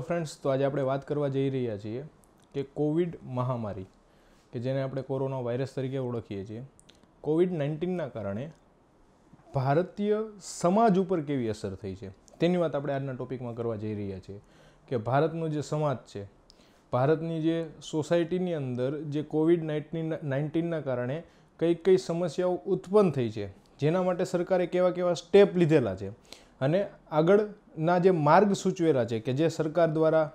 hello friends તો આજે આપણે વાત કરવા જઈ રહ્યા છીએ કે કોવિડ મહામારી કે જેને આપણે કોરોના વાયરસ તરીકે ઓળખીએ છીએ કોવિડ નાઇન્ટીનના કારણે ભારતીય સમાજ ઉપર કેવી અસર થઈ છે તેની વાત આપણે આજના ટોપિકમાં કરવા જઈ રહ્યા છીએ કે ભારતનો જે સમાજ છે ભારતની જે સોસાયટીની અંદર જે કોવિડ નાઇન્ટીન નાઇન્ટીનના કારણે કઈ કઈ સમસ્યાઓ ઉત્પન્ન થઈ છે જેના માટે સરકારે કેવા કેવા સ્ટેપ લીધેલા છે અને આગળના જે માર્ગ સૂચવેલા છે કે જે સરકાર દ્વારા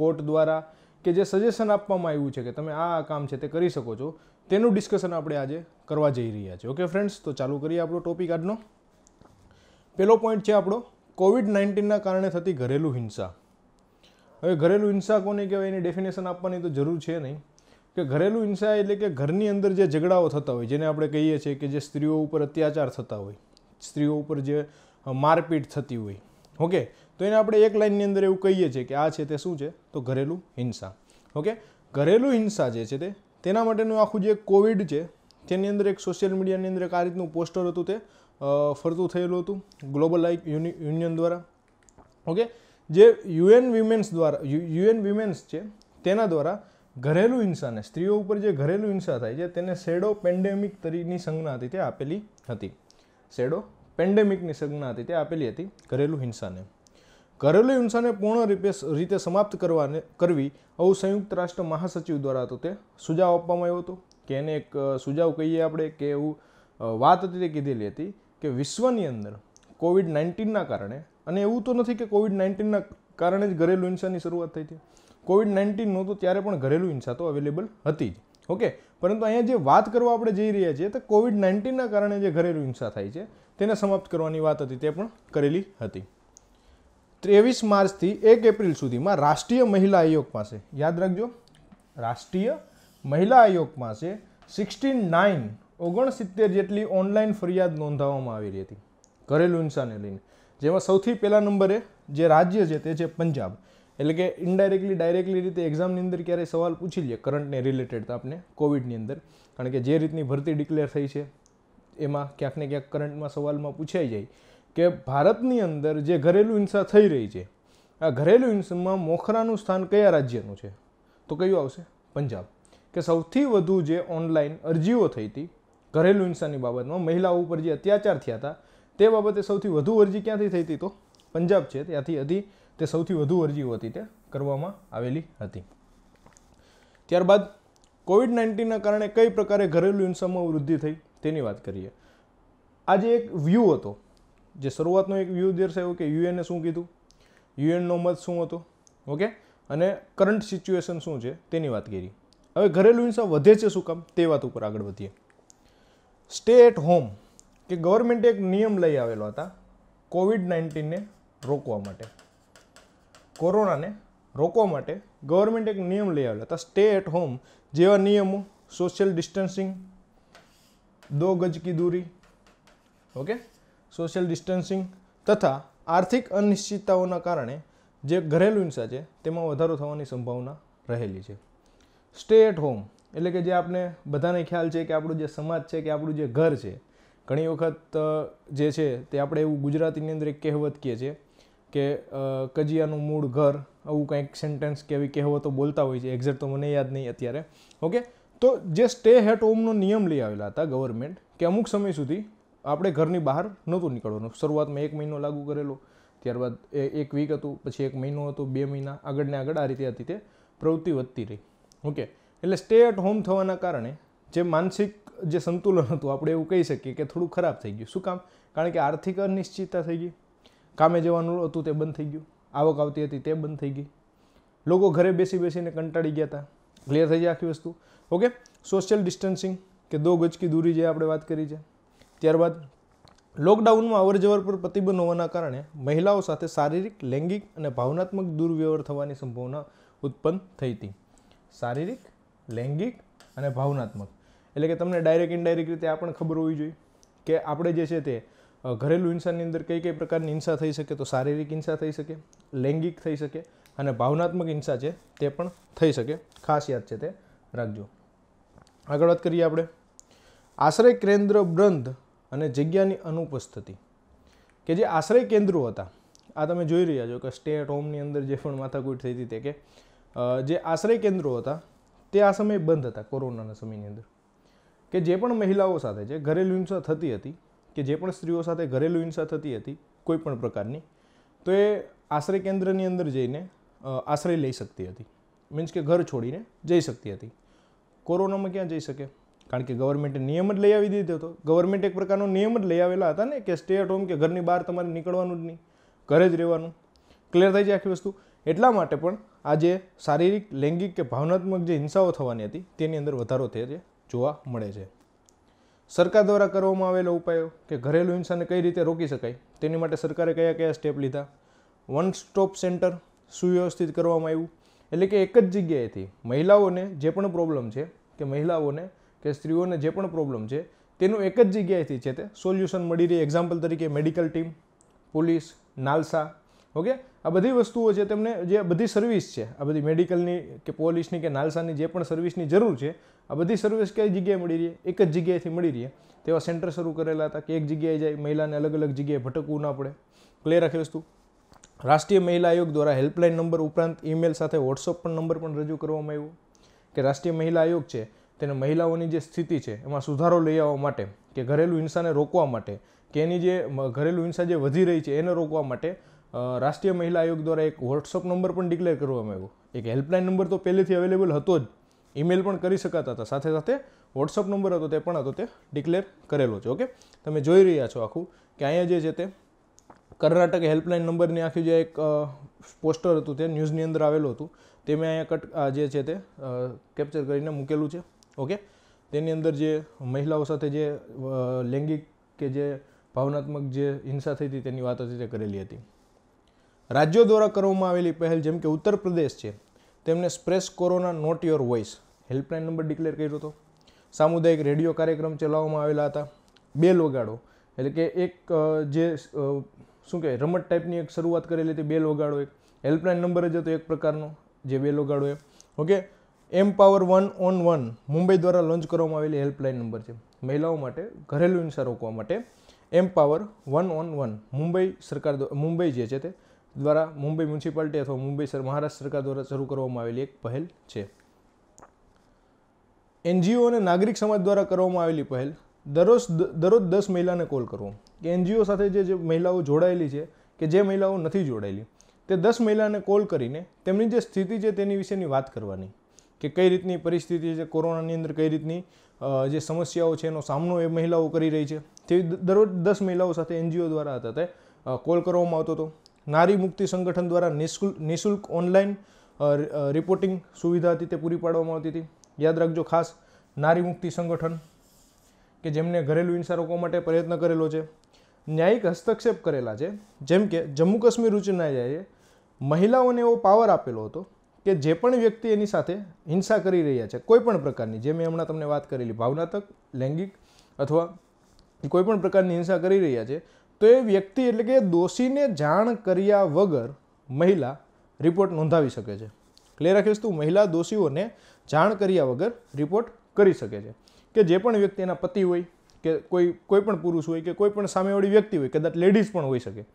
કોર્ટ દ્વારા કે જે સજેશન આપવામાં આવ્યું છે કે તમે આ કામ છે તે કરી શકો છો તેનું ડિસ્કશન આપણે આજે કરવા જઈ રહ્યા છીએ ઓકે ફ્રેન્ડ્સ તો ચાલુ કરીએ આપણો ટોપિક આજનો પહેલો પોઈન્ટ છે આપણો કોવિડ નાઇન્ટીનના કારણે થતી ઘરેલું હિંસા હવે ઘરેલું હિંસા કોને કહેવાય એની ડેફિનેશન આપવાની તો જરૂર છે નહીં કે ઘરેલું હિંસા એટલે કે ઘરની અંદર જે ઝઘડાઓ થતા હોય જેને આપણે કહીએ છીએ કે જે સ્ત્રીઓ ઉપર અત્યાચાર થતા હોય સ્ત્રીઓ ઉપર જે મારપીટ થતી હોય ઓકે તો એને આપણે એક લાઇનની અંદર એવું કહીએ છીએ કે આ છે તે શું છે તો ઘરેલું હિંસા ઓકે ઘરેલું હિંસા જે છે તે તેના માટેનું આખું જે કોવિડ છે તેની અંદર એક સોશિયલ મીડિયાની અંદર એક આ રીતનું પોસ્ટર હતું તે ફરતું થયેલું હતું ગ્લોબલ લાઇક યુનિયન દ્વારા ઓકે જે યુએન વિમેન્સ દ્વારા યુએન વિમેન્સ છે તેના દ્વારા ઘરેલું હિંસાને સ્ત્રીઓ ઉપર જે ઘરેલું હિંસા થાય છે તેને શેડો પેન્ડેમિક તરીની સંજ્ઞા હતી તે આપેલી હતી શેડો પેન્ડેમિકની સંજ્ઞા હતી તે આપેલી હતી ઘરેલું હિંસાને ઘરેલુ હિંસાને પૂર્ણ રીતે રીતે સમાપ્ત કરવાને કરવી આવું સંયુક્ત રાષ્ટ્ર મહાસચિવ દ્વારા તો તે સુજાવ આપવામાં આવ્યો હતો કે એને એક સુઝાવ કહીએ આપણે કે એવું વાત હતી તે કીધેલી હતી કે વિશ્વની અંદર કોવિડ નાઇન્ટીનના કારણે અને એવું તો નથી કે કોવિડ નાઇન્ટીનના કારણે જ ઘરેલું હિંસાની શરૂઆત થઈ હતી કોવિડ નાઇન્ટીન નહોતું ત્યારે પણ ઘરેલુ હિંસા તો અવેલેબલ હતી જ ઓકે પરંતુ અહીંયા જે વાત કરવા આપણે જઈ રહ્યા છીએ તો કોવિડ નાઇન્ટીનના કારણે જે ઘરેલુ હિંસા થાય છે તેને સમાપ્ત કરવાની વાત હતી તે પણ કરેલી હતી ત્રેવીસ માર્ચથી એક એપ્રિલ સુધીમાં રાષ્ટ્રીય મહિલા આયોગ પાસે યાદ રાખજો રાષ્ટ્રીય મહિલા આયોગ પાસે સિક્સટી નાઇન ઓગણસિત્તેર જેટલી ઓનલાઈન ફરિયાદ નોંધાવવામાં આવી રહી હતી ઘરેલુ હિંસાને લઈને જેમાં સૌથી પહેલા નંબરે જે રાજ્ય છે તે છે પંજાબ એટલે કે ઇનડાયરેક્ટલી ડાયરેક્ટલી રીતે એક્ઝામની અંદર ક્યારેય સવાલ પૂછી લઈએ કરંટને રિલેટેડ તો આપણે કોવિડની અંદર કારણ કે જે રીતની ભરતી ડિક્લેર થઈ છે એમાં ક્યાંક ને ક્યાંક કરંટમાં સવાલમાં પૂછાઈ જાય કે ભારતની અંદર જે ઘરેલું હિંસા થઈ રહી છે આ ઘરેલું હિંસામાં મોખરાનું સ્થાન કયા રાજ્યનું છે તો કયું આવશે પંજાબ કે સૌથી વધુ જે ઓનલાઈન અરજીઓ થઈ હતી ઘરેલું હિંસાની બાબતમાં મહિલાઓ ઉપર જે અત્યાચાર થયા હતા તે બાબતે સૌથી વધુ અરજી ક્યાંથી થઈ હતી તો પંજાબ છે ત્યાંથી હતી તે સૌથી વધુ અરજીઓ હતી તે કરવામાં આવેલી હતી ત્યારબાદ કોવિડ નાઇન્ટીનના કારણે કઈ પ્રકારે ઘરેલુ ઇન્કમમાં વૃદ્ધિ થઈ તેની વાત કરીએ આજે એક વ્યૂ હતો જે શરૂઆતનો એક વ્યૂ દર્શાવ્યો કે યુએને શું કીધું યુએનનો મત શું હતો ઓકે અને કરંટ સિચ્યુએશન શું છે તેની વાત કરી હવે ઘરેલું હિંસા વધે છે શું કામ તે વાત ઉપર આગળ વધીએ સ્ટે એટ હોમ કે ગવર્મેન્ટે એક નિયમ લઈ આવેલો હતા કોવિડ નાઇન્ટીનને રોકવા માટે કોરોનાને રોકવા માટે ગવર્મેન્ટ એક નિયમ લઈ આવેલા હતા સ્ટે એટ હોમ જેવા નિયમો સોશિયલ ડિસ્ટન્સિંગ દો ગજ કી દૂરી ઓકે સોશિયલ ડિસ્ટન્સિંગ તથા આર્થિક અનિશ્ચિતતાઓના કારણે જે ઘરેલું હિંસા છે તેમાં વધારો થવાની સંભાવના રહેલી છે સ્ટે એટ હોમ એટલે કે જે આપણે બધાને ખ્યાલ છે કે આપણું જે સમાજ છે કે આપણું જે ઘર છે ઘણી વખત જે છે તે આપણે એવું ગુજરાતીની અંદર એક કહેવત કહીએ છીએ કે કજિયાનું મૂળ ઘર આવું કંઈક સેન્ટેન્સ કે એવી કહેવતો બોલતા હોય છે એક્ઝેક્ટ તો મને યાદ નહીં અત્યારે ઓકે તો જે સ્ટે હેટ હોમનો નિયમ લઈ આવેલા હતા ગવર્મેન્ટ કે અમુક સમય સુધી આપણે ઘરની બહાર નહોતું નીકળવાનું શરૂઆતમાં એક મહિનો લાગુ કરેલો ત્યારબાદ એક વીક હતું પછી એક મહિનો હતો બે મહિના આગળને આગળ આ રીતે હતી તે પ્રવૃત્તિ વધતી રહી ઓકે એટલે સ્ટે એટ હોમ થવાના કારણે જે માનસિક જે સંતુલન હતું આપણે એવું કહી શકીએ કે થોડું ખરાબ થઈ ગયું શું કામ કારણ કે આર્થિક અનિશ્ચિતતા થઈ ગઈ કામે જવાનું હતું તે બંધ થઈ ગયું આવક આવતી હતી તે બંધ થઈ ગઈ લોકો ઘરે બેસી બેસીને કંટાળી ગયા હતા ક્લિયર થઈ જાય આખી વસ્તુ ઓકે સોશિયલ ડિસ્ટન્સિંગ કે દો ગજકી દૂરી જે આપણે વાત કરી છે ત્યારબાદ લોકડાઉનમાં અવરજવર પર પ્રતિબંધ હોવાના કારણે મહિલાઓ સાથે શારીરિક લૈંગિક અને ભાવનાત્મક દુર્વ્યવહાર થવાની સંભાવના ઉત્પન્ન થઈ હતી શારીરિક લૈંગિક અને ભાવનાત્મક એટલે કે તમને ડાયરેક્ટ ઇનડાયરેક્ટ રીતે આ પણ ખબર હોવી જોઈએ કે આપણે જે છે તે ઘરેલું હિંસાની અંદર કઈ કઈ પ્રકારની હિંસા થઈ શકે તો શારીરિક હિંસા થઈ શકે લૈંગિક થઈ શકે અને ભાવનાત્મક હિંસા છે તે પણ થઈ શકે ખાસ યાદ છે તે રાખજો આગળ વાત કરીએ આપણે આશ્રય કેન્દ્ર બંધ અને જગ્યાની અનુપસ્થિતિ કે જે આશ્રય કેન્દ્રો હતા આ તમે જોઈ રહ્યા છો કે સ્ટેટ એટ હોમની અંદર જે પણ માથાકૂટ થઈ હતી તે કે જે આશ્રય કેન્દ્રો હતા તે આ સમયે બંધ હતા કોરોનાના સમયની અંદર કે જે પણ મહિલાઓ સાથે જે ઘરેલું હિંસા થતી હતી કે જે પણ સ્ત્રીઓ સાથે ઘરેલું હિંસા થતી હતી કોઈ પણ પ્રકારની તો એ આશ્રય કેન્દ્રની અંદર જઈને આશ્રય લઈ શકતી હતી મીન્સ કે ઘર છોડીને જઈ શકતી હતી કોરોનામાં ક્યાં જઈ શકે કારણ કે ગવર્મેન્ટે નિયમ જ લઈ આવી દીધો હતો ગવર્મેન્ટ એક પ્રકારનો નિયમ જ લઈ આવેલા હતા ને કે સ્ટે એટ હોમ કે ઘરની બહાર તમારે નીકળવાનું જ નહીં ઘરે જ રહેવાનું ક્લિયર થઈ જાય આખી વસ્તુ એટલા માટે પણ આ જે શારીરિક લૈંગિક કે ભાવનાત્મક જે હિંસાઓ થવાની હતી તેની અંદર વધારો થયો છે જોવા મળે છે સરકાર દ્વારા કરવામાં આવેલા ઉપાયો કે ઘરેલુ હિંસાને કઈ રીતે રોકી શકાય તેની માટે સરકારે કયા કયા સ્ટેપ લીધા વન સ્ટોપ સેન્ટર સુવ્યવસ્થિત કરવામાં આવ્યું એટલે કે એક જ જગ્યાએથી મહિલાઓને જે પણ પ્રોબ્લેમ છે કે મહિલાઓને કે સ્ત્રીઓને જે પણ પ્રોબ્લેમ છે તેનું એક જ જગ્યાએથી છે તે સોલ્યુશન મળી રહી એક્ઝામ્પલ તરીકે medical team police NALSA okay આ બધી વસ્તુઓ છે તેમને જે બધી સર્વિસ છે આ બધી મેડિકલની કે પોલીસની કે નાલસાની જે પણ સર્વિસની જરૂર છે આ બધી સર્વિસ કઈ જગ્યાએ મળી રહી એક જ જગ્યાએથી મળી રહી તેવા સેન્ટર શરૂ કરેલા હતા કે એક જગ્યાએ જાય મહિલાને અલગ અલગ જગ્યાએ ભટકવું ના પડે ક્લિયર રાખી વસ્તુ રાષ્ટ્રીય મહિલા આયોગ દ્વારા હેલ્પલાઇન નંબર ઉપરાંત ઈમેલ સાથે વોટ્સઅપ પણ નંબર પણ રજૂ કરવામાં આવ્યો કે રાષ્ટ્રીય મહિલા આયોગ છે તેને મહિલાઓની જે સ્થિતિ છે એમાં સુધારો લઈ આવવા માટે કે ઘરેલું હિંસાને રોકવા માટે કે એની જે ઘરેલું હિંસા જે વધી રહી છે એને રોકવા માટે રાષ્ટ્રીય મહિલા આયોગ દ્વારા એક વોટ્સઅપ નંબર પણ ડિક્લેર કરવામાં આવ્યો એક હેલ્પલાઇન નંબર તો પહેલેથી અવેલેબલ હતો જ ઈમેલ પણ કરી શકાતા હતા સાથે સાથે વોટ્સઅપ નંબર હતો તે પણ હતો તે ડિક્લેર કરેલો છે ઓકે તમે જોઈ રહ્યા છો આખું કે અહીંયા જે છે તે કર્ણાટક હેલ્પલાઇન નંબરની આખી જે એક પોસ્ટર હતું તે ન્યૂઝની અંદર આવેલું હતું તે મેં અહીંયા કટ જે છે તે કેપ્ચર કરીને મૂકેલું છે ઓકે તેની અંદર જે મહિલાઓ સાથે જે લૈંગિક કે જે ભાવનાત્મક જે હિંસા થઈ હતી તેની વાત હતી તે કરેલી હતી રાજ્યો દ્વારા કરવામાં આવેલી પહેલ જેમ કે ઉત્તર પ્રદેશ છે તેમને સ્પ્રેસ corona not your voice helpline number declare કર્યો હતો સામુદાયિક રેડિયો કાર્યક્રમ ચલાવવામાં આવેલા હતા બેલ વગાડો એટલે કે એક જે શું કહેવાય રમત ટાઈપની એક શરૂઆત કરેલી હતી બેલ વગાડો એક હેલ્પલાઇન નંબર જ હતો એક પ્રકારનો જે બે લોગાડો એ okay empower one on one Mumbai દ્વારા લોન્ચ કરવામાં આવેલી હેલ્પલાઇન નંબર છે મહિલાઓ માટે ઘરેલું હિંસા રોકવા માટે empower one on one Mumbai સરકાર મુંબઈ જે છે તે દ્વારા મુંબઈ મ્યુનિસિપાલિટી અથવા મુંબઈ સર મહારાષ્ટ્ર સરકાર દ્વારા શરૂ કરવામાં આવેલી એક પહેલ છે એનજીઓ અને નાગરિક સમાજ દ્વારા કરવામાં આવેલી પહેલ દરરોજ દરરોજ દસ મહિલાને કોલ કરવો કે એનજીઓ સાથે જે મહિલાઓ જોડાયેલી છે કે જે મહિલાઓ નથી જોડાયેલી તે દસ મહિલાને કોલ કરીને તેમની જે સ્થિતિ છે તેની વિશેની વાત કરવાની કે કઈ રીતની પરિસ્થિતિ છે કોરોનાની અંદર કઈ રીતની જે સમસ્યાઓ છે એનો સામનો એ મહિલાઓ કરી રહી છે તેવી દરરોજ દસ મહિલાઓ સાથે એનજીઓ દ્વારા હતા તે કોલ કરવામાં આવતો હતો નારી મુક્તિ સંગઠન દ્વારા નિઃશુલ્ક ઓનલાઈન રિપોર્ટિંગ સુવિધા હતી તે પૂરી પાડવામાં આવતી હતી યાદ રાખજો ખાસ નારી મુક્તિ સંગઠન કે જેમને ઘરેલુ હિંસા રોકવા માટે પ્રયત્ન કરેલો છે ન્યાયિક હસ્તક્ષેપ કરેલા છે જેમ કે જમ્મુ કાશ્મીર ઉચ્ચ ન્યાયાલયે મહિલાઓને એવો પાવર આપેલો હતો કે જે પણ વ્યક્તિ એની સાથે હિંસા કરી રહ્યા છે કોઈપણ પ્રકારની જે મેં હમણાં તમને વાત કરેલી ભાવનાત્મક લૈંગિક અથવા કોઈપણ પ્રકારની હિંસા કરી રહ્યા છે તો એ વ્યક્તિ એટલે કે દોષીને જાણ કર્યા વગર મહિલા રિપોર્ટ નોંધાવી શકે છે ક્લિયર રાખીશ તું મહિલા દોષીઓને જાણ કર્યા વગર રિપોર્ટ કરી શકે છે કે જે પણ વ્યક્તિ એના પતિ હોય કે કોઈ કોઈ પણ પુરુષ હોય કે કોઈ પણ સામેવાળી વ્યક્તિ હોય કદાચ લેડીઝ પણ હોઈ શકે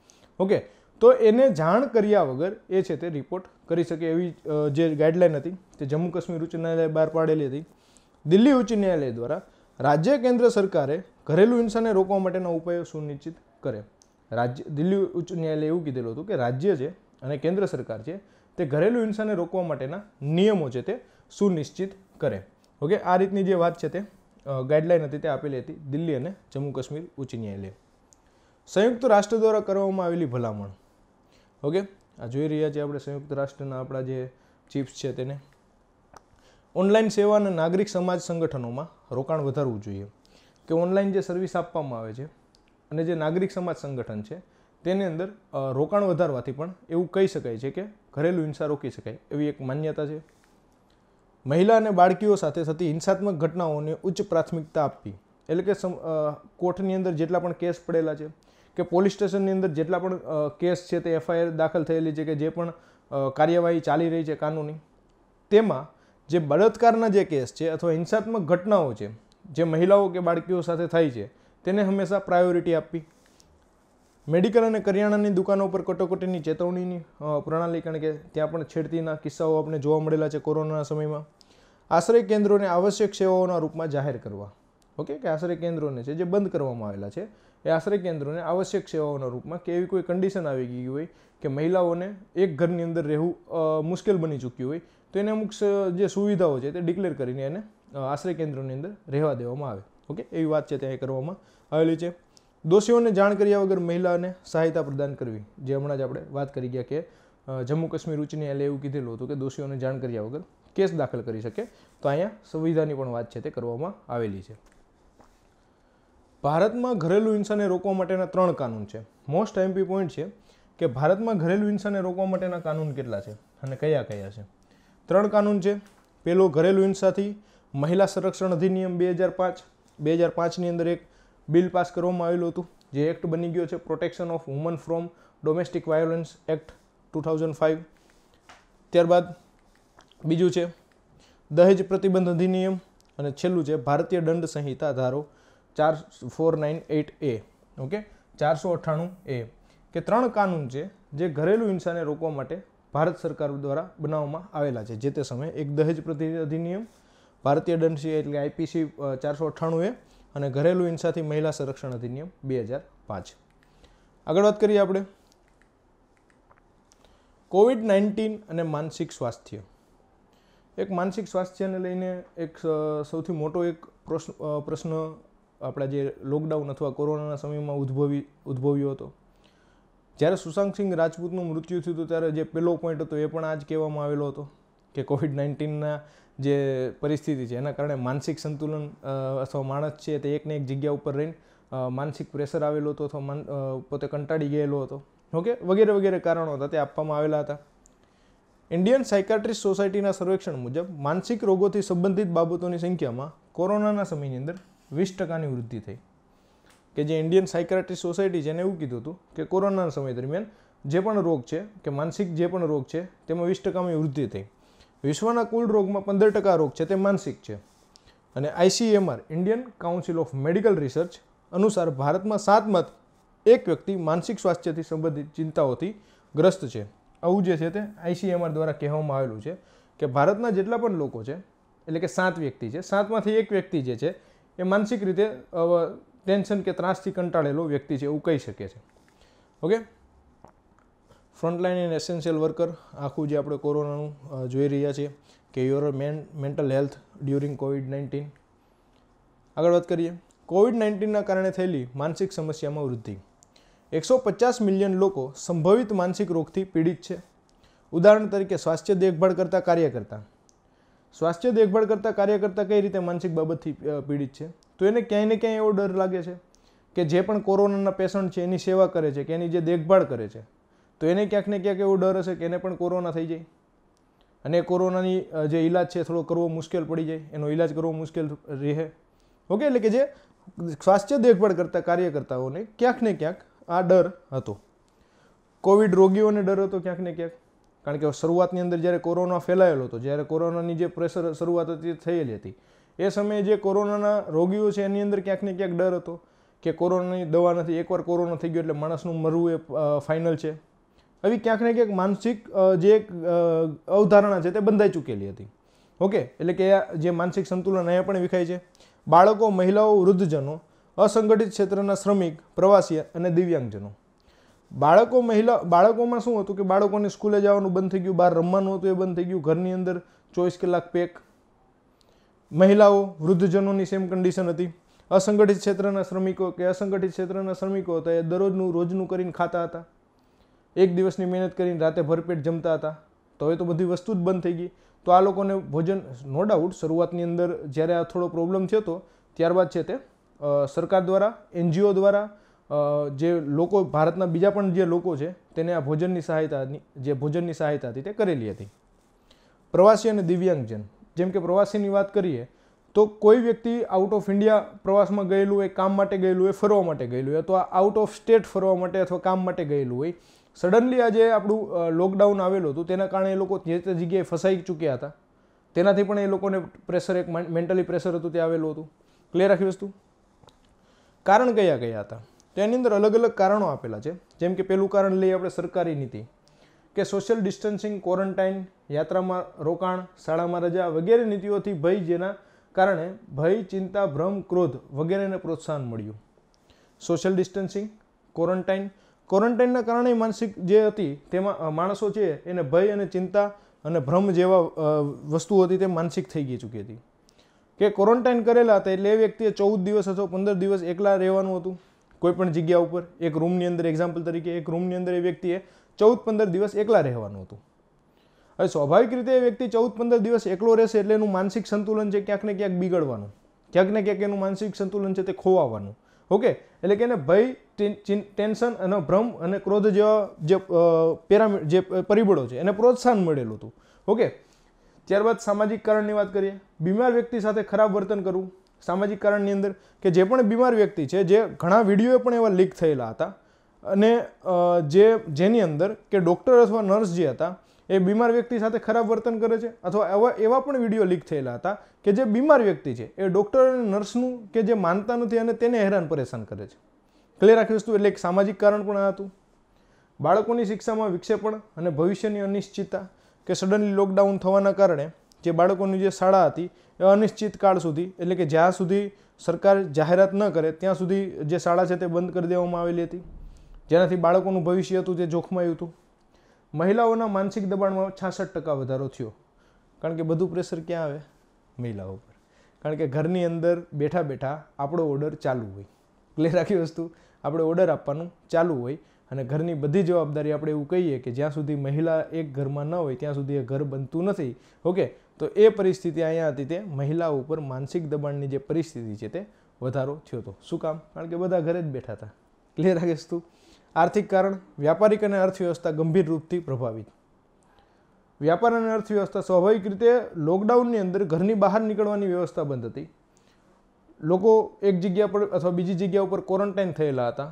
ઓકે તો એને જાણ કર્યા વગર એ છે તે રિપોર્ટ કરી શકે એવી જે ગાઈડલાઈન હતી તે જમ્મુ કાશ્મીર ઉચ્ચ ન્યાયાલય બહાર પાડેલી હતી દિલ્હી ઉચ્ચ ન્યાયાલય દ્વારા રાજ્ય કેન્દ્ર સરકારે ઘરેલું હિંસાને રોકવા માટેના ઉપાયો સુનિશ્ચિત કરે રાજ્ય દિલ્હી ઉચ્ચ ન્યાયાલયે એવું કીધેલું હતું કે રાજ્ય છે અને કેન્દ્ર સરકાર છે તે ઘરેલું હિંસાને રોકવા માટેના નિયમો છે તે સુનિશ્ચિત કરે ઓકે આ રીતની જે વાત છે તે ગાઈડલાઇન હતી તે આપેલી હતી દિલ્હી અને જમ્મુ કાશ્મીર ઉચ્ચ ન્યાયાલય સંયુક્ત રાષ્ટ્ર દ્વારા કરવામાં આવેલી ભલામણ ઓકે આ જોઈ રહ્યા છીએ આપણે સંયુક્ત રાષ્ટ્રના આપણા જે ચીફ્સ છે તેને ઓનલાઈન સેવા અને નાગરિક સમાજ સંગઠનોમાં રોકાણ વધારવું જોઈએ કે ઓનલાઈન જે સર્વિસ આપવામાં આવે છે અને જે નાગરિક સમાજ સંગઠન છે તેની અંદર રોકાણ વધારવાથી પણ એવું કહી શકાય છે કે ઘરેલું હિંસા રોકી શકાય એવી એક માન્યતા છે મહિલા અને બાળકીઓ સાથે થતી હિંસાત્મક ઘટનાઓને ઉચ્ચ પ્રાથમિકતા આપવી એટલે કે કોર્ટની અંદર જેટલા પણ કેસ પડેલા છે કે પોલીસ સ્ટેશનની અંદર જેટલા પણ કેસ છે તે એફઆઈઆર દાખલ થયેલી છે કે જે પણ કાર્યવાહી ચાલી રહી છે કાનૂની તેમાં જે બળાત્કારના જે કેસ છે અથવા હિંસાત્મક ઘટનાઓ છે જે મહિલાઓ કે બાળકીઓ સાથે થાય છે તેને હંમેશા પ્રાયોરિટી આપવી મેડિકલ અને કરિયાણાની દુકાનો પર કટોકટીની ચેતવણીની પ્રણાલી કારણ કે ત્યાં પણ છેડતીના કિસ્સાઓ આપણે જોવા મળેલા છે કોરોનાના સમયમાં આશ્રય કેન્દ્રોને આવશ્યક સેવાઓના રૂપમાં જાહેર કરવા ઓકે કે આશ્રય કેન્દ્રોને છે જે બંધ કરવામાં આવેલા છે એ આશ્રય કેન્દ્રોને આવશ્યક સેવાઓના રૂપમાં કે એવી કોઈ કન્ડિશન આવી ગઈ હોય કે મહિલાઓને એક ઘરની અંદર રહેવું મુશ્કેલ બની ચૂક્યું હોય તો એને અમુક જે સુવિધાઓ છે તે ડિક્લેર કરીને એને આશ્રય કેન્દ્રોની અંદર રહેવા દેવામાં આવે ઓકે એવી વાત છે ત્યાં કરવામાં આવેલી છે દોષીઓને જાણ કર્યા વગર મહિલાને સહાયતા પ્રદાન કરવી જે હમણાં જ આપણે વાત કરી ગયા કે જમ્મુ કાશ્મીર ઉચ્ચ ન્યાયાલય એવું કીધેલું હતું કે દોષીઓને જાણ કર્યા વગર કેસ દાખલ કરી શકે તો અહીંયા સંવિધાનની પણ વાત છે તે કરવામાં આવેલી છે ભારતમાં ઘરેલું હિંસાને રોકવા માટેના ત્રણ કાનૂન છે મોસ્ટ એમપી પોઈન્ટ છે કે ભારતમાં ઘરેલુ હિંસાને રોકવા માટેના કાનૂન કેટલા છે અને કયા કયા છે ત્રણ કાનૂન છે પહેલો ઘરેલુ હિંસાથી મહિલા સંરક્ષણ અધિનિયમ બે હજાર પાંચ બે હજાર પાંચની અંદર એક બિલ પાસ કરવામાં આવેલું હતું જે એક્ટ બની ગયો છે protection of woman from domestic violence act two thousand five ત્યારબાદ બીજું છે દહેજ પ્રતિબંધ અધિનિયમ અને છેલ્લું છે ભારતીય દંડ સંહિતા ધારો ચાર four nine eight A okay ચારસો અઠ્ઠાણું એ કે ત્રણ કાનૂન છે જે ઘરેલું હિંસાને રોકવા માટે ભારત સરકાર દ્વારા બનાવવામાં આવેલા છે જે તે સમયે એક દહેજ પ્રતિ અધિનિયમ ભારતીય દંડસી એટલે આઈપીસી ચારસો અઠ્ઠાણું એ અને ઘરેલું હિંસાથી મહિલા સંરક્ષણ અધિનિયમ બે હજાર પાંચ આગળ વાત કરીએ આપણે કોવિડ નાઇન્ટીન અને માનસિક સ્વાસ્થ્ય એક માનસિક સ્વાસ્થ્યને લઈને એક સૌથી મોટો એક પ્રશ્ન પ્રશ્ન આપણા જે લોકડાઉન અથવા કોરોનાના સમયમાં ઉદ્ભવી ઉદ્ભવ્યો હતો જ્યારે સુશાંત સિંહ રાજપૂતનું મૃત્યુ થયું હતું ત્યારે જે પેલો પોઈન્ટ હતો એ પણ આજ કહેવામાં આવેલો હતો કે કોવિડ નાઇન્ટીનના જે પરિસ્થિતિ છે એના કારણે માનસિક સંતુલન અથવા માણસ છે તે એકને એક જગ્યા ઉપર રહીને માનસિક પ્રેશર આવેલો હતો અથવા માન પોતે કંટાળી ગયેલો હતો ઓકે વગેરે વગેરે કારણો હતા તે આપવામાં આવેલા હતા ઇન્ડિયન સાયકાટ્રિસ્ટ સોસાયટીના સર્વેક્ષણ મુજબ માનસિક રોગોથી સંબંધિત બાબતોની સંખ્યામાં કોરોનાના સમયની અંદર વીસ ટકાની વૃદ્ધિ થઈ કે જે ઇન્ડિયન સાયકાટ્રિસ્ટ સોસાયટી છે એને એવું કીધું હતું કે કોરોનાના સમય દરમિયાન જે પણ રોગ છે કે માનસિક જે પણ રોગ છે તેમાં વીસ ટકામાં વૃદ્ધિ થઈ વિશ્વના કુલ રોગમાં પંદર ટકા રોગ છે તે માનસિક છે અને ICMR Indian council of medical research અનુસાર ભારતમાં સાતમાં એક વ્યક્તિ માનસિક સ્વાસ્થ્યથી સંબંધિત ચિંતાઓથી ગ્રસ્ત છે આવું જે છે તે આઈસીએમઆર દ્વારા કહેવામાં આવેલું છે કે ભારતના જેટલા પણ લોકો છે એટલે કે સાત વ્યક્તિ છે સાતમાંથી એક વ્યક્તિ જે છે એ માનસિક રીતે ટેન્શન કે ત્રાસથી કંટાળેલો વ્યક્તિ છે એવું કહી શકે છે okay frontline and essential worker આખું જે આપણે કોરોનાનું જોઈ રહ્યા છીએ કે your men mental health during COVID nineteen આગળ વાત કરીએ કોવિડ નાઇન્ટીનના કારણે થયેલી માનસિક સમસ્યામાં વૃદ્ધિ એકસો પચાસ મિલિયન લોકો સંભવિત માનસિક રોગથી પીડિત છે ઉદાહરણ તરીકે સ્વાસ્થ્ય દેખભાળ કરતાં કાર્ય કરતા સ્વાસ્થ્ય દેખભાળ કરતાં કરતા કાર્યકર્તા કઈ રીતે માનસિક બાબતથી પીડિત છે તો એને ક્યાંય ને ક્યાંય એવો ડર લાગે છે કે જે પણ કોરોનાના પેશન્ટ છે એની સેવા કરે છે કે એની જે દેખભાળ કરે છે તો એને ક્યાંક ને ક્યાંક એવો ડર હશે કે એને પણ કોરોના થઈ જાય અને કોરોનાની જે ઇલાજ છે થોડો કરવો મુશ્કેલ પડી જાય એનો ઇલાજ કરવો મુશ્કેલ રહે ઓકે એટલે કે જે સ્વાસ્થ્ય દેખભાળ કરતા કાર્યકર્તાઓને ક્યાંક ને ક્યાંક આ ડર હતો કોવિડ રોગીઓને ડર હતો ક્યાંક ને ક્યાંક કારણ કે શરૂઆતની અંદર જ્યારે કોરોના ફેલાયેલો હતો જ્યારે કોરોનાની જે પ્રેશર શરૂઆત હતી થયેલી હતી એ સમયે જે કોરોનાના રોગીઓ છે એની અંદર ક્યાંક ને ક્યાંક ડર હતો કે કોરોનાની દવા નથી એકવાર કોરોના થઈ ગયો એટલે માણસનું મરવું એ ફાઇનલ છે આવી ક્યાંક ને ક્યાંક માનસિક જે એક અવધારણા છે તે બંધાઈ ચૂકેલી હતી ઓકે એટલે કે જે માનસિક સંતુલન અહીંયા પણ વિખાય છે બાળકો મહિલાઓ વૃદ્ધજનો અસંગઠિત ક્ષેત્રના શ્રમિક પ્રવાસી અને દિવ્યાંગજનો બાળકો મહિલા બાળકોમાં શું હતું કે બાળકોને સ્કૂલે જવાનું બંધ થઈ ગયું બહાર રમવાનું હતું એ બંધ થઈ ગયું ઘરની અંદર ચોવીસ કલાક પેક મહિલાઓ વૃદ્ધજનોની સેમ કન્ડિશન હતી અસંગઠિત ક્ષેત્રના શ્રમિકો કે અસંગઠિત ક્ષેત્રના શ્રમિકો હતા એ દરરોજનું રોજનું કરીને ખાતા હતા એક દિવસની મહેનત કરીને રાતે ભરપેટ જમતા હતા તો હવે તો બધી વસ્તુ જ બંધ થઈ ગઈ તો આ લોકોને ભોજન નો ડાઉટ શરૂઆતની અંદર જ્યારે આ થોડો પ્રોબ્લેમ થયો હતો ત્યારબાદ છે તે સરકાર દ્વારા એનજીઓ દ્વારા જે લોકો ભારતના બીજા પણ જે લોકો છે તેને આ ભોજનની સહાયતાની જે ભોજનની સહાયતા હતી તે કરેલી હતી પ્રવાસી અને દિવ્યાંગજન જેમ કે પ્રવાસીની વાત કરીએ તો કોઈ વ્યક્તિ આઉટ ઓફ ઇન્ડિયા પ્રવાસમાં ગયેલું હોય કામ માટે ગયેલું હોય ફરવા માટે ગયેલું હોય અથવા આઉટ ઓફ સ્ટેટ ફરવા માટે અથવા કામ માટે ગયેલું હોય સડનલી આજે આપણું લોકડાઉન આવેલું હતું તેના કારણે એ લોકો જે તે જગ્યાએ ફસાઈ ચૂક્યા હતા તેનાથી પણ એ લોકોને પ્રેશર એક મેન્ટલી પ્રેશર હતું તે આવેલું હતું ક્લિયર આખી વસ્તુ કારણ કયા કયા હતા તો એની અંદર અલગ અલગ કારણો આપેલા છે જેમ કે પહેલું કારણ લઈએ આપણે સરકારી નીતિ કે સોશિયલ ડિસ્ટન્સિંગ ક્વોરન્ટાઇન યાત્રામાં રોકાણ શાળામાં રજા વગેરે નીતિઓથી ભય જેના કારણે ભય ચિંતા ભ્રમ ક્રોધ વગેરેને પ્રોત્સાહન મળ્યું સોશિયલ ડિસ્ટન્સિંગ ક્વોરન્ટાઇન ક્વોરન્ટાઇનના કારણે માનસિક જે હતી તેમાં માણસો છે એને ભય અને ચિંતા અને ભ્રમ જેવા વસ્તુઓ હતી તે માનસિક થઈ ગઈ ચૂકી હતી કે ક્વોરન્ટાઇન કરેલા હતા એટલે એ વ્યક્તિએ ચૌદ દિવસ અથવા પંદર દિવસ એકલા રહેવાનું હતું કોઈપણ જગ્યા ઉપર એક રૂમની અંદર એક્ઝામ્પલ તરીકે એક રૂમની અંદર એ વ્યક્તિએ ચૌદ પંદર દિવસ એકલા રહેવાનું હતું હવે સ્વાભાવિક રીતે એ વ્યક્તિ ચૌદ પંદર દિવસ એકલો રહેશે એટલે એનું માનસિક સંતુલન છે ક્યાંક ને ક્યાંક બિગડવાનું ક્યાંક ને ક્યાંક એનું માનસિક સંતુલન છે તે ખોવાવાનું ઓકે એટલે કે એને ભય ટેન્શન અને ભ્રમ અને ક્રોધ જેવા જે પેરામી જે પરિબળો છે એને પ્રોત્સાહન મળેલું હતું ઓકે ત્યારબાદ સામાજિક કારણની વાત કરીએ બીમાર વ્યક્તિ સાથે ખરાબ વર્તન કરવું સામાજિક કારણની અંદર કે જે પણ બીમાર વ્યક્તિ છે જે ઘણા વિડીયો પણ એવા લીક થયેલા હતા અને જે જેની અંદર કે ડૉક્ટર અથવા નર્સ જે હતા એ બીમાર વ્યક્તિ સાથે ખરાબ વર્તન કરે છે અથવા એવા એવા પણ વિડીયો લીક થયેલા હતા કે જે બીમાર વ્યક્તિ છે એ ડૉક્ટર અને નર્સનું કે જે માનતા નથી અને તેને હેરાન પરેશાન કરે છે ક્લિયર રાખી વસ્તુ એટલે એક સામાજિક કારણ પણ આ હતું બાળકોની શિક્ષામાં વિક્ષેપણ અને ભવિષ્યની અનિશ્ચિતતા કે સડનલી લોકડાઉન થવાના કારણે જે બાળકોની જે શાળા હતી એ અનિશ્ચિત કાળ સુધી એટલે કે જ્યાં સુધી સરકાર જાહેરાત ન કરે ત્યાં સુધી જે શાળા છે તે બંધ કરી દેવામાં આવેલી હતી જેનાથી બાળકોનું ભવિષ્ય હતું જે જોખમાયું હતું મહિલાઓના માનસિક દબાણમાં છાસઠ ટકા વધારો થયો કારણ કે બધું પ્રેશર ક્યાં આવે મહિલાઓ પર કારણ કે ઘરની અંદર બેઠા બેઠા આપણો ઓર્ડર ચાલુ હોય ક્લિયર રાખી વસ્તુ આપણે ઓર્ડર આપવાનું ચાલુ હોય અને ઘરની બધી જવાબદારી આપણે એવું કહીએ કે જ્યાં સુધી મહિલા એક ઘરમાં ન હોય ત્યાં સુધી એ ઘર બનતું નથી ઓકે તો એ પરિસ્થિતિ અહીંયા હતી તે મહિલાઓ ઉપર માનસિક દબાણની જે પરિસ્થિતિ છે તે વધારો થયો હતો શું કામ કારણ કે બધા ઘરે જ બેઠા હતા ક્લિયર રાખીશ તું આર્થિક કારણ વ્યાપારિક અને અર્થવ્યવસ્થા ગંભીર રૂપથી પ્રભાવિત વ્યાપાર અને અર્થવ્યવસ્થા સ્વાભાવિક રીતે લોકડાઉનની અંદર ઘરની બહાર નીકળવાની વ્યવસ્થા બંધ હતી લોકો એક જગ્યા પર અથવા બીજી જગ્યા ઉપર ક્વોરન્ટાઇન થયેલા હતા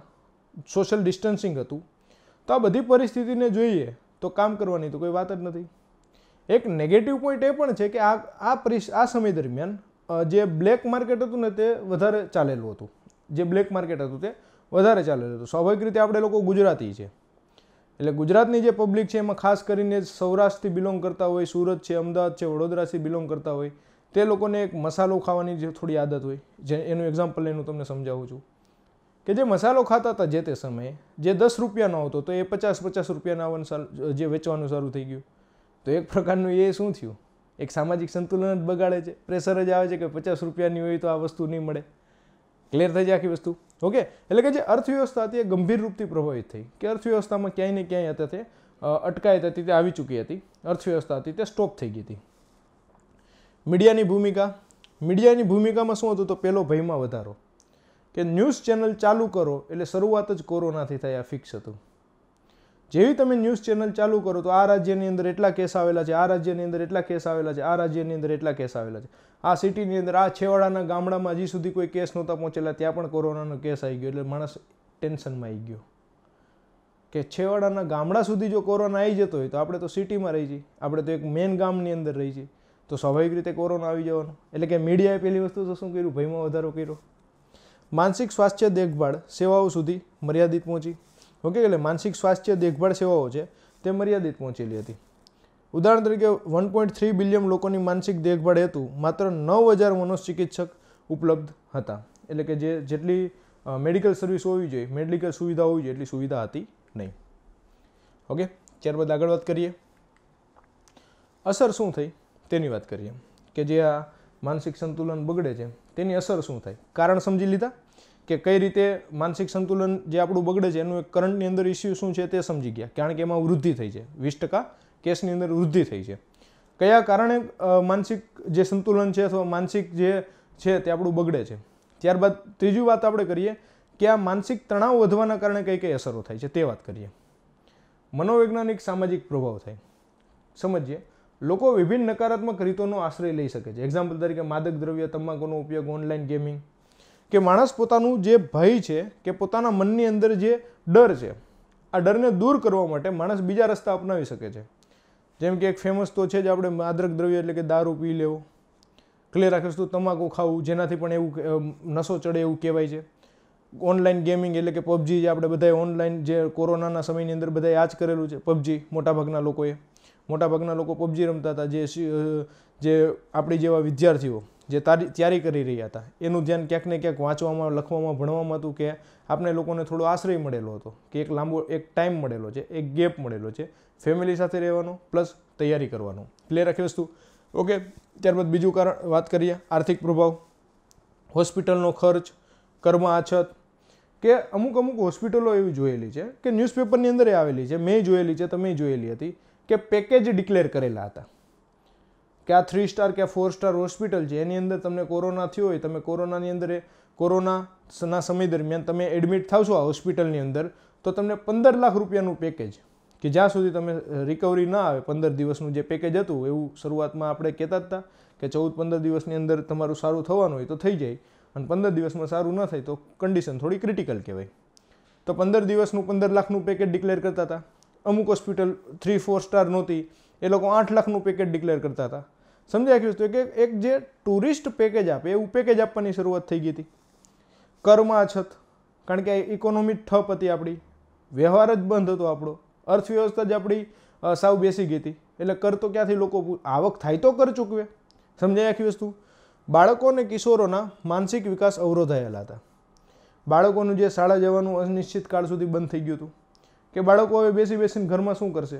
સોશિયલ ડિસ્ટન્સિંગ હતું તો આ બધી પરિસ્થિતિને જોઈએ તો કામ કરવાની તો કોઈ વાત જ નથી એક નેગેટિવ પોઈન્ટ એ પણ છે કે આ આ પરિસ આ સમય દરમિયાન જે બ્લેક માર્કેટ હતું ને તે વધારે ચાલેલું હતું જે બ્લેક માર્કેટ હતું તે વધારે ચાલેલું હતું સ્વાભાવિક રીતે આપણે લોકો ગુજરાતી છે એટલે ગુજરાતની જે પબ્લિક છે એમાં ખાસ કરીને સૌરાષ્ટ્રથી બિલોંગ કરતા હોય સુરત છે અમદાવાદ છે વડોદરાથી બિલોંગ કરતા હોય તે લોકોને એક મસાલો ખાવાની જે થોડી આદત હોય જે એનું એક્ઝામ્પલ એનું તમને સમજાવું છું કે જે મસાલો ખાતા હતા જે તે સમયે જે દસ રૂપિયાનો આવતો તો એ પચાસ પચાસ રૂપિયાના આવવાનું જે વેચવાનું સારું થઈ ગયું તો એક પ્રકારનું એ શું થયું એક સામાજિક સંતુલન જ બગાડે છે પ્રેશર જ આવે છે કે પચાસ રૂપિયાની હોય તો આ વસ્તુ નહીં મળે ક્લિયર થઈ જાય આખી વસ્તુ ઓકે એટલે કે જે અર્થવ્યવસ્થા હતી એ ગંભીર રૂપથી પ્રભાવિત થઈ કે અર્થવ્યવસ્થામાં ક્યાંય ને ક્યાંય હતા તે અટકાયત હતી તે આવી ચૂકી હતી અર્થવ્યવસ્થા હતી તે સ્ટોપ થઈ ગઈ હતી મીડિયાની ભૂમિકા મીડિયાની ભૂમિકામાં શું હતું તો પહેલો ભયમાં વધારો કે ન્યૂઝ ચેનલ ચાલુ કરો એટલે શરૂઆત જ કોરોનાથી થઈ આ ફિક્સ હતું જેવી તમે ન્યૂઝ ચેનલ ચાલુ કરો તો આ રાજ્યની અંદર એટલા કેસ આવેલા છે આ રાજ્યની અંદર એટલા કેસ આવેલા છે આ રાજ્યની અંદર એટલા કેસ આવેલા છે આ સિટીની અંદર આ છેવાડાના ગામડામાં હજી સુધી કોઈ કેસ નહોતા પહોંચેલા ત્યાં પણ કોરોનાનો કેસ આવી ગયો એટલે માણસ ટેન્શનમાં આવી ગયો કે છેવાડાના ગામડા સુધી જો કોરોના આવી જતો હોય તો આપણે તો સિટીમાં રહી છીએ આપણે તો એક મેન ગામની અંદર રહી છીએ તો સ્વાભાવિક રીતે કોરોના આવી જવાનો એટલે કે મીડિયાએ પહેલી વસ્તુ તો શું કર્યું ભયમાં વધારો કર્યો માનસિક સ્વાસ્થ્ય દેખભાળ સેવાઓ સુધી મર્યાદિત પહોંચી ઓકે એટલે માનસિક સ્વાસ્થ્ય દેખભાળ સેવાઓ છે તે મર્યાદિત પહોંચેલી હતી ઉદાહરણ તરીકે વન પોઈન્ટ થ્રી બિલિયન લોકોની માનસિક દેખભાળ હેતુ માત્ર નવ હજાર મનોચિકિત્સક ઉપલબ્ધ હતા એટલે કે જે જેટલી મેડિકલ સર્વિસ હોવી જોઈએ મેડિકલ સુવિધા હોવી જોઈએ એટલી સુવિધા હતી નહીં ઓકે ત્યારબાદ આગળ વાત કરીએ અસર શું થઈ તેની વાત કરીએ કે જે આ માનસિક સંતુલન બગડે છે તેની અસર શું થાય કારણ સમજી લીધા કે કઈ રીતે માનસિક સંતુલન જે આપણું બગડે છે એનું એક કરંટની અંદર ઇસ્યુ શું છે તે સમજી ગયા કારણ કે એમાં વૃદ્ધિ થઈ છે વીસ ટકા કેસની અંદર વૃદ્ધિ થઈ છે કયા કારણે માનસિક જે સંતુલન છે અથવા માનસિક જે છે તે આપણું બગડે છે ત્યારબાદ ત્રીજી વાત આપણે કરીએ કે આ માનસિક તણાવ વધવાના કારણે કઈ કઈ અસરો થાય છે તે વાત કરીએ મનોવૈજ્ઞાનિક સામાજિક પ્રભાવ થાય સમજીએ લોકો વિભિન્ન નકારાત્મક રીતોનો આશ્રય લઈ શકે છે એક્ઝામ્પલ તરીકે માદક દ્રવ્ય તમાકુનો ઉપયોગ ઓનલાઈન ગેમિંગ કે માણસ પોતાનું જે ભય છે કે પોતાના મનની અંદર જે ડર છે આ ડરને દૂર કરવા માટે માણસ બીજા રસ્તા અપનાવી શકે છે જેમ કે એક ફેમસ તો છે જ આપણે માદક દ્રવ્ય એટલે કે દારૂ પી લેવો ક્લિયર રાખીશ તો તમાકુ ખાવું જેનાથી પણ એવું નશો ચડે એવું કહેવાય છે ઓનલાઈન ગેમિંગ એટલે કે પબજી જે આપણે બધાએ ઓનલાઈન જે કોરોનાના સમયની અંદર બધાએ આ જ કરેલું છે પબજી મોટાભાગના લોકોએ મોટાભાગના લોકો પબજી રમતા હતા જે જે આપણી જેવા વિદ્યાર્થીઓ જે તૈયારી કરી રહ્યા હતા એનું ધ્યાન ક્યાંક ને ક્યાંક વાંચવામાં લખવામાં ભણવામાં હતું કે આપણે લોકોને થોડો આશ્રય મળેલો હતો કે એક લાંબો એક ટાઈમ મળેલો છે એક ગેપ મળેલો છે ફેમિલી સાથે રહેવાનો પ્લસ તૈયારી કરવાનો ક્લિયર આખી વસ્તુ ઓકે ત્યારબાદ બીજું કારણ વાત કરીએ આર્થિક પ્રભાવ હોસ્પિટલનો ખર્ચ કર્મ આછત કે અમુક અમુક હોસ્પિટલો એવી જોયેલી છે કે ન્યૂઝપેપરની અંદર આવેલી છે મેં જોયેલી છે તમે જોયેલી હતી કે પેકેજ ડિક્લેર કરેલા હતા કે આ થ્રી સ્ટાર કે ફોર સ્ટાર હોસ્પિટલ છે એની અંદર તમને કોરોના થયો હોય તમે કોરોનાની અંદર કોરોનાના સમય દરમિયાન તમે એડમિટ થાવ છો આ હોસ્પિટલની અંદર તો તમને પંદર લાખ રૂપિયાનું પેકેજ કે જ્યાં સુધી તમે રિકવરી ના આવે પંદર દિવસનું જે પેકેજ હતું એવું શરૂઆતમાં આપણે કહેતા હતા કે ચૌદ પંદર દિવસની અંદર તમારું સારું થવાનું હોય તો થઈ જાય અને પંદર દિવસમાં સારું ન થાય તો કંડિશન થોડી ક્રિટિકલ કહેવાય તો પંદર દિવસનું પંદર લાખનું પેકેજ ડિક્લેર કરતા હતા અમુક હોસ્પિટલ થ્રી ફોર સ્ટાર નહોતી એ લોકો આઠ લાખનું પેકેજ ડિક્લેર કરતા હતા સમજી રાખ્યું હતું કે એક જે ટુરિસ્ટ પેકેજ આપે એવું પેકેજ આપવાની શરૂઆત થઈ ગઈ હતી કરમાં અછત કારણ કે ઇકોનોમી ઠપ હતી આપણી વ્યવહાર જ બંધ હતો આપણો અર્થવ્યવસ્થા જ આપણી સાવ બેસી ગઈ હતી એટલે કર તો ક્યાંથી લોકો આવક થાય તો કર ચૂકવે સમજાય આખી વસ્તુ બાળકો અને કિશોરોના માનસિક વિકાસ અવરોધાયેલા હતા બાળકોનું જે શાળા જવાનું અનિશ્ચિત કાળ સુધી બંધ થઈ ગયું હતું કે બાળકો હવે બેસી બેસીને ઘરમાં શું કરશે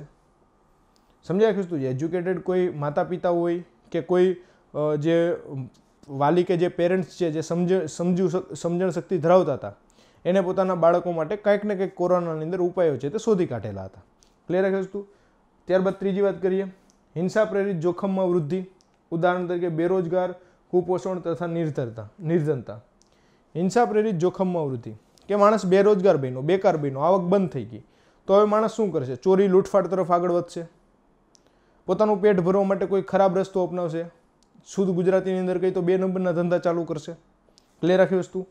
સમજાય ખુશ જે એજ્યુકેટેડ કોઈ માતા પિતા હોય કે કોઈ જે વાલી કે જે પેરેન્ટ્સ છે જે સમજ સમજુ સમજણ શક્તિ ધરાવતા હતા એને પોતાના બાળકો માટે કંઈક ને કંઈક કોરોનાની અંદર ઉપાયો છે તે શોધી કાઢેલા હતા ક્લિયર રાખે વસ્તુ ત્યારબાદ ત્રીજી વાત કરીએ હિંસા પ્રેરિત જોખમમાં વૃદ્ધિ ઉદાહરણ તરીકે બેરોજગાર કુપોષણ તથા નિર્ધરતા નિર્ધનતા હિંસા પ્રેરિત જોખમમાં વૃદ્ધિ કે માણસ બેરોજગાર બન્યો બેકાર બન્યો આવક બંધ થઈ ગઈ તો હવે માણસ શું કરશે ચોરી લૂંટફાટ તરફ આગળ વધશે પોતાનું પેટ ભરવા માટે કોઈ ખરાબ રસ્તો અપનાવશે શુદ્ધ ગુજરાતીની અંદર કંઈ તો બે નંબરના ધંધા ચાલુ કરશે ક્લિયર રાખી વસ્તુ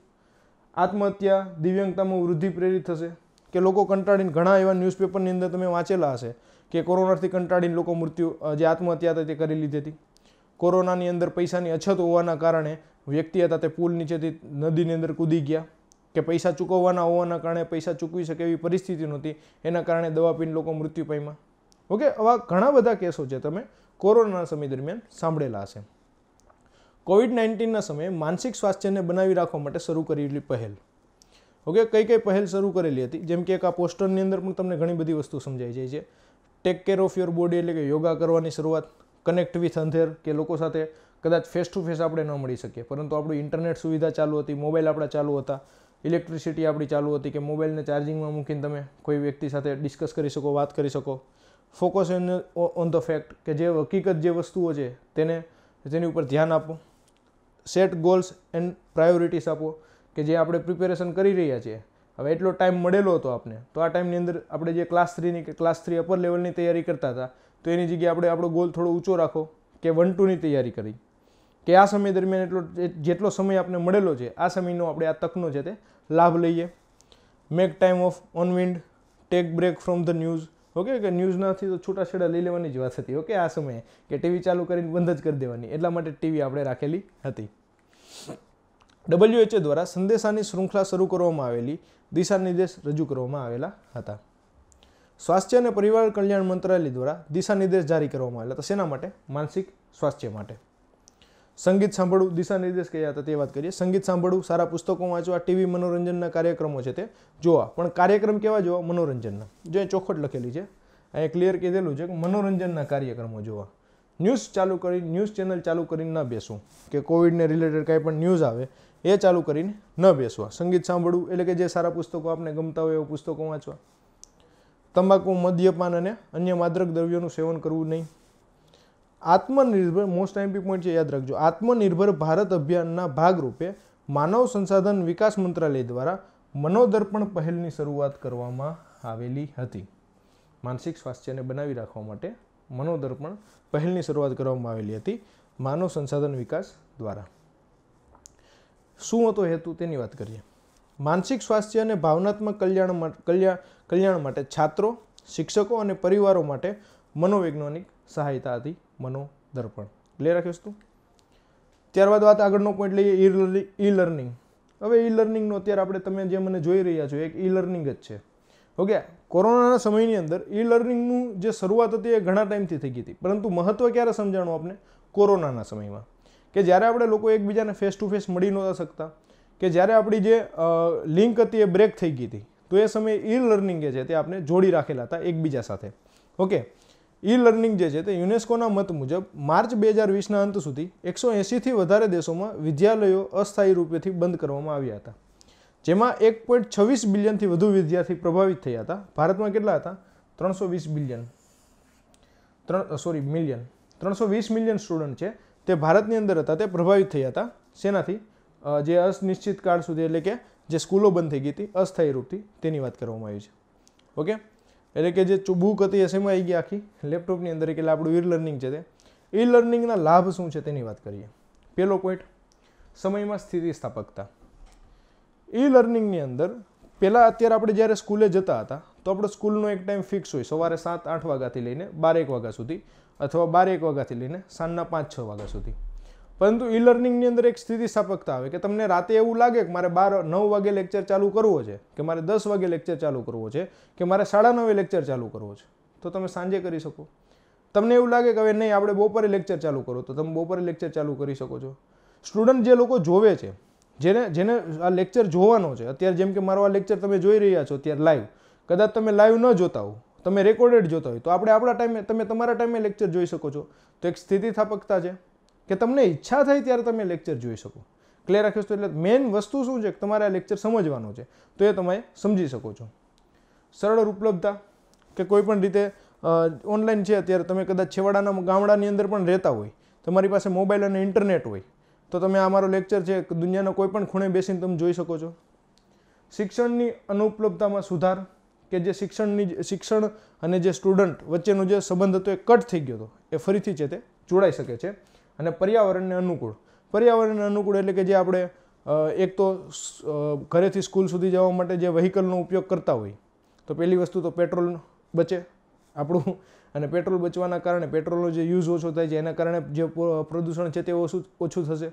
આત્મહત્યા દિવ્યાંગતામાં વૃદ્ધિ પ્રેરિત થશે કે લોકો કંટાળીને ઘણા એવા ન્યૂઝપેપરની અંદર તમે વાંચેલા હશે કે કોરોનાથી કંટાળીને લોકો મૃત્યુ જે આત્મહત્યા હતા તે કરી લીધી હતી કોરોનાની અંદર પૈસાની અછત હોવાના કારણે વ્યક્તિ હતા તે પુલ નીચેથી નદીની અંદર કૂદી ગયા કે પૈસા ચૂકવવાના હોવાના કારણે પૈસા ચૂકવી શકે એવી પરિસ્થિતિ નહોતી એના કારણે દવા પીને લોકો મૃત્યુ પામ્યા ઓકે આવા ઘણા બધા કેસો છે તમે કોરોનાના સમય દરમિયાન સાંભળેલા હશે કોવિડ નાઇન્ટીનના સમયે માનસિક સ્વાસ્થ્યને બનાવી રાખવા માટે શરૂ કરેલી પહેલ ઓકે કઈ કઈ પહેલ શરૂ કરેલી હતી જેમ કે એક આ પોસ્ટરની અંદર પણ તમને ઘણી બધી વસ્તુ સમજાઈ જાય છે take care of your body એટલે કે યોગા કરવાની શરૂઆત કનેક્ટ વિથ અંધેર કે લોકો સાથે કદાચ ફેસ ટુ ફેસ આપણે ન મળી શકીએ પરંતુ આપણું ઇન્ટરનેટ સુવિધા ચાલુ હતી મોબાઈલ આપણા ચાલુ હતા ઇલેક્ટ્રિસિટી આપણી ચાલુ હતી કે મોબાઈલને ચાર્જિંગમાં મૂકીને તમે કોઈ વ્યક્તિ સાથે ડિસ્કસ કરી શકો વાત કરી શકો focus on on the fact કે જે હકીકત જે વસ્તુઓ છે તેને તેની ઉપર ધ્યાન આપો સેટ ગોલ્સ એન્ડ પ્રાયોરિટીસ આપો કે જે આપણે પ્રિપેરેશન કરી રહ્યા છીએ હવે એટલો ટાઈમ મળેલો હતો આપણે તો આ ટાઈમની અંદર આપણે જે ક્લાસ થ્રીની કે ક્લાસ થ્રી અપર લેવલની તૈયારી કરતા હતા તો એની જગ્યાએ આપણે આપણો ગોલ થોડો ઊંચો રાખો કે વન ટુની તૈયારી કરી કે આ સમય દરમિયાન એટલો જેટલો સમય આપણે મળેલો છે આ સમયનો આપણે આ તકનો છે તે લાભ લઈએ make time off unwind take break from the news okay કે ન્યૂઝમાંથી તો છૂટાછેડા લઈ લેવાની જ વાત હતી ઓકે આ સમયે કે ટીવી ચાલુ કરીને બંધ જ કરી દેવાની એટલા માટે ટીવી આપણે રાખેલી હતી ડબલ્યુએચએ દ્વારા સંદેશાની શૃંખલા શરૂ કરવામાં આવેલી દિશાનિર્દેશ રજૂ કરવામાં આવેલા હતા સ્વાસ્થ્ય અને પરિવાર કલ્યાણ મંત્રાલય દ્વારા દિશાનિર્દેશ જારી કરવામાં આવેલા હતા શેના માટે માનસિક સ્વાસ્થ્ય માટે સંગીત સાંભળવું દિશા નિર્દેશ કયા હતા તે વાત કરીએ સંગીત સાંભળવું સારા પુસ્તકો વાંચવા ટીવી મનોરંજનના કાર્યક્રમો છે તે જોવા પણ કાર્યક્રમ કેવા જોવા મનોરંજનના જે ચોખટ લખેલી છે અહીંયા ક્લિયર કીધેલું છે કે મનોરંજનના કાર્યક્રમો જોવા ન્યૂઝ ચાલુ કરી ન્યૂઝ ચેનલ ચાલુ કરીને ન બેસવું કે કોવિડને રિલેટેડ કાંઈ પણ ન્યૂઝ આવે એ ચાલુ કરીને ન બેસવા સંગીત સાંભળવું એટલે કે જે સારા પુસ્તકો આપને ગમતા હોય એવા પુસ્તકો વાંચવા તંબાકુ મદ્યપાન અને અન્ય માદ્રક દ્રવ્યોનું સેવન કરવું નહીં આત્મનિર્ભર મોસ્ટ આઈમ્પી પોઈન્ટ છે યાદ રાખજો આત્મનિર્ભર ભારત અભિયાનના ભાગરૂપે માનવ સંસાધન વિકાસ મંત્રાલય દ્વારા મનોદર્પણ પહેલની શરૂઆત કરવામાં આવેલી હતી માનસિક સ્વાસ્થ્યને બનાવી રાખવા માટે મનોદર્પણ પહેલની શરૂઆત કરવામાં આવેલી હતી માનવ સંસાધન વિકાસ દ્વારા શું હતો હેતુ તેની વાત કરીએ માનસિક સ્વાસ્થ્ય અને ભાવનાત્મક કલ્યાણ કલ્યાણ કલ્યાણ માટે છાત્રો શિક્ષકો અને પરિવારો માટે મનોવૈજ્ઞાનિક સહાયતા હતી મનોદર્પણ ક્લિયર રાખી વસ્તુ ત્યારબાદ વાત આગળનો પોઈન્ટ લઈએ ઈ લર્નિંગ હવે ઈ લર્નિંગનો અત્યારે આપણે તમે જે મને જોઈ રહ્યા છો એક ઈ લર્નિંગ જ છે ઓકે કોરોનાના સમયની અંદર ઈ લર્નિંગનું જે શરૂઆત હતી એ ઘણા ટાઈમથી થઈ ગઈ હતી પરંતુ મહત્ત્વ ક્યારે સમજાણું આપણે કોરોનાના સમયમાં કે જ્યારે આપણે લોકો એકબીજાને ફેસ ટુ ફેસ મળી નહોતા શકતા કે જ્યારે આપણી જે લિંક હતી એ બ્રેક થઈ ગઈ હતી તો એ સમયે ઈ લર્નિંગ જે છે તે આપણે જોડી રાખેલા હતા એકબીજા સાથે ઓકે ઈ લર્નિંગ જે છે તે યુનેસ્કોના મત મુજબ માર્ચ બે હજાર વીસના અંત સુધી એકસો એંસીથી વધારે દેશોમાં વિદ્યાલયો અસ્થાયી રૂપેથી બંધ કરવામાં આવ્યા હતા જેમાં એક પોઈન્ટ છવ્વીસ બિલિયનથી વધુ વિદ્યાર્થી પ્રભાવિત થયા હતા ભારતમાં કેટલા હતા ત્રણસો વીસ બિલિયન ત્રણ સોરી મિલિયન ત્રણસો વીસ મિલિયન સ્ટુડન્ટ છે તે ભારતની અંદર હતા તે પ્રભાવિત થયા હતા શેનાથી જે અનિશ્ચિત કાળ સુધી એટલે કે જે સ્કૂલો બંધ થઈ ગઈ હતી અસ્થાયી રૂપથી તેની વાત કરવામાં આવી છે ઓકે એટલે કે જે બુક હતી એસેમાં આવી ગઈ આખી લેપટોપની અંદર એટલે આપણું ઈ લર્નિંગ છે તે ઈ લર્નિંગના લાભ શું છે તેની વાત કરીએ પહેલો પોઈન્ટ સમયમાં સ્થિતિસ્થાપકતા ઈ લર્નિંગની અંદર પહેલાં અત્યારે આપણે જ્યારે સ્કૂલે જતા હતા તો આપણો સ્કૂલનો એક ટાઈમ ફિક્સ હોય સવારે સાત આઠ વાગ્યાથી લઈને બારેક વાગ્યા સુધી અથવા બારેક વાગ્યાથી લઈને સાંજના પાંચ છ વાગ્યા સુધી પરંતુ ઈ લર્નિંગની અંદર એક સ્થિતિસ્થાપકતા આવે કે તમને રાતે એવું લાગે કે મારે બાર નવ વાગે લેક્ચર ચાલુ કરવો છે કે મારે દસ વાગે લેક્ચર ચાલુ કરવો છે કે મારે સાડા નવે લેક્ચર ચાલુ કરવો છે તો તમે સાંજે કરી શકો તમને એવું લાગે કે હવે નહીં આપણે બપોરે લેક્ચર ચાલુ કરો તો તમે બપોરે લેક્ચર ચાલુ કરી શકો છો સ્ટુડન્ટ જે લોકો જોવે છે જેને જેને આ લેક્ચર જોવાનો છે અત્યારે જેમ કે મારો આ લેક્ચર તમે જોઈ રહ્યા છો અત્યારે લાઈવ કદાચ તમે લાઈવ ન જોતા હો તમે રેકોર્ડેડ જોતા હોય તો આપણે આપણા ટાઈમે તમે તમારા ટાઈમે લેક્ચર જોઈ શકો છો તો એક સ્થિતિસ્થાપકતા છે કે તમને ઈચ્છા થાય ત્યારે તમે લેક્ચર જોઈ શકો ક્લિયર રાખ્યું તો એટલે મેઇન વસ્તુ શું છે કે તમારે આ લેક્ચર સમજવાનો છે તો એ તમે સમજી શકો છો સરળ ઉપલબ્ધતા કે કોઈ પણ રીતે ઓનલાઈન છે અત્યારે તમે કદાચ છેવાડાના ગામડાની અંદર પણ રહેતા હોય તમારી પાસે મોબાઈલ અને ઇન્ટરનેટ હોય તો તમે આ મારો લેક્ચર છે દુનિયાના કોઈ પણ ખૂણે બેસીને તમે જોઈ શકો છો શિક્ષણની અનુપલબ્ધતામાં સુધાર કે જે શિક્ષણની શિક્ષણ અને જે સ્ટુડન્ટ વચ્ચેનો જે સંબંધ હતો એ કટ થઈ ગયો હતો એ ફરીથી છે તે જોડાઈ શકે છે અને પર્યાવરણને અનુકૂળ પર્યાવરણને અનુકૂળ એટલે કે જે આપણે એક તો ઘરેથી સ્કૂલ સુધી જવા માટે જે વ્હીકલનો ઉપયોગ કરતા હોય તો પહેલી વસ્તુ તો પેટ્રોલ બચે આપણું અને પેટ્રોલ બચવાના કારણે પેટ્રોલનો જે યુઝ ઓછો થાય છે એના કારણે જે પ્રદૂષણ છે તે ઓછું ઓછું થશે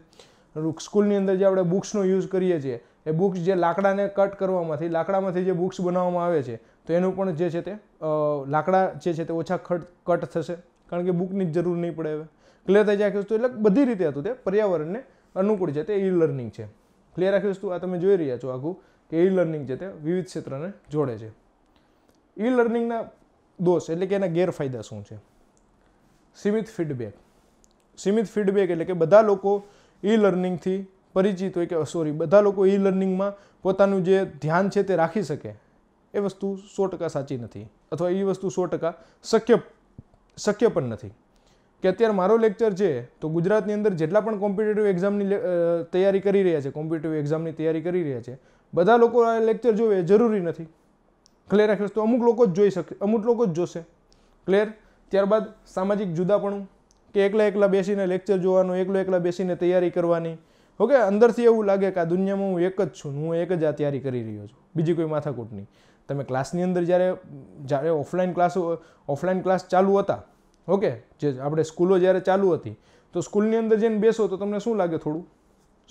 સ્કૂલની અંદર જે આપણે બુક્સનો યુઝ કરીએ છીએ એ બુક્સ જે લાકડાને કટ કરવામાંથી લાકડામાંથી જે બુક્સ બનાવવામાં આવે છે તો એનું પણ જે છે તે લાકડા જે છે તે ઓછા કટ થશે કારણ કે બુકની જ જરૂર નહીં પડે હવે ક્લિયર થઈ જાય વસ્તુ એટલે બધી રીતે હતું તે પર્યાવરણને અનુકૂળ છે તે ઈ લર્નિંગ છે ક્લિયર આખી વસ્તુ આ તમે જોઈ રહ્યા છો આખું કે ઈ લર્નિંગ છે તે વિવિધ ક્ષેત્રને જોડે છે ઈ લર્નિંગના દોષ એટલે કે એના ગેરફાયદા શું છે સીમિત ફીડબેક સીમિત ફીડબેક એટલે કે બધા લોકો ઈ લર્નિંગથી પરિચિત હોય કે સોરી બધા લોકો ઈ લર્નિંગમાં પોતાનું જે ધ્યાન છે તે રાખી શકે એ વસ્તુ સો ટકા સાચી નથી અથવા એ વસ્તુ સો ટકા શક્ય શક્ય પણ નથી કે અત્યારે મારો લેક્ચર છે તો ગુજરાતની અંદર જેટલા પણ કોમ્પિટેટિવ એક્ઝામની તૈયારી કરી રહ્યા છે કોમ્પિટેટિવ એક્ઝામની તૈયારી કરી રહ્યા છે બધા લોકો આ લેક્ચર જોવે જરૂરી નથી ક્લિયર રાખીશ તો અમુક લોકો જ જોઈ શકે અમુક લોકો જ જોશે ક્લિયર ત્યારબાદ સામાજિક જુદાપણું કે એકલા એકલા બેસીને લેક્ચર જોવાનું એકલો એકલા બેસીને તૈયારી કરવાની ઓકે અંદરથી એવું લાગે કે આ દુનિયામાં હું એક જ છું હું એક જ આ તૈયારી કરી રહ્યો છું બીજી કોઈ માથાકૂટ નહીં તમે ક્લાસની અંદર જ્યારે જ્યારે ઓફલાઈન ક્લાસ ઓફલાઈન ક્લાસ ચાલુ હતા ઓકે જે આપણે સ્કૂલો જ્યારે ચાલુ હતી તો સ્કૂલની અંદર જઈને બેસો તો તમને શું લાગે થોડું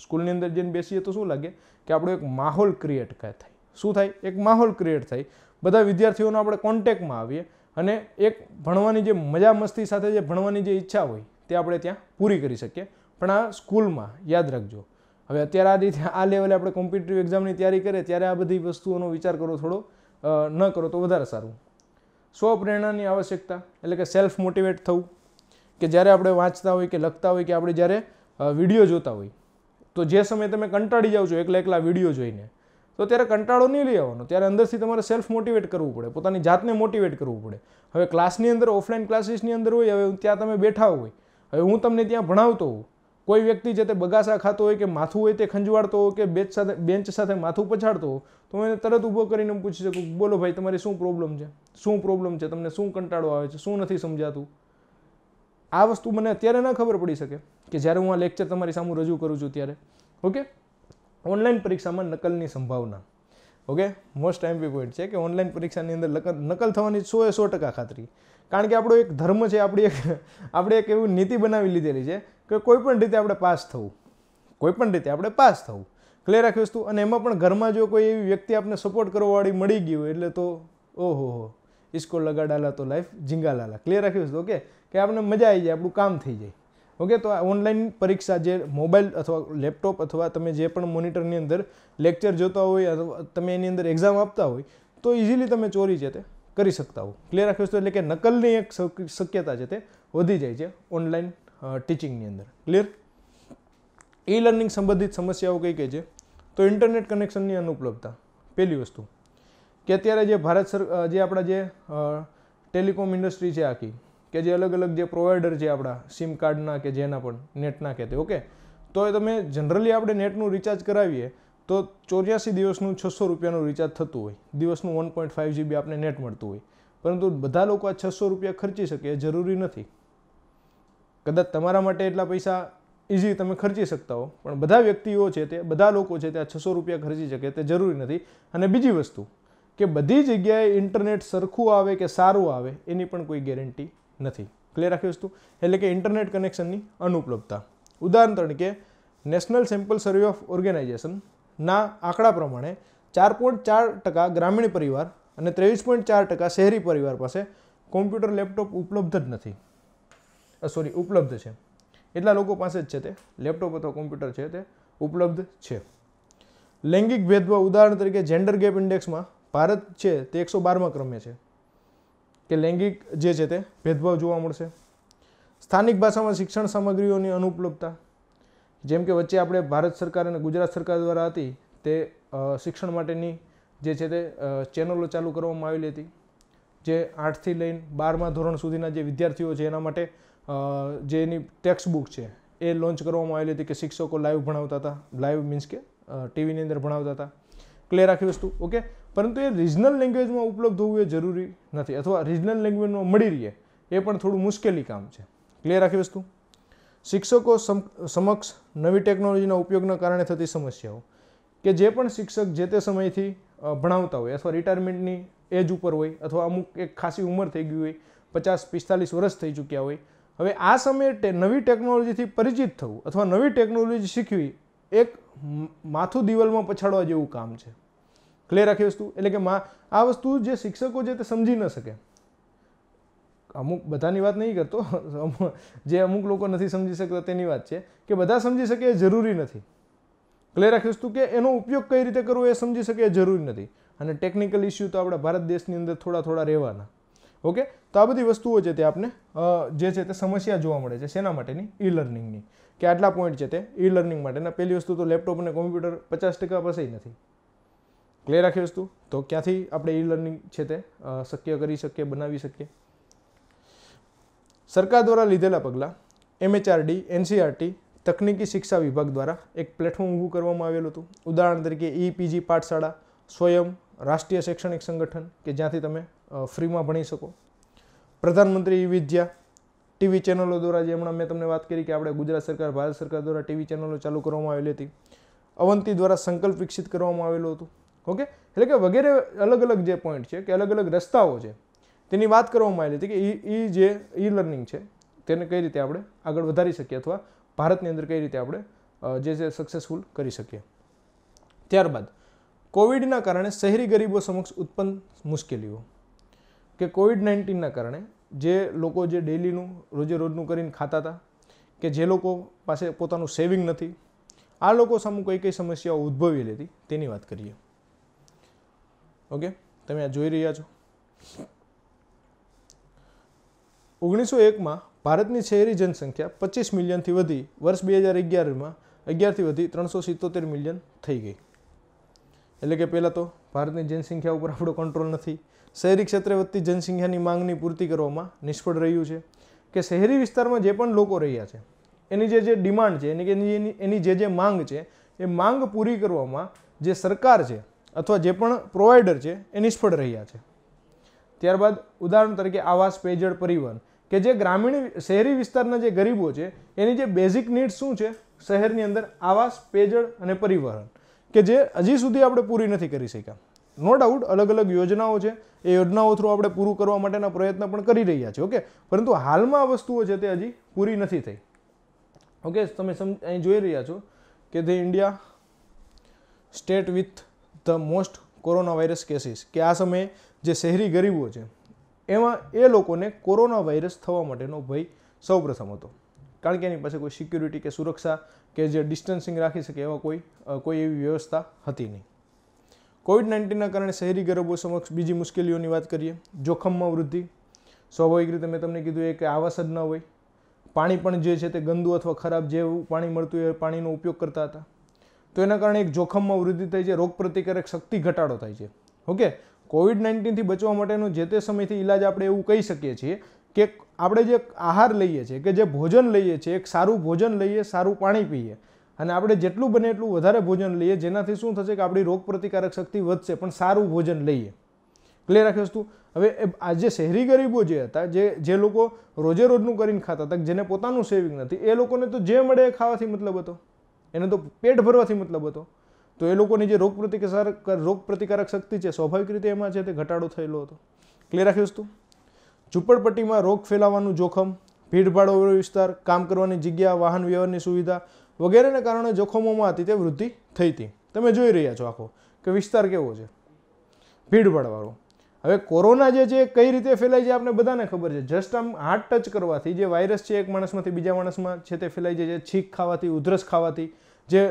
સ્કૂલની અંદર જઈને બેસીએ તો શું લાગે કે આપણો એક માહોલ ક્રિએટ થાય શું થાય એક માહોલ ક્રિએટ થાય બધા વિદ્યાર્થીઓનો આપણે કોન્ટેક્ટમાં આવીએ અને એક ભણવાની જે મજા મસ્તી સાથે જે ભણવાની જે ઈચ્છા હોય તે આપણે ત્યાં પૂરી કરી શકીએ પણ આ સ્કૂલમાં યાદ રાખજો હવે અત્યારે આ રીતે આ લેવલે આપણે કોમ્પિટિટિવ એક્ઝામની તૈયારી કરીએ ત્યારે આ બધી વસ્તુઓનો વિચાર કરો થોડો ન કરો તો વધારે સારું સ્વપ્રેરણાની આવશ્યકતા એટલે કે સેલ્ફ મોટિવેટ થવું કે જ્યારે આપણે વાંચતા હોય કે લખતા હોય કે આપણે જ્યારે વિડીયો જોતા હોય તો જે સમયે તમે કંટાળી જાઓ છો એકલા એકલા વિડીયો જોઈને તો ત્યારે કંટાળો નહીં લઈ આવવાનો ત્યારે અંદરથી તમારે સેલ્ફ મોટિવેટ કરવું પડે પોતાની જાતને મોટિવેટ કરવું પડે હવે ક્લાસની અંદર ઓફલાઈન ક્લાસીસની અંદર હોય હવે ત્યાં તમે બેઠા હોય હવે હું તમને ત્યાં ભણાવતો હોઉં કોઈ વ્યક્તિ જે તે બગાસા ખાતો હોય કે માથું હોય તે ખંજવાડતો હોય કે બેચ સાથે બેન્ચ સાથે માથું પછાડતો તો હું એને તરત ઊભો કરીને પૂછી શકું બોલો ભાઈ તમારી શું પ્રોબ્લેમ છે શું પ્રોબ્લેમ છે તમને શું કંટાળો આવે છે શું નથી સમજાતું આ વસ્તુ મને અત્યારે ના ખબર પડી શકે કે જ્યારે હું આ લેક્ચર તમારી સામે રજૂ કરું છું ત્યારે ઓકે ઓનલાઈન પરીક્ષામાં નકલની સંભાવના ઓકે મોસ્ટ એમ્પી પોઈન્ટ છે કે ઓનલાઈન પરીક્ષાની અંદર નકલ થવાની સો એ સો ટકા ખાતરી કારણ કે આપણો એક ધર્મ છે આપણી એક આપણે એક એવું નીતિ બનાવી લીધેલી છે કે કોઈપણ રીતે આપણે પાસ થવું કોઈપણ રીતે આપણે પાસ થવું ક્લિયર રાખી વસ્તુ અને એમાં પણ ઘરમાં જો કોઈ એવી વ્યક્તિ આપણે સપોર્ટ કરવાવાળી મળી ગયું એટલે તો ઓહો હો ઇસ્કો લગાડાલા તો લાઈફ જીંગાલાલા ક્લિયર રાખી વસ્તુ ઓકે કે આપણને મજા આવી જાય આપણું કામ થઈ જાય ઓકે તો આ ઓનલાઈન પરીક્ષા જે મોબાઈલ અથવા લેપટોપ અથવા તમે જે પણ મોનિટરની અંદર લેક્ચર જોતા હોય અથવા તમે એની અંદર એક્ઝામ આપતા હોય તો ઇઝીલી તમે ચોરી છે તે કરી શકતા હો ક્લિયર આખી વસ્તુ એટલે કે નકલની એક શક્યતા છે તે વધી જાય છે ઓનલાઈન ટીચિંગની અંદર ક્લિયર ઈ લર્નિંગ સંબંધિત સમસ્યાઓ કઈ કઈ છે તો ઇન્ટરનેટ કનેક્શનની અનુપલબ્ધતા પહેલી વસ્તુ કે અત્યારે જે ભારત સર જે આપણા જે ટેલિકોમ ઇન્ડસ્ટ્રી છે આખી કે જે અલગ અલગ જે પ્રોવાઈડર છે આપણા સિમ કાર્ડના કે જેના પણ નેટના કે તે ઓકે તો એ તમે જનરલી આપણે નેટનું રિચાર્જ કરાવીએ તો ચોર્યાસી દિવસનું છસો રૂપિયાનું રિચાર્જ થતું હોય દિવસનું વન પોઈન્ટ ફાઇવ જીબી આપણે નેટ મળતું હોય પરંતુ બધા લોકો આ છસો રૂપિયા ખર્ચી શકે એ જરૂરી નથી કદાચ તમારા માટે એટલા પૈસા ઇઝી તમે ખર્ચી શકતા હો પણ બધા વ્યક્તિઓ છે તે બધા લોકો છે તે આ છસો રૂપિયા ખર્ચી શકે તે જરૂરી નથી અને બીજી વસ્તુ કે બધી જગ્યાએ ઇન્ટરનેટ સરખું આવે કે સારું આવે એની પણ કોઈ ગેરંટી નથી ક્લિયર રાખી વસ્તુ એટલે કે ઇન્ટરનેટ કનેક્શનની અનુપલબ્ધતા ઉદાહરણ તરીકે નેશનલ સેમ્પલ સર્વે ઓફ ઓર્ગેનાઇઝેશનના આંકડા પ્રમાણે ચાર પોઈન્ટ ચાર ટકા ગ્રામીણ પરિવાર અને ત્રેવીસ પોઈન્ટ ચાર ટકા શહેરી પરિવાર પાસે કોમ્પ્યુટર લેપટોપ ઉપલબ્ધ જ નથી સોરી ઉપલબ્ધ છે એટલા લોકો પાસે જ છે તે લેપટોપ અથવા કોમ્પ્યુટર છે તે ઉપલબ્ધ છે લૈંગિક ભેદભાવ ઉદાહરણ તરીકે જેન્ડર ગેપ ઇન્ડેક્સમાં ભારત છે તે એકસો બારમાં ક્રમે છે કે લૈંગિક જે છે તે ભેદભાવ જોવા મળશે સ્થાનિક ભાષામાં શિક્ષણ સામગ્રીઓની અનુપલબ્ધતા જેમ કે વચ્ચે આપણે ભારત સરકાર અને ગુજરાત સરકાર દ્વારા હતી તે શિક્ષણ માટેની જે છે તે ચેનલો ચાલુ કરવામાં આવેલી હતી જે આઠથી લઈને બારમા ધોરણ સુધીના જે વિદ્યાર્થીઓ છે એના માટે જે એની ટેક્સ્ટ બુક છે એ લોન્ચ કરવામાં આવેલી હતી કે શિક્ષકો લાઈવ ભણાવતા હતા લાઈવ મીન્સ કે ટીવીની અંદર ભણાવતા હતા ક્લિયર આખી વસ્તુ ઓકે પરંતુ એ રિજનલ લેંગ્વેજમાં ઉપલબ્ધ હોવું એ જરૂરી નથી અથવા રિજનલ લેંગ્વેજમાં મળી રહીએ એ પણ થોડું મુશ્કેલી કામ છે ક્લિયર આખી વસ્તુ શિક્ષકો સમક્ષ નવી ટેકનોલોજીના ઉપયોગના કારણે થતી સમસ્યાઓ કે જે પણ શિક્ષક જે તે સમયથી ભણાવતા હોય અથવા રિટાયરમેન્ટની એજ ઉપર હોય અથવા અમુક એક ખાસી ઉંમર થઈ ગઈ હોય પચાસ પિસ્તાલીસ વર્ષ થઈ ચૂક્યા હોય હવે આ સમયે નવી ટેકનોલોજીથી પરિચિત થવું અથવા નવી ટેકનોલોજી શીખવી એક માથું દિવાલમાં પછાડવા જેવું કામ છે ક્લિયર આખી વસ્તુ એટલે કે આ વસ્તુ જે શિક્ષકો છે તે સમજી ન શકે અમુક બધાની વાત નહીં કરતો જે અમુક લોકો નથી સમજી શકતા તેની વાત છે કે બધા સમજી શકે એ જરૂરી નથી ક્લિયર આખી વસ્તુ કે એનો ઉપયોગ કઈ રીતે કરવો એ સમજી શકે એ જરૂરી નથી અને ટેકનિકલ ઇસ્યુ તો આપણા ભારત દેશની અંદર થોડા થોડા રહેવાના ઓકે તો આ બધી વસ્તુઓ છે તે આપને જે છે તે સમસ્યા જોવા મળે છે શેના માટેની ઈ લર્નિંગની કે આટલા પોઈન્ટ છે તે ઈ લર્નિંગ માટેના પહેલી વસ્તુ તો લેપટોપ અને કોમ્પ્યુટર પચાસ ટકા પાસે નથી ક્લિયર રાખી વસ્તુ તો ક્યાંથી આપણે ઈ લર્નિંગ છે તે શક્ય કરી શકીએ બનાવી શકીએ સરકાર દ્વારા લીધેલા પગલાં એમએચઆરડી એનસીઆરટી e તકનીકી શિક્ષા વિભાગ દ્વારા એક પ્લેટફોર્મ ઊભું કરવામાં આવેલું હતું ઉદાહરણ તરીકે ઈપીજી e પાઠશાળા સ્વયં રાષ્ટ્રીય શૈક્ષણિક સંગઠન કે જ્યાંથી તમે ફ્રીમાં ભણી શકો પ્રધાનમંત્રી વિદ્યા ટીવી ચેનલો દ્વારા જે હમણાં મેં તમને વાત કરી કે આપણે ગુજરાત સરકાર ભારત સરકાર દ્વારા ટીવી ચેનલો ચાલુ કરવામાં આવેલી હતી અવંતી દ્વારા સંકલ્પ વિકસિત કરવામાં આવેલું હતું ઓકે એટલે કે વગેરે અલગ અલગ જે પોઈન્ટ છે કે અલગ અલગ રસ્તાઓ છે તેની વાત કરવામાં આવેલી હતી કે એ જે ઈ લર્નિંગ છે તેને કઈ રીતે આપણે આગળ વધારી શકીએ અથવા ભારતની અંદર કઈ રીતે આપણે જે છે સક્સેસફુલ કરી શકીએ ત્યારબાદ કોવિડના કારણે શહેરી ગરીબો સમક્ષ ઉત્પન્ન મુશ્કેલીઓ કે કોવિડ નાઇન્ટીનના કારણે જે લોકો જે ડેલીનું રોજે રોજનું કરીને ખાતા હતા કે જે લોકો પાસે પોતાનું સેવિંગ નથી આ લોકો સામે કઈ કઈ સમસ્યાઓ ઉદ્ભવેલી હતી તેની વાત કરીએ ઓકે તમે આ જોઈ રહ્યા છો ઓગણીસો એકમાં ભારતની શહેરી જનસંખ્યા પચીસ મિલિયનથી વધી વર્ષ બે હજાર અગિયારમાં અગિયારથી વધી ત્રણસો સિત્તોતેર મિલિયન થઈ ગઈ એટલે કે પહેલાં તો ભારતની જનસંખ્યા ઉપર આપણો કંટ્રોલ નથી શહેરી ક્ષેત્રે વધતી જનસંખ્યાની માંગની પૂર્તિ કરવામાં નિષ્ફળ રહ્યું છે કે શહેરી વિસ્તારમાં જે પણ લોકો રહ્યા છે એની જે જે ડિમાન્ડ છે એની કે એની એની જે જે માંગ છે એ માંગ પૂરી કરવામાં જે સરકાર છે અથવા જે પણ પ્રોવાઈડર છે એ નિષ્ફળ રહ્યા છે ત્યારબાદ ઉદાહરણ તરીકે આવાસ પેયજળ પરિવહન કે જે ગ્રામીણ શહેરી વિસ્તારના જે ગરીબો છે એની જે બેઝિક નીડ શું છે શહેરની અંદર આવાસ પેયજળ અને પરિવહન કે જે હજી સુધી આપણે પૂરી નથી કરી શક્યા નો ડાઉટ અલગ અલગ યોજનાઓ છે એ યોજનાઓ થ્રુ આપણે પૂરું કરવા માટેના પ્રયત્ન પણ કરી રહ્યા છીએ ઓકે પરંતુ હાલમાં આ વસ્તુઓ છે તે હજી પૂરી નથી થઈ ઓકે તમે સમ અહીં જોઈ રહ્યા છો કે the India state with the most corona virus cases કે આ સમયે જે શહેરી ગરીબો છે એમાં એ લોકોને કોરોના વાયરસ થવા માટેનો ભય સૌપ્રથમ હતો કારણ કે એની પાસે કોઈ સિક્યુરિટી કે સુરક્ષા કે જે ડિસ્ટન્સિંગ રાખી શકે એવા કોઈ કોઈ એવી વ્યવસ્થા હતી નહીં કોવિડ નાઇન્ટીનના કારણે શહેરી ગરબો સમક્ષ બીજી મુશ્કેલીઓની વાત કરીએ જોખમમાં વૃદ્ધિ સ્વાભાવિક રીતે મેં તમને કીધું એ કે આવાસ જ ન હોય પાણી પણ જે છે તે ગંદુ અથવા ખરાબ જે પાણી મળતું એ પાણીનો ઉપયોગ કરતા હતા તો એના કારણે એક જોખમમાં વૃદ્ધિ થાય છે રોગપ્રતિકારક શક્તિ ઘટાડો થાય છે ઓકે કોવિડ નાઇન્ટીનથી બચવા માટેનો જે તે સમયથી ઇલાજ આપણે એવું કહી શકીએ છીએ કે આપણે જે આહાર લઈએ છીએ કે જે ભોજન લઈએ છીએ એક સારું ભોજન લઈએ સારું પાણી પીએ અને આપણે જેટલું બને એટલું વધારે ભોજન લઈએ જેનાથી શું થશે કે આપણી રોગપ્રતિકારક શક્તિ વધશે પણ સારું ભોજન લઈએ ક્લિયર રાખી વસ્તુ હવે આ જે શહેરી ગરીબો જે હતા જે જે લોકો રોજે રોજનું કરીને ખાતા હતા જેને પોતાનું સેવિંગ નથી એ લોકોને તો જે મળે એ ખાવાથી મતલબ હતો એને તો પેટ ભરવાથી મતલબ હતો તો એ લોકોની જે રોગ પ્રતિકારક રોગ પ્રતિકારક શક્તિ છે સ્વાભાવિક રીતે એમાં છે તે ઘટાડો થયેલો હતો ક્લિયર રાખી વસ્તુ ઝુંપડપટ્ટીમાં રોગ ફેલાવાનું જોખમ ભીડભાડવાળો વિસ્તાર કામ કરવાની જગ્યા વાહન વ્યવહારની સુવિધા વગેરેને કારણે જોખમોમાં હતી તે વૃદ્ધિ થઈ હતી તમે જોઈ રહ્યા છો આખો કે વિસ્તાર કેવો છે ભીડભાડવાળો હવે કોરોના જે છે કઈ રીતે ફેલાય છે આપણે બધાને ખબર છે જસ્ટ આમ હાર્ટ ટચ કરવાથી જે વાયરસ છે એક માણસમાંથી બીજા માણસમાં છે તે ફેલાઈ જાય છે છીંક ખાવાથી ઉધરસ ખાવાથી જે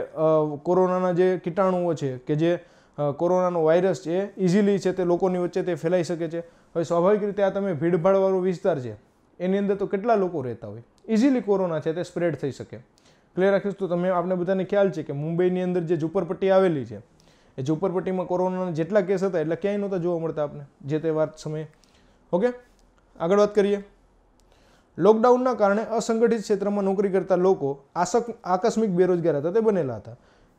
કોરોનાના જે કીટાણુઓ છે કે જે કોરોનાનો વાયરસ છે ઇઝીલી છે તે લોકોની વચ્ચે તે ફેલાઈ શકે છે હવે સ્વાભાવિક રીતે આ તમે ભીડભાડવાળો વિસ્તાર છે એની અંદર તો કેટલા લોકો રહેતા હોય ઇઝીલી કોરોના છે તે સ્પ્રેડ થઈ શકે ક્લિયર રાખીશ તો તમે આપણે બધાને ખ્યાલ છે કે મુંબઈની અંદર જે ઝુંપડપટ્ટી આવેલી છે એ ઝુંપડપટ્ટીમાં કોરોનાના જેટલા કેસ હતા એટલે ક્યાંય નહોતા જોવા મળતા આપણે જે તે વાત સમયે ઓકે આગળ વાત કરીએ લોકડાઉનના કારણે અસંગઠિત ક્ષેત્રમાં નોકરી કરતા લોકો આસક આકસ્મિક બેરોજગાર હતા તે બનેલા હતા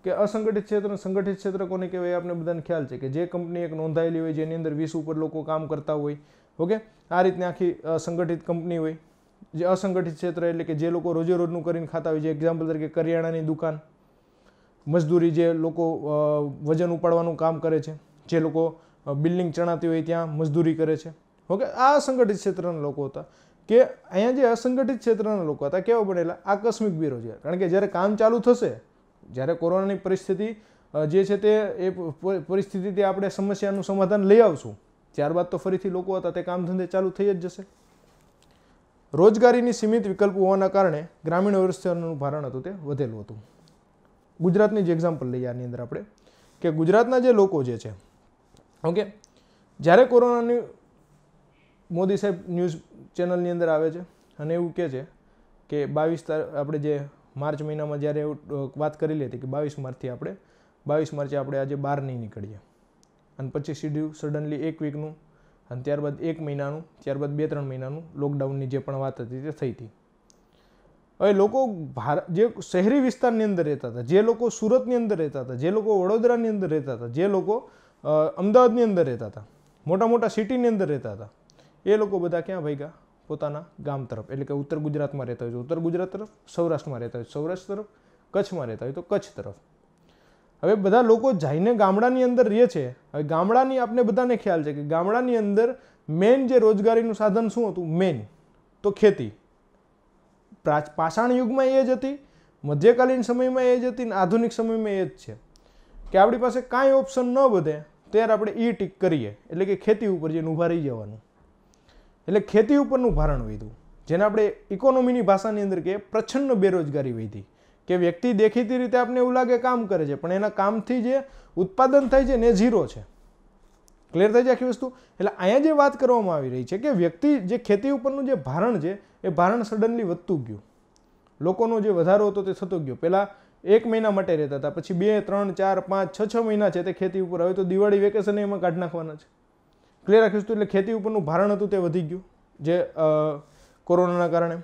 કે અસંગઠિત ક્ષેત્ર સંગઠિત ક્ષેત્ર કોને કહેવાય આપણે બધાને ખ્યાલ છે કે જે કંપની એક નોંધાયેલી હોય જેની અંદર વીસ ઉપર લોકો કામ કરતા હોય ઓકે આ રીતની આખી સંગઠિત કંપની હોય જે અસંગઠિત ક્ષેત્ર એટલે કે જે લોકો રોજેરોજનું કરીને ખાતા હોય છે એક્ઝામ્પલ તરીકે કરિયાણાની દુકાન મજદૂરી જે લોકો વજન ઉપાડવાનું કામ કરે છે જે લોકો બિલ્ડિંગ ચણાતી હોય ત્યાં મજદૂરી કરે છે ઓકે આ અસંગઠિત ક્ષેત્રના લોકો હતા કે અહીંયા જે અસંગઠિત ક્ષેત્રના લોકો હતા કેવા બનેલા આકસ્મિક બેરોજગાર કારણ કે જ્યારે કામ ચાલુ થશે જ્યારે કોરોનાની પરિસ્થિતિ જે છે તે એ પરિસ્થિતિથી આપણે સમસ્યાનું સમાધાન લઈ આવશું ત્યારબાદ તો ફરીથી લોકો હતા તે કામ ધંધે ચાલુ થઈ જ જશે રોજગારીની સીમિત વિકલ્પ હોવાના કારણે ગ્રામીણ વ્યવસ્થાનું ભારણ હતું તે વધેલું હતું ગુજરાતની જ એક્ઝામ્પલ લઈએ આની અંદર આપણે કે ગુજરાતના જે લોકો જે છે ઓકે જ્યારે કોરોનાની મોદી સાહેબ ન્યૂઝ ચેનલની અંદર આવે છે અને એવું કહે છે કે બાવીસ તારીખ આપણે જે માર્ચ મહિનામાં જ્યારે વાત કરી લેતી કે બાવીસ માર્ચથી આપણે બાવીસ માર્ચે આપણે આજે બહાર નહીં નીકળીએ અને પછી સીધું સડનલી એક વીકનું અને ત્યારબાદ એક મહિનાનું ત્યારબાદ બે ત્રણ મહિનાનું લોકડાઉનની જે પણ વાત હતી તે થઈ હતી હવે લોકો ભાર જે શહેરી વિસ્તારની અંદર રહેતા હતા જે લોકો સુરતની અંદર રહેતા હતા જે લોકો વડોદરાની અંદર રહેતા હતા જે લોકો અમદાવાદની અંદર રહેતા હતા મોટા મોટા સિટીની અંદર રહેતા હતા એ લોકો બધા ક્યાં ભાઈ ગયા પોતાના ગામ તરફ એટલે કે ઉત્તર ગુજરાતમાં રહેતા હોય છે ઉત્તર ગુજરાત તરફ સૌરાષ્ટ્રમાં રહેતા હોય સૌરાષ્ટ્ર તરફ કચ્છમાં રહેતા હોય તો કચ્છ તરફ હવે બધા લોકો જઈને ગામડાની અંદર રહે છે હવે ગામડાની આપણે બધાને ખ્યાલ છે કે ગામડાની અંદર મેઇન જે રોજગારીનું સાધન શું હતું મેઇન તો ખેતી પાષાણ યુગમાં એ જ હતી મધ્યકાલીન સમયમાં એ જ હતી ને આધુનિક સમયમાં એ જ છે કે આપણી પાસે કાંઈ ઓપ્શન ન વધે ત્યારે આપણે ઈ ટીક કરીએ એટલે કે ખેતી ઉપર જઈને ઊભા રહી જવાનું એટલે ખેતી ઉપરનું ભારણ વધ્યું જેને આપણે ઇકોનોમીની ભાષાની અંદર કે પ્રછન્ન બેરોજગારી વધી કે વ્યક્તિ દેખીતી રીતે આપણે એવું લાગે કામ કરે છે પણ એના કામથી જે ઉત્પાદન થાય છે ને ઝીરો છે ક્લિયર થઈ જાય આખી વસ્તુ એટલે અહીંયા જે વાત કરવામાં આવી રહી છે કે વ્યક્તિ જે ખેતી ઉપરનું જે ભારણ છે એ ભારણ સડનલી વધતું ગયું લોકોનો જે વધારો હતો તે થતો ગયો પહેલાં એક મહિના માટે રહેતા હતા પછી બે ત્રણ ચાર પાંચ છ છ મહિના છે તે ખેતી ઉપર હવે તો દિવાળી વેકેશન એમાં કાઢી નાખવાના છે ક્લિયર રાખ્યું હતું એટલે ખેતી ઉપરનું ભારણ હતું તે વધી ગયું જે કોરોનાના કારણે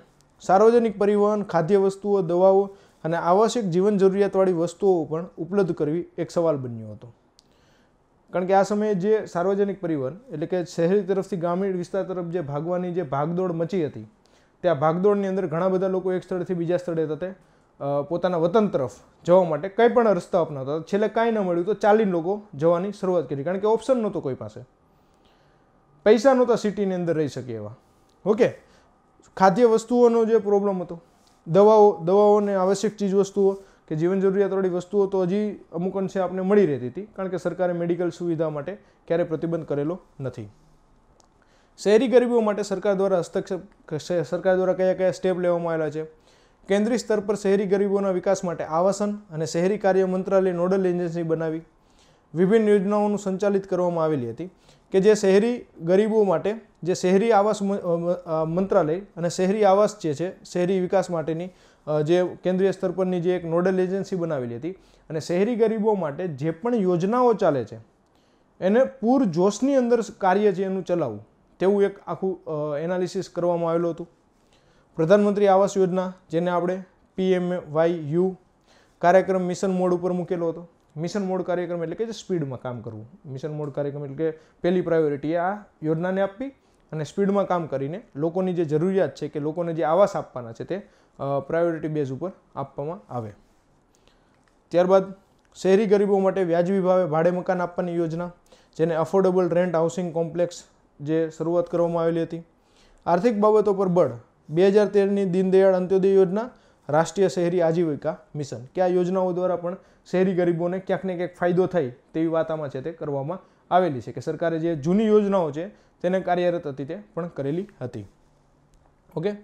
સાર્વજનિક પરિવહન ખાદ્ય વસ્તુઓ દવાઓ અને આવશ્યક જીવન જરૂરિયાતવાળી વસ્તુઓ પણ ઉપલબ્ધ કરવી એક સવાલ બન્યો હતો કારણ કે આ સમયે જે સાર્વજનિક પરિવહન એટલે કે શહેરી તરફથી ગ્રામીણ વિસ્તાર તરફ જે ભાગવાની જે ભાગદોડ મચી હતી ત્યાં ભાગદોડની અંદર ઘણા બધા લોકો એક સ્થળેથી બીજા સ્થળે હતા તે પોતાના વતન તરફ જવા માટે કંઈ પણ રસ્તા અપનાવતા છેલ્લે કાંઈ ન મળ્યું તો ચાલીને લોકો જવાની શરૂઆત કરી કારણ કે ઓપ્શન નહોતો કોઈ પાસે પૈસા નહોતા સિટીની અંદર રહી શકે એવા ઓકે ખાદ્ય વસ્તુઓનો જે પ્રોબ્લેમ હતો દવાઓ દવાઓને આવશ્યક ચીજવસ્તુઓ કે જીવન જરૂરિયાતવાળી વસ્તુઓ તો હજી અમુક અંશે આપણે મળી રહેતી હતી કારણ કે સરકારે મેડિકલ સુવિધા માટે ક્યારેય પ્રતિબંધ કરેલો નથી શહેરી ગરીબો માટે સરકાર દ્વારા હસ્તક્ષેપ સરકાર દ્વારા કયા કયા સ્ટેપ લેવામાં આવેલા છે કેન્દ્રીય સ્તર પર શહેરી ગરીબોના વિકાસ માટે આવાસન અને શહેરી કાર્ય મંત્રાલય નોડલ એજન્સી બનાવી વિભિન્ન યોજનાઓનું સંચાલિત કરવામાં આવેલી હતી કે જે શહેરી ગરીબો માટે જે શહેરી આવાસ મંત્રાલય અને શહેરી આવાસ જે છે શહેરી વિકાસ માટેની જે કેન્દ્રીય સ્તર પરની જે એક નોડલ એજન્સી બનાવેલી હતી અને શહેરી ગરીબો માટે જે પણ યોજનાઓ ચાલે છે એને પૂર જોશની અંદર કાર્ય છે એનું ચલાવવું તેવું એક આખું એનાલિસિસ કરવામાં આવેલું હતું પ્રધાનમંત્રી આવાસ યોજના જેને આપણે પીએમ વાય યુ કાર્યક્રમ મિશન મોડ ઉપર મૂકેલો હતો મિશન મોડ કાર્યક્રમ એટલે કે જે સ્પીડમાં કામ કરવું મિશન મોડ કાર્યક્રમ એટલે કે પહેલી પ્રાયોરિટી આ યોજનાને આપવી અને સ્પીડમાં કામ કરીને લોકોની જે જરૂરિયાત છે કે લોકોને જે આવાસ આપવાના છે તે પ્રાયોરિટી બેઝ ઉપર આપવામાં આવે ત્યારબાદ શહેરી ગરીબો માટે વ્યાજબી ભાવે ભાડે મકાન આપવાની યોજના જેને અફોર્ડેબલ રેન્ટ હાઉસિંગ કોમ્પ્લેક્સ જે શરૂઆત કરવામાં આવેલી હતી આર્થિક બાબતો પર બળ બે હજાર તેરની દીનદયાળ અંત્યોદય યોજના રાષ્ટ્રીય શહેરી આજીવિકા મિશન કે આ યોજનાઓ દ્વારા પણ શહેરી ગરીબોને ક્યાંક ને ક્યાંક ફાયદો થાય તેવી વાત આમાં છે તે કરવામાં આવેલી છે કે સરકારે જે જૂની યોજનાઓ છે તેને કાર્યરત હતી તે પણ કરેલી હતી ઓકે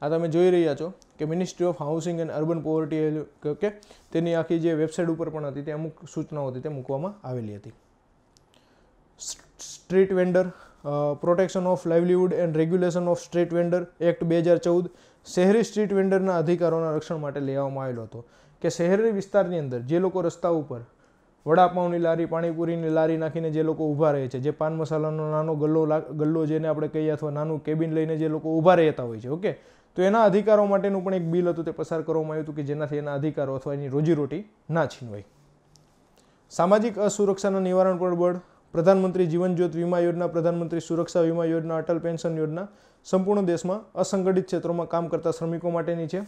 આ તમે જોઈ રહ્યા છો કે ministry of housing and urban poverty કે તેની આખી જે વેબસાઇટ ઉપર પણ હતી તે અમુક સૂચનાઓ હતી તે મૂકવામાં આવેલી હતી street vendor protection of livelihood and regulation of street vendor act બે હજાર ચૌદ શહેરી સ્ટ્રીટ વેન્ડરના અધિકારોના રક્ષણ માટે લેવામાં આવેલો હતો કે શહેરી વિસ્તારની અંદર જે લોકો રસ્તા ઉપર વડાપાઉંની લારી પાણીપુરીની લારી નાખીને જે લોકો ઊભા રહે છે જે પાન મસાલાનો નાનો ગલ્લો ગલ્લો જેને આપણે કહીએ અથવા નાનું કેબિન લઈને જે લોકો ઊભા રહેતા હોય છે ઓકે તો એના અધિકારો માટેનું પણ એક બિલ હતું તે પસાર કરવામાં આવ્યું હતું કે જેનાથી એના અધિકારો અથવા એની રોજીરોટી ના છીનવાય સામાજિક અસુરક્ષાના નિવારણ પર બળ પ્રધાનમંત્રી જીવન જ્યોત વીમા યોજના પ્રધાનમંત્રી સુરક્ષા વીમા યોજના અટલ પેન્શન યોજના સંપૂર્ણ દેશમાં અસંગઠિત ક્ષેત્રોમાં કામ કરતા શ્રમિકો માટેની છે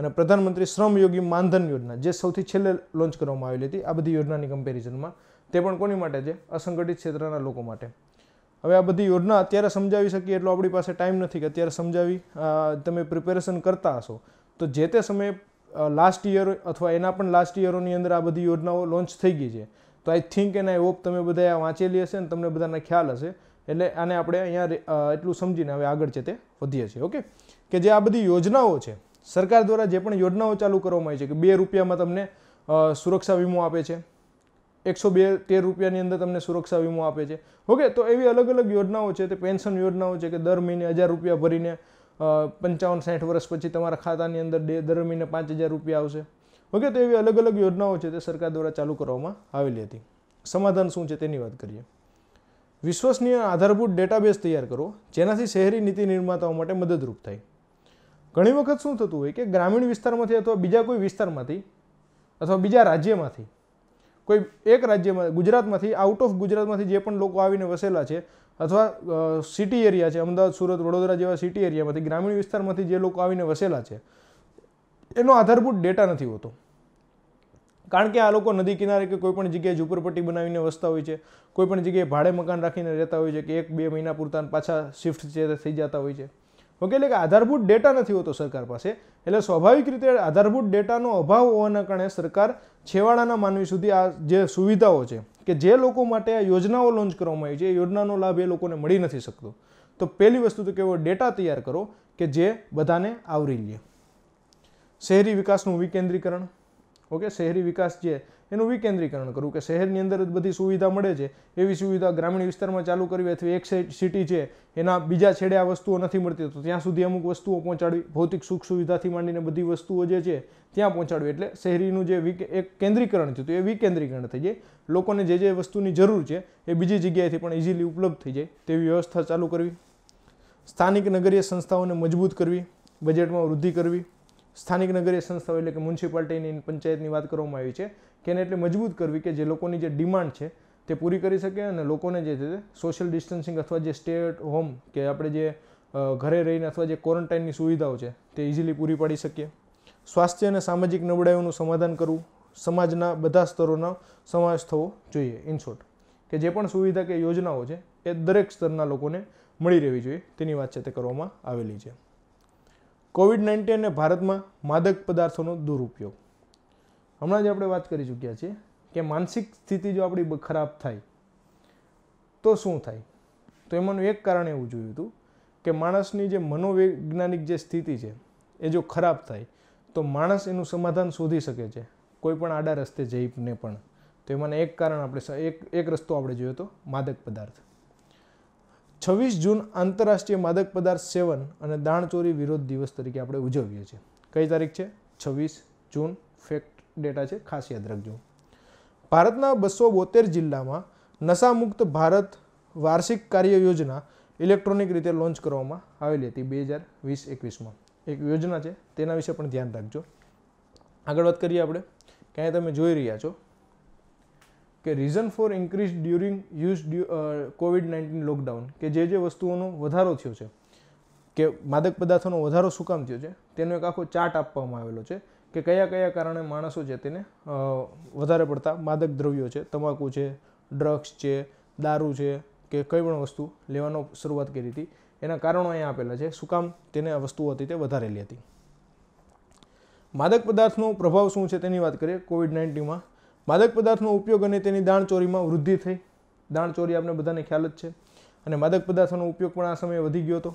અને પ્રધાનમંત્રી શ્રમયોગી માનધન યોજના જે સૌથી છેલ્લે લોન્ચ કરવામાં આવેલી હતી આ બધી યોજનાની કમ્પેરિઝનમાં તે પણ કોની માટે છે અસંગઠિત ક્ષેત્રના લોકો માટે હવે આ બધી યોજના અત્યારે સમજાવી શકીએ એટલો આપણી પાસે ટાઈમ નથી કે અત્યારે સમજાવી તમે પ્રિપેરેશન કરતા હશો તો જે તે સમયે લાસ્ટ યર અથવા એના પણ લાસ્ટ યરોની અંદર આ બધી યોજનાઓ લોન્ચ થઈ ગઈ છે તો I think and I hope તમે બધા વાંચેલી હશે અને તમને બધાને ખ્યાલ હશે એટલે આને આપણે અહીંયા એટલું સમજીને હવે આગળ છે તે વધીએ છીએ ઓકે કે જે આ બધી યોજનાઓ છે સરકાર દ્વારા જે પણ યોજનાઓ ચાલુ કરવામાં આવી છે કે બે રૂપિયામાં તમને સુરક્ષા વીમો આપે છે એકસો બે તેર રૂપિયાની અંદર તમને સુરક્ષા વીમો આપે છે ઓકે તો એવી અલગ અલગ યોજનાઓ છે તે પેન્શન યોજનાઓ છે કે દર મહિને હજાર રૂપિયા ભરીને પંચાવન સાઠ વર્ષ પછી તમારા ખાતાની અંદર દર મહિને પાંચ હજાર રૂપિયા આવશે ઓકે તો એવી અલગ અલગ યોજનાઓ છે તે સરકાર દ્વારા ચાલુ કરવામાં આવેલી હતી સમાધાન શું છે તેની વાત કરીએ વિશ્વસનીય આધારભૂત ડેટાબેઝ તૈયાર કરો જેનાથી શહેરી નીતિ નિર્માતાઓ માટે મદદરૂપ થાય ઘણી વખત શું થતું હોય કે ગ્રામીણ વિસ્તારમાંથી અથવા બીજા કોઈ વિસ્તારમાંથી અથવા બીજા રાજ્યમાંથી કોઈ એક રાજ્યમાં ગુજરાતમાંથી આઉટ ઓફ ગુજરાતમાંથી જે પણ લોકો આવીને વસેલા છે અથવા સિટી એરિયા છે અમદાવાદ સુરત વડોદરા જેવા સિટી એરિયામાંથી ગ્રામીણ વિસ્તારમાંથી જે લોકો આવીને વસેલા છે એનો આધારભૂત ડેટા નથી હોતો કારણ કે આ લોકો નદી કિનારે કે કોઈપણ જગ્યાએ ઝૂંપડપટ્ટી બનાવીને વસતા હોય છે કોઈ પણ જગ્યાએ ભાડે મકાન રાખીને રહેતા હોય છે કે એક બે મહિના પૂરતા પાછા શિફ્ટ છે થઈ જતા હોય છે ઓકે એટલે કે આધારભૂત ડેટા નથી હોતો સરકાર પાસે એટલે સ્વાભાવિક રીતે આધારભૂત ડેટાનો અભાવ હોવાના કારણે સરકાર છેવાડાના માનવી સુધી આ જે સુવિધાઓ છે કે જે લોકો માટે આ યોજનાઓ લોન્ચ કરવામાં આવી છે એ યોજનાનો લાભ એ લોકોને મળી નથી શકતો તો પહેલી વસ્તુ તો કેવો ડેટા તૈયાર કરો કે જે બધાને આવરી લે શહેરી વિકાસનું વિકેન્દ્રીકરણ ઓકે શહેરી વિકાસ છે એનું વિકેન્દ્રીકરણ કરવું કે શહેરની અંદર જ બધી સુવિધા મળે છે એવી સુવિધા ગ્રામીણ વિસ્તારમાં ચાલુ કરવી અથવા એક સિટી છે એના બીજા છેડે આ વસ્તુઓ નથી મળતી તો ત્યાં સુધી અમુક વસ્તુઓ પહોંચાડવી ભૌતિક સુખ સુવિધાથી માંડીને બધી વસ્તુઓ જે છે ત્યાં પહોંચાડવી એટલે શહેરીનું જે એક કેન્દ્રીકરણ થયું એ વિકેન્દ્રીકરણ થઈ જાય લોકોને જે જે વસ્તુની જરૂર છે એ બીજી જગ્યાએથી પણ ઇઝીલી ઉપલબ્ધ થઈ જાય તેવી વ્યવસ્થા ચાલુ કરવી સ્થાનિક નગરીય સંસ્થાઓને મજબૂત કરવી બજેટમાં વૃદ્ધિ કરવી સ્થાનિક નગરીય સંસ્થાઓ એટલે કે મ્યુનિસિપાલિટીની પંચાયતની વાત કરવામાં આવી છે કે એને એટલી મજબૂત કરવી કે જે લોકોની જે ડિમાન્ડ છે તે પૂરી કરી શકે અને લોકોને જે છે સોશિયલ ડિસ્ટન્સિંગ અથવા જે સ્ટે એટ હોમ કે આપણે જે ઘરે રહીને અથવા જે ક્વોરન્ટાઇનની સુવિધાઓ છે તે ઇઝીલી પૂરી પાડી શકીએ સ્વાસ્થ્ય અને સામાજિક નબળાઈઓનું સમાધાન કરવું સમાજના બધા સ્તરોનો સમાવેશ થવો જોઈએ ઇન શોર્ટ કે જે પણ સુવિધા કે યોજનાઓ છે એ દરેક સ્તરના લોકોને મળી રહેવી જોઈએ તેની વાત છે તે કરવામાં આવેલી છે કોવિડ નાઇન્ટીન અને ભારતમાં માદક પદાર્થોનો દુરુપયોગ હમણાં જ આપણે વાત કરી ચૂક્યા છીએ કે માનસિક સ્થિતિ જો આપણી ખરાબ થાય તો શું થાય તો એમાંનું એક કારણ એવું જોયું હતું કે માણસની જે મનોવૈજ્ઞાનિક જે સ્થિતિ છે એ જો ખરાબ થાય તો માણસ એનું સમાધાન શોધી શકે છે કોઈ પણ આડા રસ્તે જઈને પણ તો એમાંના એક કારણ આપણે એક એક રસ્તો આપણે જોયો હતો માદક પદાર્થ છવ્વીસ જૂન આંતરરાષ્ટ્રીય માદક પદાર્થ સેવન અને દાણચોરી વિરોધ દિવસ તરીકે આપણે ઉજવીએ છીએ કઈ તારીખ છે છવ્વીસ જૂન ફેક્ટ ડેટા છે ખાસ યાદ રાખજો ભારતના બસો બોતેર જિલ્લામાં નશામુક્ત ભારત વાર્ષિક કાર્ય યોજના ઇલેક્ટ્રોનિક રીતે લોન્ચ કરવામાં આવેલી હતી બે હજાર વીસ એકવીસમાં એક યોજના છે તેના વિશે પણ ધ્યાન રાખજો આગળ વાત કરીએ આપણે ક્યાંય તમે જોઈ રહ્યા છો કે reason for increase during use COVID nineteen lockdown કે જે જે વસ્તુઓનો વધારો થયો છે કે માદક પદાર્થોનો વધારો શું કામ થયો છે તેનો એક આખો ચાર્ટ આપવામાં આવેલો છે કે કયા કયા કારણે માણસો છે તેને વધારે પડતા માદક દ્રવ્યો છે તમાકુ છે ડ્રગ્સ છે દારૂ છે કે કંઈ પણ વસ્તુ લેવાનો શરૂઆત કરી હતી એના કારણો અહીંયા આપેલા છે શું કામ તેને આ વસ્તુઓ હતી તે વધારેલી હતી માદક પદાર્થનો પ્રભાવ શું છે તેની વાત કરીએ કોવિડ નાઇન્ટીનમાં માદક પદાર્થનો ઉપયોગ અને તેની દાણચોરીમાં વૃદ્ધિ થઈ દાણચોરી આપણે બધાને ખ્યાલ જ છે અને માદક પદાર્થોનો ઉપયોગ પણ આ સમયે વધી ગયો હતો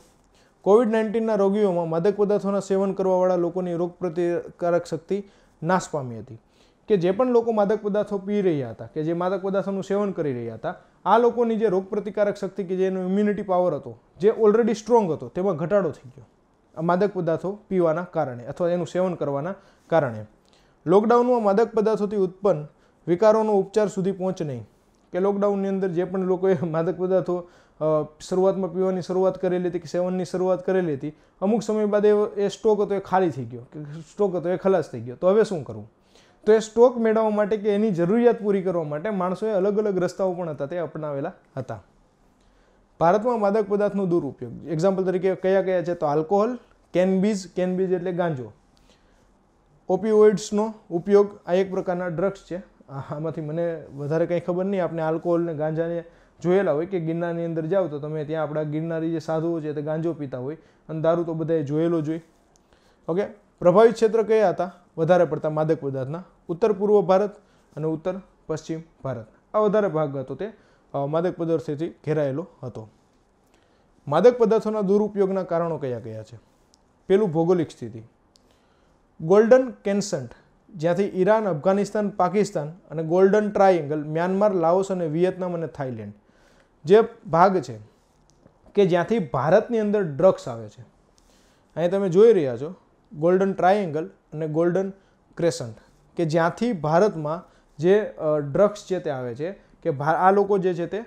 કોવિડ નાઇન્ટીનના રોગીઓમાં માદક પદાર્થોના સેવન કરવાવાળા લોકોની રોગ પ્રતિકારક શક્તિ નાશ પામી હતી કે જે પણ લોકો માદક પદાર્થો પી રહ્યા હતા કે જે માદક પદાર્થોનું સેવન કરી રહ્યા હતા આ લોકોની જે રોગ પ્રતિકારક શક્તિ કે જેનો ઇમ્યુનિટી પાવર હતો જે ઓલરેડી સ્ટ્રોંગ હતો તેમાં ઘટાડો થઈ ગયો આ માદક પદાર્થો પીવાના કારણે અથવા એનું સેવન કરવાના કારણે લોકડાઉનમાં માદક પદાર્થોથી ઉત્પન્ન વિકારોનો ઉપચાર સુધી પહોંચે નહીં કે લોકડાઉનની અંદર જે પણ લોકોએ માદક પદાર્થો શરૂઆતમાં પીવાની શરૂઆત કરેલી હતી કે સેવનની શરૂઆત કરેલી હતી અમુક સમય બાદ એ સ્ટોક હતો એ ખાલી થઈ ગયો કે સ્ટોક હતો એ ખલાસ થઈ ગયો તો હવે શું કરવું તો એ સ્ટોક મેળવવા માટે કે એની જરૂરિયાત પૂરી કરવા માટે માણસોએ અલગ અલગ રસ્તાઓ પણ હતા તે અપનાવેલા હતા ભારતમાં માદક પદાર્થનો દુરુપયોગ એક્ઝામ્પલ તરીકે કયા કયા છે તો આલ્કોહોલ કેનબીઝ કેનબીઝ એટલે ગાંજો ઓપિઓઇડ્સનો ઉપયોગ આ એક પ્રકારના ડ્રગ્સ છે આમાંથી મને વધારે કંઈ ખબર નહીં આપણે આલ્કોહોલને ગાંજાને જોયેલા હોય કે ગિરનારની અંદર જાઓ તો તમે ત્યાં આપણા ગિરનારી જે સાધુઓ છે તે ગાંજો પીતા હોય અને દારૂ તો બધાએ જોયેલો જ હોય ઓકે પ્રભાવિત ક્ષેત્ર કયા હતા વધારે પડતા માદક પદાર્થના ઉત્તર પૂર્વ ભારત અને ઉત્તર પશ્ચિમ ભારત આ વધારે ભાગ હતો તે માદક પદાર્થોથી ઘેરાયેલો હતો માદક પદાર્થોના દુરુપયોગના કારણો કયા કયા છે પેલું ભૌગોલિક સ્થિતિ ગોલ્ડન કેન્સન્ટ જ્યાંથી ઈરાન અફઘાનિસ્તાન પાકિસ્તાન અને ગોલ્ડન ટ્રાયેંગલ મ્યાનમાર લાઓસ અને વિયેતનામ અને થાઈલેન્ડ જે ભાગ છે કે જ્યાંથી ભારતની અંદર ડ્રગ્સ આવે છે અહીંયા તમે જોઈ રહ્યા છો ગોલ્ડન ટ્રાયેંગલ અને ગોલ્ડન ક્રેસન્ટ કે જ્યાંથી ભારતમાં જે ડ્રગ્સ છે તે આવે છે કે આ લોકો જે છે તે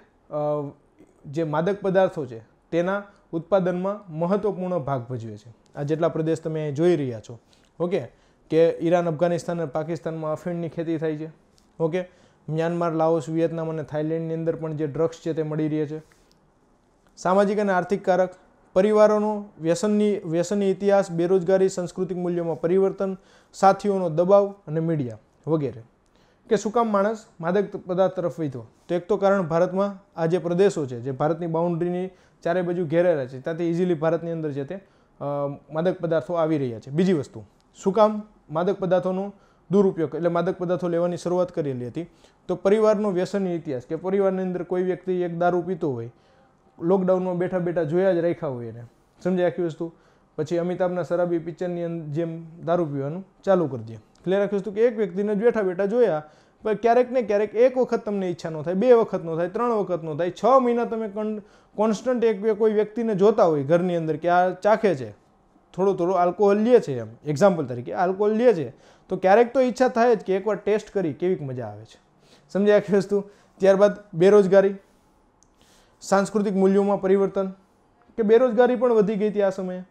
જે માદક પદાર્થો છે તેના ઉત્પાદનમાં મહત્ત્વપૂર્ણ ભાગ ભજવે છે આ જેટલા પ્રદેશ તમે જોઈ રહ્યા છો ઓકે કે ઈરાન અફઘાનિસ્તાન અને પાકિસ્તાનમાં અફીણની ખેતી થાય છે ઓકે મ્યાનમાર લાઓસ વિયેતનામ અને થાઈલેન્ડની અંદર પણ જે ડ્રગ્સ છે તે મળી રહે છે સામાજિક અને આર્થિક કારક પરિવારોનો વ્યસનની વ્યસનની ઇતિહાસ બેરોજગારી સાંસ્કૃતિક મૂલ્યોમાં પરિવર્તન સાથીઓનો દબાવ અને મીડિયા વગેરે કે શું કામ માણસ માદક પદાર્થ તરફ વીધો તો એક તો કારણ ભારતમાં આ જે પ્રદેશો છે જે ભારતની બાઉન્ડ્રીની ચારે બાજુ ઘેરેલા છે ત્યાંથી ઇઝીલી ભારતની અંદર છે તે માદક પદાર્થો આવી રહ્યા છે બીજી વસ્તુ શું કામ માદક પદાર્થોનો દુરુપયોગ એટલે માદક પદાર્થો લેવાની શરૂઆત કરેલી હતી તો પરિવારનો વ્યસનની ઇતિહાસ કે પરિવારની અંદર કોઈ વ્યક્તિ એક દારૂ પીતો હોય લોકડાઉનમાં બેઠા બેઠા જોયા જ રાખ્યા હોય એને સમજાય આખી વસ્તુ પછી અમિતાભના શરાબી પિક્ચરની અંદર જેમ દારૂ પીવાનું ચાલુ કરી દે ક્લિયર રાખી વસ્તુ કે એક વ્યક્તિને બેઠા બેઠા જોયા પણ ક્યારેક ને ક્યારેક એક વખત તમને ઈચ્છા ન થાય બે વખત ન થાય ત્રણ વખત ન થાય છ મહિના તમે કોન્સ્ટન્ટ એક કોઈ વ્યક્તિને જોતા હોય ઘરની અંદર કે આ ચાખે છે થોડો થોડો આલ્કોહોલ લે છે એમ એક્ઝામ્પલ તરીકે આલ્કોહોલ લે છે તો ક્યારેક તો ઈચ્છા થાય જ કે એકવાર ટેસ્ટ કરી કેવીક મજા આવે છે સમજાય આખી વસ્તુ ત્યારબાદ બેરોજગારી સાંસ્કૃતિક મૂલ્યોમાં પરિવર્તન કે બેરોજગારી પણ વધી ગઈ હતી આ સમયે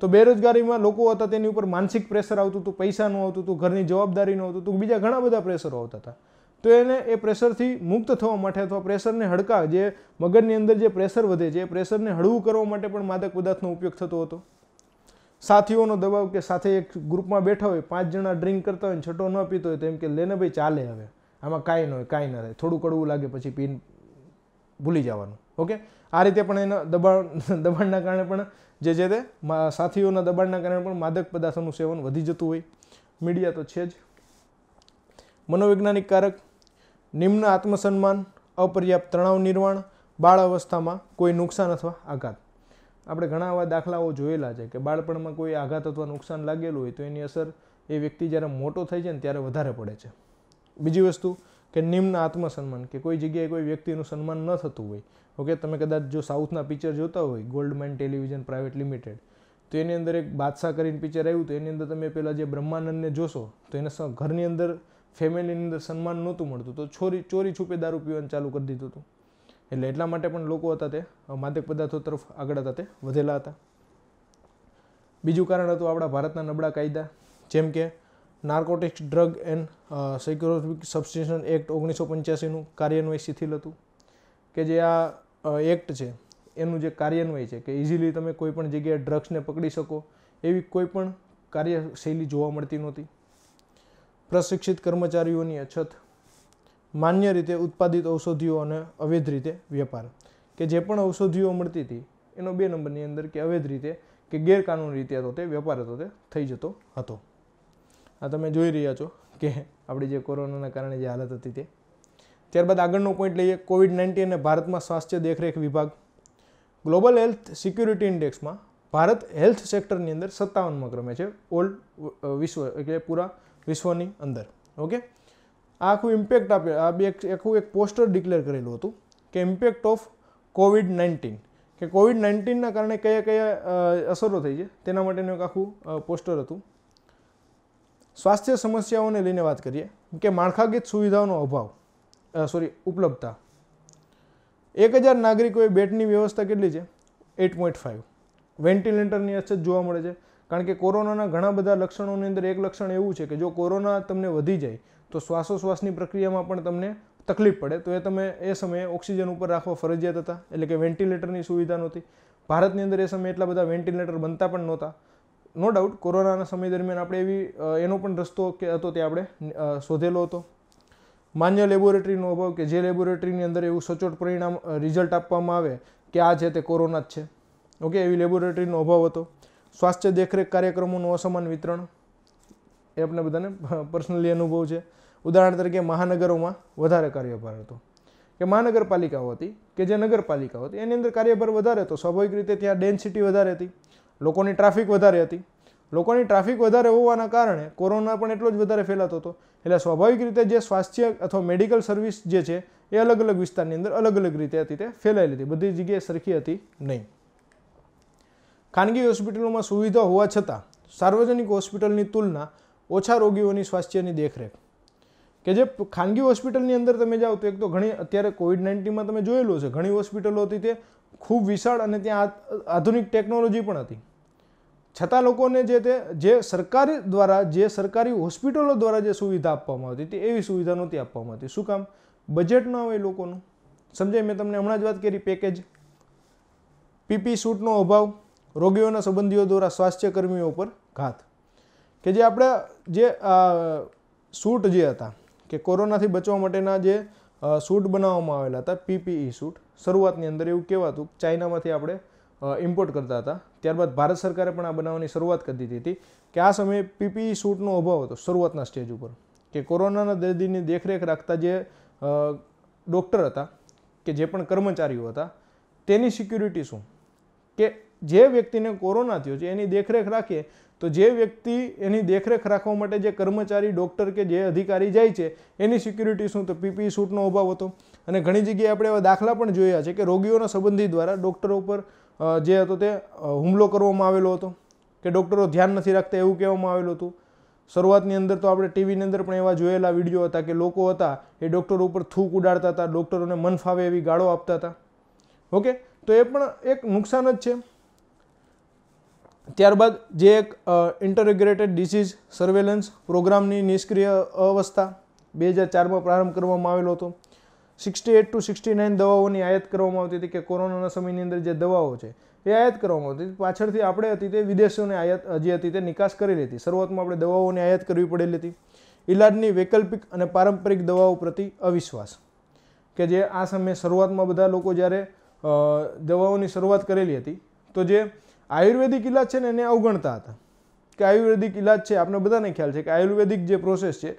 તો બેરોજગારીમાં લોકો હતા તેની ઉપર માનસિક પ્રેશર આવતું હતું પૈસાનું આવતું હતું ઘરની જવાબદારીનું આવતું હતું બીજા ઘણા બધા પ્રેશરો આવતા હતા તો એને એ પ્રેશરથી મુક્ત થવા માટે અથવા પ્રેશરને હડકા જે મગજની અંદર જે પ્રેશર વધે છે એ પ્રેશરને હળવું કરવા માટે પણ માદક પદાર્થનો ઉપયોગ થતો હતો સાથીઓનો દબાવ કે સાથે એક ગ્રુપમાં બેઠા હોય પાંચ જણા ડ્રિંક કરતા હોય ને છઠ્ઠો ન પીતો હોય તો એમ કે લેને ભાઈ ચાલે હવે આમાં કાંઈ ન હોય કાંઈ ન થાય થોડું કડવું લાગે પછી પીન ભૂલી જવાનું ઓકે આ રીતે પણ એના દબાણ દબાણના કારણે પણ જે જે તે સાથીઓના દબાણના કારણે પણ માદક પદાર્થોનું સેવન વધી જતું હોય મીડિયા તો છે જ મનોવૈજ્ઞાનિક કારક નિમ્ન આત્મસન્માન અપર્યાપ્ત તણાવ નિર્માણ બાળ અવસ્થામાં કોઈ નુકસાન અથવા આઘાત આપણે ઘણા એવા દાખલાઓ જોયેલા છે કે બાળપણમાં કોઈ આઘાત અથવા નુકસાન લાગેલું હોય તો એની અસર એ વ્યક્તિ જ્યારે મોટો થાય છે ને ત્યારે વધારે પડે છે બીજી વસ્તુ કે નિમ્ન આત્મસન્માન કે કોઈ જગ્યાએ કોઈ વ્યક્તિનું સન્માન ન થતું હોય ઓકે તમે કદાચ જો સાઉથના પિક્ચર જોતા હોય ગોલ્ડમેન ટેલિવિઝન પ્રાઇવેટ લિમિટેડ તો એની અંદર એક બાદશાહ કરીને પિક્ચર આવ્યું તો એની અંદર તમે પહેલાં જે બ્રહ્માનંદને જોશો તો એને ઘરની અંદર ફેમિલીની અંદર સન્માન નહોતું મળતું તો ચોરી ચોરી છુપે દારૂ પીવાનું ચાલુ કરી દીધું હતું એટલે એટલા માટે પણ લોકો હતા તે માદક પદાર્થો તરફ આગળ હતા તે વધેલા હતા બીજું કારણ હતું આપણા ભારતના નબળા કાયદા જેમ કે narcotics drug and psychotropic substitution act ઓગણીસો પંચ્યાસીનું કાર્યાન્વય શિથિલ હતું કે જે આ એક્ટ છે એનું જે કાર્યાન્વય છે કે ઇઝીલી તમે કોઈપણ જગ્યાએ ડ્રગ્સને પકડી શકો એવી કોઈ કોઈપણ કાર્યશૈલી જોવા મળતી નહોતી પ્રશિક્ષિત કર્મચારીઓની અછત માન્ય રીતે ઉત્પાદિત ઔષધિઓ અને અવૈધ રીતે વેપાર કે જે પણ ઔષધિઓ મળતી હતી એનો બે નંબરની અંદર કે અવૈધ રીતે કે ગેરકાનૂની રીતે હતો તે વેપાર હતો તે થઈ જતો હતો આ તમે જોઈ રહ્યા છો કે આપણી જે કોરોનાના કારણે જે હાલત હતી તે ત્યારબાદ આગળનો પોઈન્ટ લઈએ કોવિડ નાઇન્ટીન અને ભારતમાં સ્વાસ્થ્ય દેખરેખ વિભાગ ગ્લોબલ હેલ્થ સિક્યુરિટી ઇન્ડેક્સમાં ભારત હેલ્થ સેક્ટરની અંદર સત્તાવનમાં ક્રમે છે ઓલ્ડ વિશ્વ એટલે પૂરા વિશ્વની અંદર ઓકે આખું ઇમ્પેક્ટ આપે આ બે આખું એક પોસ્ટર ડિક્લેર કરેલું હતું કે ઇમ્પેક્ટ ઓફ કોવિડ નાઇન્ટીન કે કોવિડ નાઇન્ટીનના કારણે કયા કયા અસરો થઈ છે તેના માટેનું એક આખું પોસ્ટર હતું સ્વાસ્થ્ય સમસ્યાઓને લઈને વાત કરીએ કે માળખાગત સુવિધાઓનો અભાવ સોરી ઉપલબ્ધતા એક હજાર નાગરિકોએ બેટની વ્યવસ્થા કેટલી છે એટ પોઈન્ટ ફાઇવ વેન્ટિલેટરની અછત જોવા મળે છે કારણ કે કોરોનાના ઘણા બધા લક્ષણોની અંદર એક લક્ષણ એવું છે કે જો કોરોના તમને વધી જાય તો શ્વાસોશ્વાસની પ્રક્રિયામાં પણ તમને તકલીફ પડે તો એ તમે એ સમયે ઓક્સિજન ઉપર રાખવા ફરજિયાત હતા એટલે કે વેન્ટિલેટરની સુવિધા નહોતી ભારતની અંદર એ સમયે એટલા બધા વેન્ટિલેટર બનતા પણ નહોતા નો ડાઉટ કોરોનાના સમય દરમિયાન આપણે એવી એનો પણ રસ્તો કે હતો તે આપણે શોધેલો હતો માન્ય લેબોરેટરીનો અભાવ કે જે લેબોરેટરીની અંદર એવું સચોટ પરિણામ રિઝલ્ટ આપવામાં આવે કે આ છે તે કોરોના જ છે ઓકે એવી લેબોરેટરીનો અભાવ હતો સ્વાસ્થ્ય દેખરેખ કાર્યક્રમોનું અસમાન વિતરણ એ આપણે બધાને પર્સનલી અનુભવ છે ઉદાહરણ તરીકે મહાનગરોમાં વધારે કાર્યભાર હતો કે મહાનગરપાલિકાઓ હતી કે જે નગરપાલિકાઓ હતી એની અંદર કાર્યભાર વધારે હતો સ્વાભાવિક રીતે ત્યાં ડેન્સિટી વધારે હતી લોકોની ટ્રાફિક વધારે હતી લોકોની ટ્રાફિક વધારે હોવાના કારણે કોરોના પણ એટલો જ વધારે ફેલાતો હતો એટલે સ્વાભાવિક રીતે જે સ્વાસ્થ્ય અથવા મેડિકલ સર્વિસ જે છે એ અલગ અલગ વિસ્તારની અંદર અલગ અલગ રીતે હતી તે ફેલાયેલી હતી બધી જગ્યાએ સરખી હતી નહીં ખાનગી હોસ્પિટલોમાં સુવિધા હોવા છતાં સાર્વજનિક હોસ્પિટલની તુલના ઓછા રોગીઓની સ્વાસ્થ્યની દેખરેખ કે જે ખાનગી હોસ્પિટલની અંદર તમે જાઓ તો એક તો ઘણી અત્યારે કોવિડ નાઇન્ટીનમાં તમે જોયેલું છે ઘણી હોસ્પિટલો હતી તે ખૂબ વિશાળ અને ત્યાં આધુનિક ટેકનોલોજી પણ હતી છતાં લોકોને જે તે જે સરકારી દ્વારા જે સરકારી હોસ્પિટલો દ્વારા જે સુવિધા આપવામાં આવતી હતી એવી સુવિધા નહોતી આપવામાં આવતી શું કામ બજેટ ન હોય લોકોનું સમજાય મેં તમને હમણાં જ વાત કરી પેકેજ પીપી સૂટનો અભાવ રોગીઓના સંબંધીઓ દ્વારા સ્વાસ્થ્યકર્મીઓ પર ઘાત કે જે આપણા જે સૂટ જે હતા કે કોરોનાથી બચવા માટેના જે સૂટ બનાવવામાં આવેલા હતા પીપીઈ સૂટ શરૂઆતની અંદર એવું કહેવાતું ચાઇનામાંથી આપણે ઇમ્પોર્ટ કરતા હતા ત્યારબાદ ભારત સરકારે પણ આ બનાવવાની શરૂઆત કરી દીધી હતી કે આ સમયે પીપીઈ સૂટનો અભાવ હતો શરૂઆતના સ્ટેજ ઉપર કે કોરોનાના દર્દીની દેખરેખ રાખતા જે ડૉક્ટર હતા કે જે પણ કર્મચારીઓ હતા તેની સિક્યુરિટી શું કે જે વ્યક્તિને કોરોના થયો છે એની દેખરેખ રાખીએ તો જે વ્યક્તિ એની દેખરેખ રાખવા માટે જે કર્મચારી ડૉક્ટર કે જે અધિકારી જાય છે એની સિક્યુરિટી શું તો પીપી સૂટનો અભાવ હતો અને ઘણી જગ્યાએ આપણે એવા દાખલા પણ જોયા છે કે રોગીઓના સંબંધી દ્વારા ડૉક્ટરો પર જે હતો તે હુમલો કરવામાં આવેલો હતો કે ડૉક્ટરો ધ્યાન નથી રાખતા એવું કહેવામાં આવેલું હતું શરૂઆતની અંદર તો આપણે ટીવીની અંદર પણ એવા જોયેલા વિડીયો હતા કે લોકો હતા એ ડૉક્ટરો ઉપર થૂક ઉડાડતા હતા ડૉક્ટરોને મન ફાવે એવી ગાળો આપતા હતા ઓકે તો એ પણ એક નુકસાન જ છે ત્યારબાદ જે એક ઇન્ટરગ્રેટેડ ડિસીઝ સર્વેલન્સ પ્રોગ્રામની નિષ્ક્રિય અવસ્થા બે હજાર ચારમાં પ્રારંભ કરવામાં આવેલો હતો sixty eight to sixty nine દવાઓની આયાત કરવામાં આવતી હતી કે કોરોનાના સમયની અંદર જે દવાઓ છે એ આયાત કરવામાં આવતી હતી પાછળથી આપણે હતી તે વિદેશોની આયાત જે હતી તે નિકાસ કરી લેતી શરૂઆતમાં આપણે દવાઓની આયાત કરવી પડેલી હતી ઇલાજની વૈકલ્પિક અને પારંપરિક દવાઓ પ્રતિ અવિશ્વાસ કે જે આ સમયે શરૂઆતમાં બધા લોકો જ્યારે દવાઓની શરૂઆત કરેલી હતી તો જે આયુર્વેદિક ઇલાજ છે ને એને અવગણતા હતા કે આયુર્વેદિક ઇલાજ છે આપણે બધાને ખ્યાલ છે કે આયુર્વેદિક જે પ્રોસેસ છે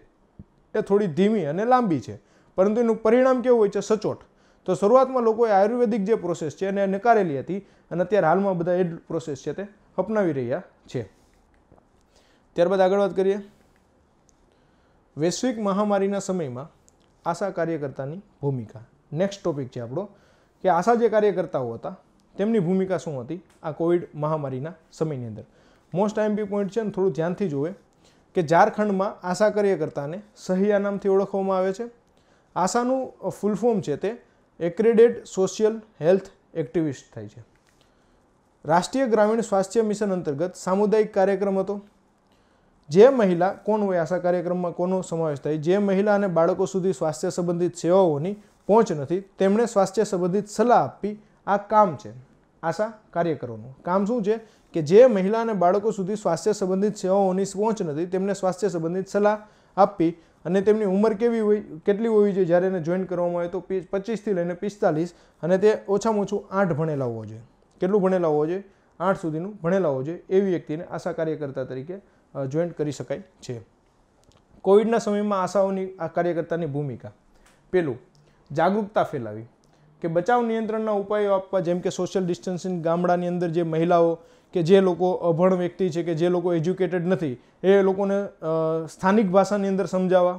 એ થોડી ધીમી અને લાંબી છે પરંતુ એનું પરિણામ કેવું હોય છે સચોટ તો શરૂઆતમાં લોકોએ આયુર્વેદિક જે પ્રોસેસ છે એને નકારેલી હતી અને અત્યારે હાલમાં બધા એ પ્રોસેસ છે તે અપનાવી રહ્યા છે ત્યારબાદ આગળ વાત કરીએ વૈશ્વિક મહામારીના સમયમાં આશા કાર્યકર્તાની ભૂમિકા નેક્સ્ટ ટોપિક છે આપણો કે આશા જે કાર્યકર્તાઓ હતા તેમની ભૂમિકા શું હતી આ કોવિડ મહામારીના સમયની અંદર મોસ્ટ આઈએમપી પોઈન્ટ છે ને થોડું ધ્યાનથી જોવે કે ઝારખંડમાં આશા કાર્યકર્તાને સહિયા નામથી ઓળખવામાં આવે છે આશાનું ફૂલ ફોર્મ છે તે એક્રેડેડ સોશિયલ હેલ્થ એક્ટિવિસ્ટ થાય છે રાષ્ટ્રીય ગ્રામીણ સ્વાસ્થ્ય મિશન અંતર્ગત સામુદાયિક કાર્યક્રમ હતો જે મહિલા કોણ હોય આશા કાર્યક્રમમાં કોનો સમાવેશ થાય જે મહિલા અને બાળકો સુધી સ્વાસ્થ્ય સંબંધિત સેવાઓની પહોંચ નથી તેમણે સ્વાસ્થ્ય સંબંધિત સલાહ આપી આ કામ છે આશા કાર્યકરોનું કામ શું છે કે જે મહિલા અને બાળકો સુધી સ્વાસ્થ્ય સંબંધિત સેવાઓની પહોંચ નથી તેમને સ્વાસ્થ્ય સંબંધિત સલાહ આપવી અને તેમની ઉંમર કેવી હોય કેટલી હોવી જોઈએ જ્યારે એને જોઈન કરવામાં આવે તો પચીસથી લઈને પિસ્તાલીસ અને તે ઓછામાં ઓછું આઠ ભણેલા હોવો જોઈએ કેટલું ભણેલા હોવો જોઈએ આઠ સુધીનું ભણેલા હોવો જોઈએ એવી વ્યક્તિને આશા કાર્યકર્તા તરીકે જોઈન કરી શકાય છે કોવિડના સમયમાં આશાઓની આ કાર્યકર્તાની ભૂમિકા પેલું જાગૃતતા ફેલાવી કે બચાવ નિયંત્રણના ઉપાયો આપવા જેમ કે સોશિયલ ડિસ્ટન્સિંગ ગામડાની અંદર જે મહિલાઓ કે જે લોકો અભણ વ્યક્તિ છે કે જે લોકો એજ્યુકેટેડ નથી એ લોકોને સ્થાનિક ભાષાની અંદર સમજાવવા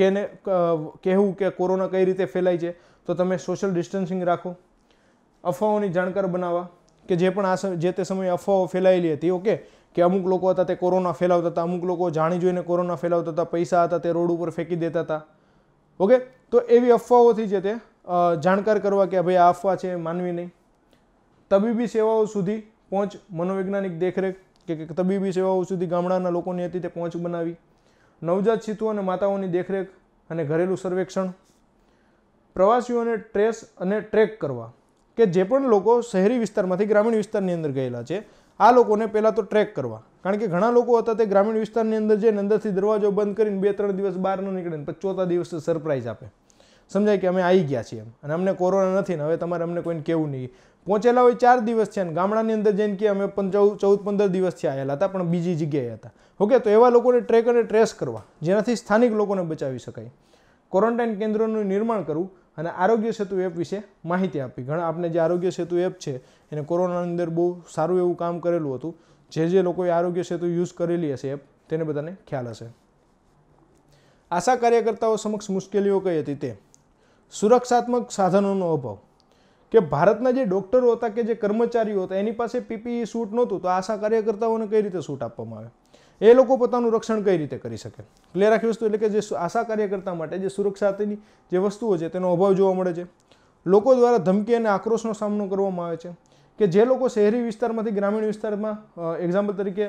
કે એને કહેવું કે કોરોના કઈ રીતે ફેલાય છે તો તમે સોશિયલ ડિસ્ટન્સિંગ રાખો અફવાઓની જાણકાર બનાવવા કે જે પણ આ જે તે સમયે અફવાઓ ફેલાયેલી હતી ઓકે કે અમુક લોકો હતા તે કોરોના ફેલાવતા હતા અમુક લોકો જાણી જોઈને કોરોના ફેલાવતા હતા પૈસા હતા તે રોડ ઉપર ફેંકી દેતા હતા ઓકે તો એવી અફવાઓથી જે તે જાણકાર કરવા કે ભાઈ આ અફવા છે માનવી નહીં તબીબી સેવાઓ સુધી પહોંચ મનોવૈજ્ઞાનિક દેખરેખ કે તબીબી સેવાઓ સુધી ગામડાના લોકોની હતી તે પહોંચ બનાવી નવજાત શિશુ અને માતાઓની દેખરેખ અને ઘરેલું સર્વેક્ષણ પ્રવાસીઓને ટ્રેસ અને ટ્રેક કરવા કે જે પણ લોકો શહેરી વિસ્તારમાંથી ગ્રામીણ વિસ્તારની અંદર ગયેલા છે આ લોકોને પહેલાં તો ટ્રેક કરવા કારણ કે ઘણા લોકો હતા તે ગ્રામીણ વિસ્તારની અંદર જઈને અંદરથી દરવાજો બંધ કરીને બે ત્રણ દિવસ બહાર ન નીકળે પછી ચોથા દિવસે સરપ્રાઇઝ આપે સમજાય કે અમે આવી ગયા છીએ એમ અને અમને કોરોના નથી ને હવે તમારે અમને કોઈને કહેવું નહીં પહોંચેલા હોય ચાર દિવસ છે અને ગામડાની અંદર જઈને કે અમે પંચાવ ચૌદ પંદર દિવસથી આવેલા હતા પણ બીજી જગ્યાએ હતા ઓકે તો એવા લોકોને ટ્રેક અને ટ્રેસ કરવા જેનાથી સ્થાનિક લોકોને બચાવી શકાય ક્વોરન્ટાઇન કેન્દ્રોનું નિર્માણ કરવું અને આરોગ્ય સેતુ એપ વિશે માહિતી આપી ઘણા આપણે જે આરોગ્ય સેતુ એપ છે એને કોરોનાની અંદર બહુ સારું એવું કામ કરેલું હતું જે જે લોકોએ આરોગ્ય સેતુ યુઝ કરેલી હશે એપ તેને બધાને ખ્યાલ હશે આશા કાર્યકર્તાઓ સમક્ષ મુશ્કેલીઓ કઈ હતી તે સુરક્ષાત્મક સાધનોનો અભાવ કે ભારતના જે ડૉક્ટરો હતા કે જે કર્મચારીઓ હતા એની પાસે પીપીઈ સૂટ નહોતું તો આશા કાર્યકર્તાઓને કઈ રીતે સૂટ આપવામાં આવે એ લોકો પોતાનું રક્ષણ કઈ રીતે કરી શકે ક્લિયર આખી વસ્તુ એટલે કે જે આશા કાર્યકર્તા માટે જે સુરક્ષાની જે વસ્તુઓ છે તેનો અભાવ જોવા મળે છે લોકો દ્વારા ધમકી અને આક્રોશનો સામનો કરવામાં આવે છે કે જે લોકો શહેરી વિસ્તારમાંથી ગ્રામીણ વિસ્તારમાં એક્ઝામ્પલ તરીકે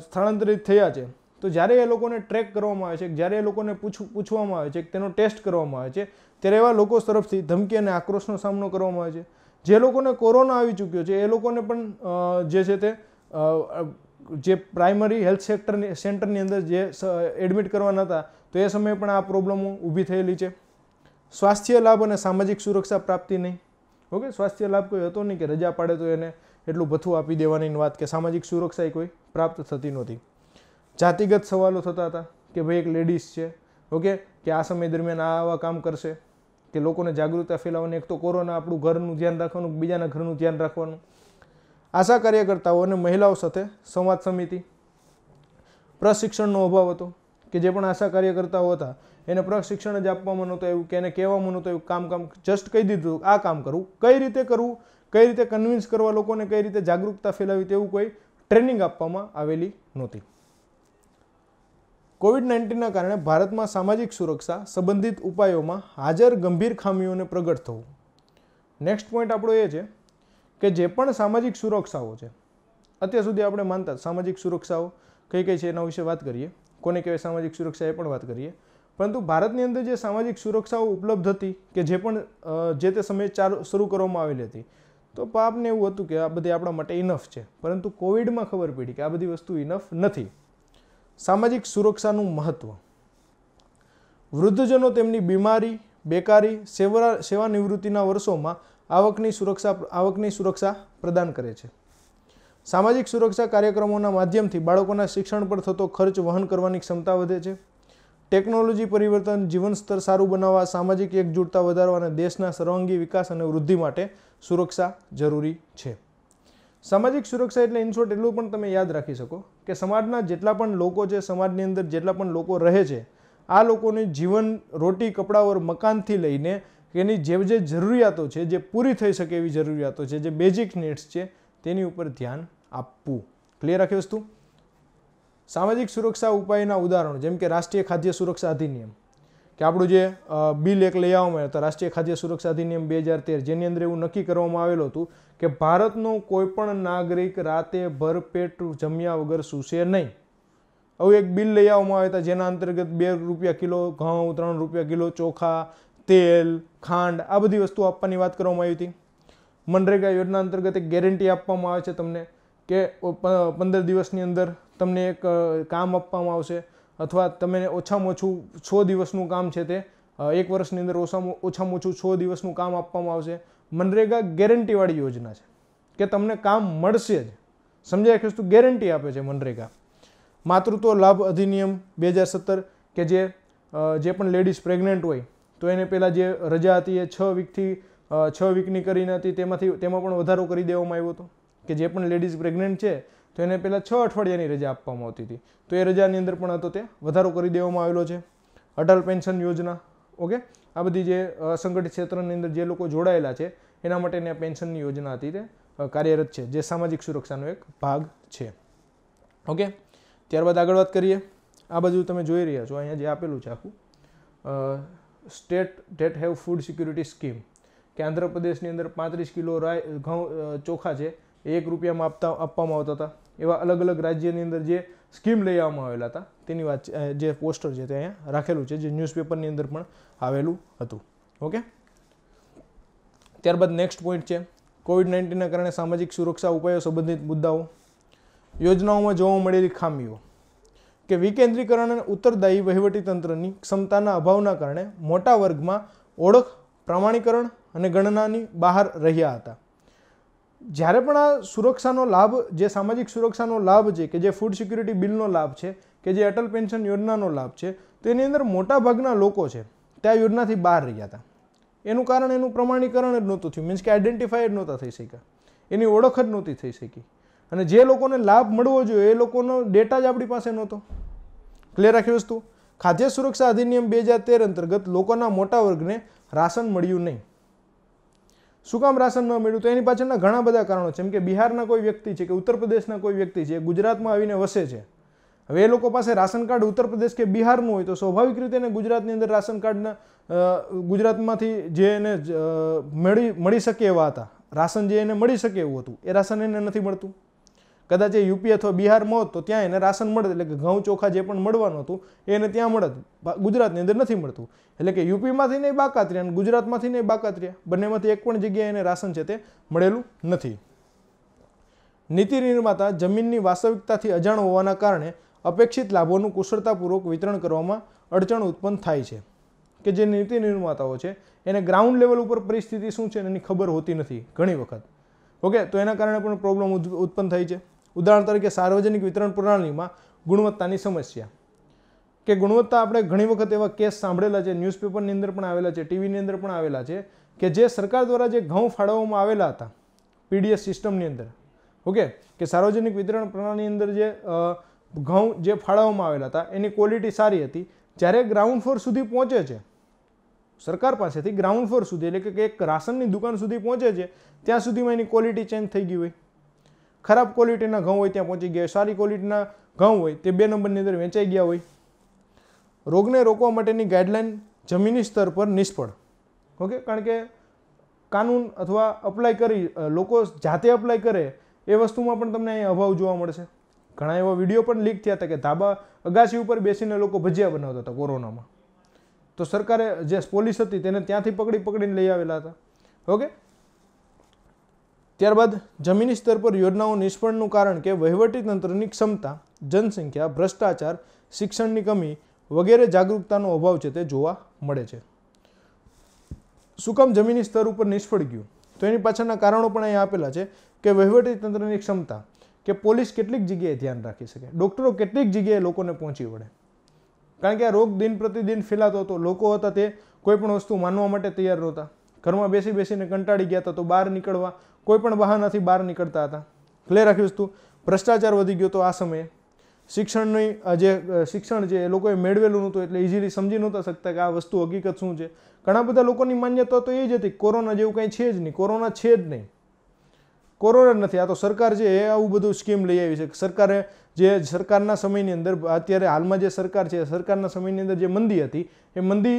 સ્થળાંતરિત થયા છે તો જ્યારે એ લોકોને ટ્રેક કરવામાં આવે છે જ્યારે એ લોકોને પૂછવામાં આવે છે તેનો ટેસ્ટ કરવામાં આવે છે ત્યારે એવા લોકો તરફથી ધમકી અને આક્રોશનો સામનો કરવામાં આવે છે જે લોકોને કોરોના આવી ચૂક્યો છે એ લોકોને પણ જે છે તે જે પ્રાઇમરી હેલ્થ સેક્ટરની સેન્ટરની અંદર જે એડમિટ કરવાના હતા તો એ સમયે પણ આ પ્રોબ્લેમો ઊભી થયેલી છે સ્વાસ્થ્ય લાભ અને સામાજિક સુરક્ષા પ્રાપ્તિ નહીં ઓકે સ્વાસ્થ્ય લાભ કોઈ હતો નહીં કે રજા પાડે તો એને એટલું ભથું આપી દેવાની વાત કે સામાજિક સુરક્ષા એ કોઈ પ્રાપ્ત થતી નહોતી જાતિગત સવાલો થતા હતા કે ભાઈ એક લેડીઝ છે ઓકે કે આ સમય દરમિયાન આ આવા કામ કરશે કે લોકોને જાગૃતતા ફેલાવવાની એક તો કોરોના આપણું ઘરનું ધ્યાન રાખવાનું બીજાના ઘરનું ધ્યાન રાખવાનું આશા કાર્યકર્તાઓ અને મહિલાઓ સાથે સંવાદ સમિતિ પ્રશિક્ષણનો અભાવ હતો કે જે પણ આશા કાર્યકર્તાઓ હતા એને પ્રશિક્ષણ જ આપવામાં નહોતું આવ્યું કે એને કહેવામાં નહોતું આવ્યું કામ કામ જસ્ટ કહી દીધું આ કામ કરવું કઈ રીતે કરવું કઈ રીતે કન્વિન્સ કરવા લોકોને કઈ રીતે જાગૃતતા ફેલાવી તેવું કોઈ ટ્રેનિંગ આપવામાં આવેલી નહોતી કોવિડ નાઇન્ટીનના કારણે ભારતમાં સામાજિક સુરક્ષા સંબંધિત ઉપાયોમાં હાજર ગંભીર ખામીઓને પ્રગટ થવું નેક્સ્ટ પોઈન્ટ આપણો એ છે કે જે પણ સામાજિક સુરક્ષાઓ છે અત્યાર સુધી આપણે માનતા સામાજિક સુરક્ષાઓ કઈ કઈ છે એના વિશે વાત કરીએ કોને કહેવાય સામાજિક સુરક્ષા એ પણ વાત કરીએ પરંતુ ભારતની અંદર જે સામાજિક સુરક્ષાઓ ઉપલબ્ધ હતી કે જે પણ જે તે સમયે ચાલુ શરૂ કરવામાં આવેલી હતી તો પાપને એવું હતું કે આ બધી આપણા માટે ઇનફ છે પરંતુ કોવિડમાં ખબર પડી કે આ બધી વસ્તુ ઇનફ નથી સામાજિક સુરક્ષાનું મહત્ત્વ વૃદ્ધજનો તેમની બીમારી બેકારી સેવા સેવાનિવૃત્તિના વર્ષોમાં આવકની સુરક્ષા આવકની સુરક્ષા પ્રદાન કરે છે સામાજિક સુરક્ષા કાર્યક્રમોના માધ્યમથી બાળકોના શિક્ષણ પર થતો ખર્ચ વહન કરવાની ક્ષમતા વધે છે ટેકનોલોજી પરિવર્તન જીવન સ્તર સારું બનાવવા સામાજિક એકજૂટતા વધારવા અને દેશના સર્વાંગી વિકાસ અને વૃદ્ધિ માટે સુરક્ષા જરૂરી છે સામાજિક સુરક્ષા એટલે ઇન એટલું પણ તમે યાદ રાખી શકો કે સમાજના જેટલા પણ લોકો છે સમાજની અંદર જેટલા પણ લોકો રહે છે આ લોકોની જીવન રોટી કપડાઓ મકાનથી લઈને એની જે જે જરૂરિયાતો છે જે પૂરી થઈ શકે એવી જરૂરિયાતો છે જે બેઝિક નીડ્સ છે તેની ઉપર ધ્યાન આપવું ક્લિયર રાખી વસ્તુ સામાજિક સુરક્ષા ઉપાયના ઉદાહરણો જેમ કે રાષ્ટ્રીય ખાદ્ય સુરક્ષા અધિનિયમ કે આપણું જે બિલ એક લઈ આવવામાં આવ્યું રાષ્ટ્રીય ખાદ્ય સુરક્ષા અધિનિયમ બે હજાર તેર જેની અંદર એવું નક્કી કરવામાં આવેલું હતું કે ભારતનો પણ નાગરિક રાતે ભરપેટ જમ્યા વગર સૂશે નહીં આવું એક બિલ લઈ આવવામાં આવ્યા હતા જેના અંતર્ગત બે રૂપિયા કિલો ઘઉં ત્રણ રૂપિયા કિલો ચોખા તેલ ખાંડ આ બધી વસ્તુઓ આપવાની વાત કરવામાં આવી હતી મનરેગા યોજના અંતર્ગત એક ગેરંટી આપવામાં આવે છે તમને કે પંદર દિવસની અંદર તમને એક કામ આપવામાં આવશે અથવા તમે ઓછામાં ઓછું છ દિવસનું કામ છે તે એક વર્ષની અંદર ઓછામાં ઓછામાં ઓછું છ દિવસનું કામ આપવામાં આવશે મનરેગા ગેરંટીવાળી યોજના છે કે તમને કામ મળશે જ સમજાય ખેસ્તું ગેરંટી આપે છે મનરેગા માતૃત્વ લાભ અધિનિયમ બે હજાર સત્તર કે જે જે પણ લેડીઝ પ્રેગ્નન્ટ હોય તો એને પહેલાં જે રજા હતી એ છ વીકથી છ વીકની કરીને હતી તેમાંથી તેમાં પણ વધારો કરી દેવામાં આવ્યો હતો કે જે પણ લેડીઝ પ્રેગ્નન્ટ છે તો એને પહેલાં છ અઠવાડિયાની રજા આપવામાં આવતી હતી તો એ રજાની અંદર પણ હતો તે વધારો કરી દેવામાં આવેલો છે અટલ પેન્શન યોજના ઓકે આ બધી જે અસંગઠિત ક્ષેત્રની અંદર જે લોકો જોડાયેલા છે એના માટેની આ પેન્શનની યોજના હતી તે કાર્યરત છે જે સામાજિક સુરક્ષાનો એક ભાગ છે ઓકે ત્યારબાદ આગળ વાત કરીએ આ બાજુ તમે જોઈ રહ્યા છો અહીંયા જે આપેલું છે આખું state that have food security scheme કે આંધ્રપ્રદેશની અંદર પાંત્રીસ કિલો રાય ઘઉં ચોખા છે એક રૂપિયામાં આપતા આપવામાં આવતા હતા એવા અલગ અલગ રાજ્યની અંદર જે સ્કીમ લઈ આવવામાં આવેલા હતા તેની વાત જે પોસ્ટર છે તે અહીંયા રાખેલું છે જે ન્યૂઝપેપરની અંદર પણ આવેલું હતું ઓકે ત્યારબાદ નેક્સ્ટ પોઈન્ટ છે કોવિડ નાઇન્ટીનના કારણે સામાજિક સુરક્ષા ઉપાયો સંબંધિત મુદ્દાઓ યોજનાઓમાં જોવા મળેલી ખામીઓ કે વિકેન્દ્રીકરણ અને ઉત્તરદાયી વહીવટીતંત્રની ક્ષમતાના અભાવના કારણે મોટા વર્ગમાં ઓળખ પ્રમાણીકરણ અને ગણનાની બહાર રહ્યા હતા જ્યારે પણ આ સુરક્ષાનો લાભ જે સામાજિક સુરક્ષાનો લાભ છે કે જે ફૂડ સિક્યુરિટી બિલનો લાભ છે કે જે અટલ પેન્શન યોજનાનો લાભ છે તો એની અંદર મોટા ભાગના લોકો છે ત્યાં યોજનાથી બહાર રહ્યા હતા એનું કારણ એનું પ્રમાણીકરણ જ નહોતું થયું મીન્સ કે આઈડેન્ટિફાય જ નહોતા થઈ શક્યા એની ઓળખ જ નહોતી થઈ શકી અને જે લોકોને લાભ મળવો જોઈએ એ લોકોનો ડેટા જ આપણી પાસે નહોતો ક્લિયર રાખી વસ્તુ ખાદ્ય સુરક્ષા અધિનિયમ બે હજાર તેર અંતર્ગત લોકોના મોટા વર્ગને રાશન મળ્યું નહીં શું કામ રાશન ન મળ્યું તો એની પાછળના ઘણા બધા કારણો છે જેમ કે બિહારના કોઈ વ્યક્તિ છે કે ઉત્તર પ્રદેશના કોઈ વ્યક્તિ છે ગુજરાતમાં આવીને વસે છે હવે એ લોકો પાસે રાશન કાર્ડ ઉત્તર પ્રદેશ કે બિહારનું હોય તો સ્વાભાવિક રીતે એને ગુજરાતની અંદર રાશન કાર્ડના ગુજરાતમાંથી જે એને મળી મળી શકે એવા હતા રાશન જે એને મળી શકે એવું હતું એ રાશન એને નથી મળતું કદાચ એ યુપી અથવા બિહારમાં હોત તો ત્યાં એને રાશન મળત એટલે કે ઘઉં ચોખા જે પણ મળવાનું હતું એને ત્યાં મળત ગુજરાતની અંદર નથી મળતું એટલે કે યુપીમાંથી નહીં બાકાત અને ગુજરાતમાંથી નહીં બાકાત બંનેમાંથી એક પણ જગ્યાએ એને રાશન છે તે મળેલું નથી નીતિ નિર્માતા જમીનની વાસ્તવિકતાથી અજાણ હોવાના કારણે અપેક્ષિત લાભોનું કુશળતાપૂર્વક વિતરણ કરવામાં અડચણ ઉત્પન્ન થાય છે કે જે નીતિ નિર્માતાઓ છે એને ગ્રાઉન્ડ લેવલ ઉપર પરિસ્થિતિ શું છે એની ખબર હોતી નથી ઘણી વખત ઓકે તો એના કારણે પણ પ્રોબ્લેમ ઉત્પન્ન થાય છે ઉદાહરણ તરીકે સાર્વજનિક વિતરણ પ્રણાલીમાં ગુણવત્તાની સમસ્યા કે ગુણવત્તા આપણે ઘણી વખત એવા કેસ સાંભળેલા છે ન્યૂઝપેપરની અંદર પણ આવેલા છે ટીવીની અંદર પણ આવેલા છે કે જે સરકાર દ્વારા જે ઘઉં ફાળવવામાં આવેલા હતા પીડીએસ સિસ્ટમની અંદર ઓકે કે સાર્વજનિક વિતરણ પ્રણાલીની અંદર જે ઘઉં જે ફાળવવામાં આવેલા હતા એની ક્વોલિટી સારી હતી જ્યારે ગ્રાઉન્ડ ફ્લોર સુધી પહોંચે છે સરકાર પાસેથી ગ્રાઉન્ડ ફ્લોર સુધી એટલે કે એક રાશનની દુકાન સુધી પહોંચે છે ત્યાં સુધીમાં એની ક્વોલિટી ચેન્જ થઈ ગઈ હોય ખરાબ ક્વોલિટીના ઘઉં હોય ત્યાં પહોંચી ગયા સારી ક્વોલિટીના ઘઉં હોય તે બે નંબરની અંદર વેચાઈ ગયા હોય રોગને રોકવા માટેની ગાઈડલાઇન જમીની સ્તર પર નિષ્ફળ ઓકે કારણ કે કાનૂન અથવા અપ્લાય કરી લોકો જાતે અપ્લાય કરે એ વસ્તુમાં પણ તમને અહીંયા અભાવ જોવા મળશે ઘણા એવા વિડીયો પણ લીક થયા હતા કે ધાબા અગાસી ઉપર બેસીને લોકો ભજીયા બનાવતા હતા કોરોનામાં તો સરકારે જે પોલીસ હતી તેને ત્યાંથી પકડી પકડીને લઈ આવેલા હતા ઓકે ત્યારબાદ જમીની સ્તર પર યોજનાઓ નિષ્ફળનું કારણ કે વહીવટીતંત્રની ક્ષમતા જનસંખ્યા ભ્રષ્ટાચાર શિક્ષણની કમી વગેરે જાગૃતતાનો અભાવ છે તે જોવા મળે છે શું કામ જમીની સ્તર ઉપર નિષ્ફળ ગયું તો એની પાછળના કારણો પણ અહીંયા આપેલા છે કે વહીવટીતંત્રની ક્ષમતા કે પોલીસ કેટલીક જગ્યાએ ધ્યાન રાખી શકે ડૉક્ટરો કેટલીક જગ્યાએ લોકોને પહોંચી વળે કારણ કે આ રોગ દિન પ્રતિદિન ફેલાતો હતો લોકો હતા તે કોઈ પણ વસ્તુ માનવા માટે તૈયાર નહોતા ઘરમાં બેસી બેસીને કંટાળી ગયા હતા તો બહાર નીકળવા કોઈ પણ બહાનાથી બહાર નીકળતા હતા ક્લિયર રાખ્યું વસ્તુ ભ્રષ્ટાચાર વધી ગયો હતો આ સમયે શિક્ષણની જે શિક્ષણ છે એ લોકોએ મેળવેલું નહોતું એટલે ઇઝીલી સમજી નહોતા શકતા કે આ વસ્તુ હકીકત શું છે ઘણા બધા લોકોની માન્યતા તો એ જ હતી કોરોના જેવું કાંઈ છે જ નહીં કોરોના છે જ નહીં કોરોના નથી આ તો સરકાર છે એ આવું બધું સ્કીમ લઈ આવી છે સરકારે જે સરકારના સમયની અંદર અત્યારે હાલમાં જે સરકાર છે સરકારના સમયની અંદર જે મંદી હતી એ મંદી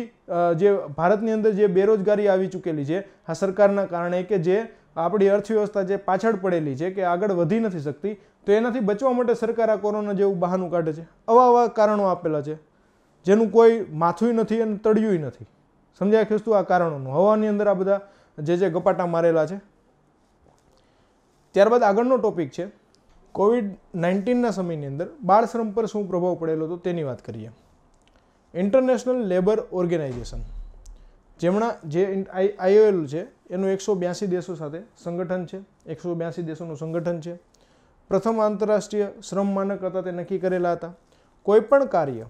જે ભારતની અંદર જે બેરોજગારી આવી ચૂકેલી છે આ સરકારના કારણે કે જે આપણી અર્થવ્યવસ્થા જે પાછળ પડેલી છે કે આગળ વધી નથી શકતી તો એનાથી બચવા માટે સરકાર આ કોરોના જેવું બહાનું કાઢે છે અવા આવા કારણો આપેલા છે જેનું કોઈ માથું નથી અને તળિયું નથી સમજાય ખેસ્તું આ કારણોનું હવાની અંદર આ બધા જે જે ગપાટા મારેલા છે ત્યારબાદ આગળનો ટોપિક છે કોવિડ નાઇન્ટીનના સમયની અંદર બાળશ્રમ પર શું પ્રભાવ પડેલો હતો તેની વાત કરીએ ઇન્ટરનેશનલ લેબર ઓર્ગેનાઇઝેશન જેમના જે આઈઓએલ છે એનું એકસો બ્યાસી દેશો સાથે સંગઠન છે એકસો બ્યાસી દેશોનું સંગઠન છે પ્રથમ આંતરરાષ્ટ્રીય શ્રમ માનક હતા તે નક્કી કરેલા હતા કોઈપણ કાર્ય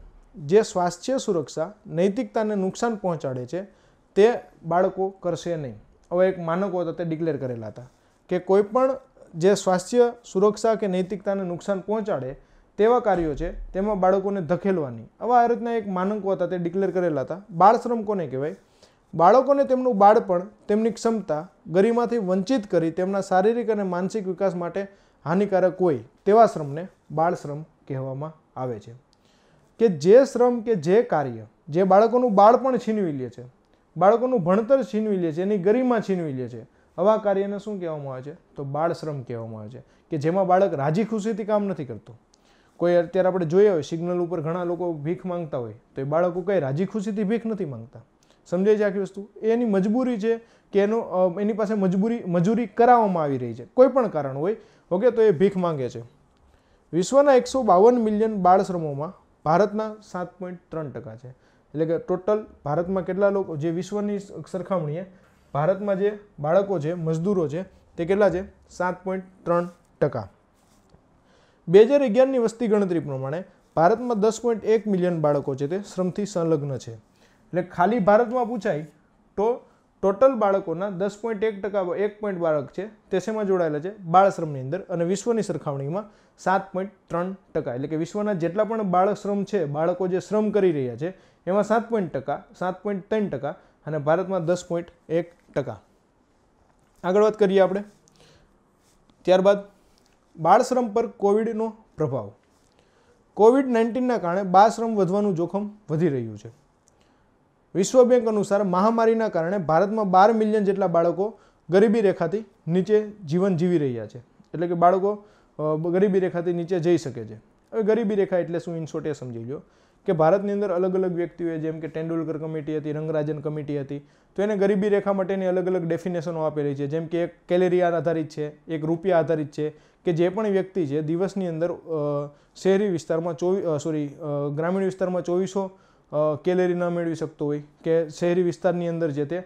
જે સ્વાસ્થ્ય સુરક્ષા નૈતિકતાને નુકસાન પહોંચાડે છે તે બાળકો કરશે નહીં હવે એક માનકો હતા તે ડિક્લેર કરેલા હતા કે કોઈપણ જે સ્વાસ્થ્ય સુરક્ષા કે નૈતિકતાને નુકસાન પહોંચાડે તેવા કાર્યો છે તેમાં બાળકોને ધકેલવાની આવા આ રીતના એક માનકો હતા તે ડિક્લેર કરેલા હતા બાળ શ્રમ કોને કહેવાય બાળકોને તેમનું બાળપણ તેમની ક્ષમતા ગરિમાથી વંચિત કરી તેમના શારીરિક અને માનસિક વિકાસ માટે હાનિકારક હોય તેવા શ્રમને બાળ શ્રમ કહેવામાં આવે છે કે જે શ્રમ કે જે કાર્ય જે બાળકોનું બાળપણ છીનવી લે છે બાળકોનું ભણતર છીનવી લે છે એની ગરિમા છીનવી લે છે આવા કાર્યને શું કહેવામાં આવે છે તો બાળ શ્રમ કહેવામાં આવે છે કે જેમાં બાળક રાજી ખુશીથી કામ નથી કરતું કોઈ અત્યારે આપણે જોઈએ હોય સિગ્નલ ઉપર ઘણા લોકો ભીખ માંગતા હોય તો એ બાળકો કંઈ રાજી ખુશીથી ભીખ નથી માંગતા સમજાય છે આખી વસ્તુ એની મજબૂરી છે કે એનો એની પાસે મજબૂરી મજૂરી કરાવવામાં આવી રહી છે કોઈ પણ કારણ હોય ઓકે તો એ ભીખ માંગે છે વિશ્વના એકસો બાવન મિલિયન બાળ શ્રમોમાં ભારતના સાત પોઈન્ટ ત્રણ ટકા છે એટલે કે ટોટલ ભારતમાં કેટલા લોકો જે વિશ્વની સરખામણીએ ભારતમાં જે બાળકો છે મજદૂરો છે તે કેટલા છે સાત પોઈન્ટ ત્રણ ટકા બે હજાર અગિયારની વસ્તી ગણતરી પ્રમાણે ભારતમાં દસ પોઈન્ટ એક મિલિયન બાળકો છે તે શ્રમથી સંલગ્ન છે એટલે ખાલી ભારતમાં પૂછાય તો ટોટલ બાળકોના દસ પોઈન્ટ એક ટકા એક પોઈન્ટ બાળક છે તે શેમાં જોડાયેલા છે બાળશ્રમની અંદર અને વિશ્વની સરખામણીમાં સાત પોઈન્ટ ત્રણ ટકા એટલે કે વિશ્વના જેટલા પણ બાળશ્રમ છે બાળકો જે શ્રમ કરી રહ્યા છે એમાં સાત પોઈન્ટ ટકા સાત પોઈન્ટ ત્રણ ટકા અને ભારતમાં દસ પોઈન્ટ એક ટકા આગળ વાત કરીએ આપણે ત્યારબાદ બાળશ્રમ પર કોવિડનો પ્રભાવ કોવિડ નાઇન્ટીનના કારણે બાળશ્રમ વધવાનું જોખમ વધી રહ્યું છે વિશ્વ બેંક અનુસાર મહામારીના કારણે ભારતમાં બાર મિલિયન જેટલા બાળકો ગરીબી રેખાથી નીચે જીવન જીવી રહ્યા છે એટલે કે બાળકો ગરીબી રેખાથી નીચે જઈ શકે છે હવે ગરીબી રેખા એટલે શું ઇનશોર્ટે સમજી લો કે ભારતની અંદર અલગ અલગ વ્યક્તિઓએ જેમ કે તેંડુલકર કમિટી હતી રંગરાજન કમિટી હતી તો એને ગરીબી રેખા માટેની અલગ અલગ ડેફિનેશનો આપેલી છે જેમ કે એક કેલેરી આધારિત છે એક રૂપિયા આધારિત છે કે જે પણ વ્યક્તિ છે દિવસની અંદર શહેરી વિસ્તારમાં ચોવી સોરી ગ્રામીણ વિસ્તારમાં ચોવીસો કેલેરી ન મેળવી શકતો હોય કે શહેરી વિસ્તારની અંદર જે તે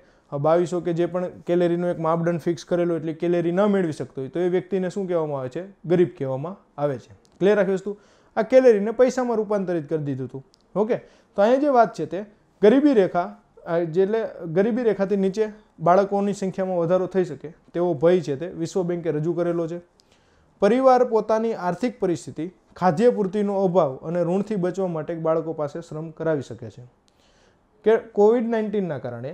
બાવીસો કે જે પણ કેલેરીનો એક માપદંડ ફિક્સ કરેલો એટલે કેલેરી ન મેળવી શકતો હોય તો એ વ્યક્તિને શું કહેવામાં આવે છે ગરીબ કહેવામાં આવે છે ક્લિયર રાખી વસ્તુ આ કેલેરીને પૈસામાં રૂપાંતરિત કરી દીધું હતું ઓકે તો અહીંયા જે વાત છે તે ગરીબી રેખા જેટલે ગરીબી રેખાથી નીચે બાળકોની સંખ્યામાં વધારો થઈ શકે તેવો ભય છે તે વિશ્વ બેંકે રજૂ કરેલો છે પરિવાર પોતાની આર્થિક પરિસ્થિતિ ખાદ્યપૂર્તિનો અભાવ અને ઋણથી બચવા માટે બાળકો પાસે શ્રમ કરાવી શકે છે કે કોવિડ નાઇન્ટીનના કારણે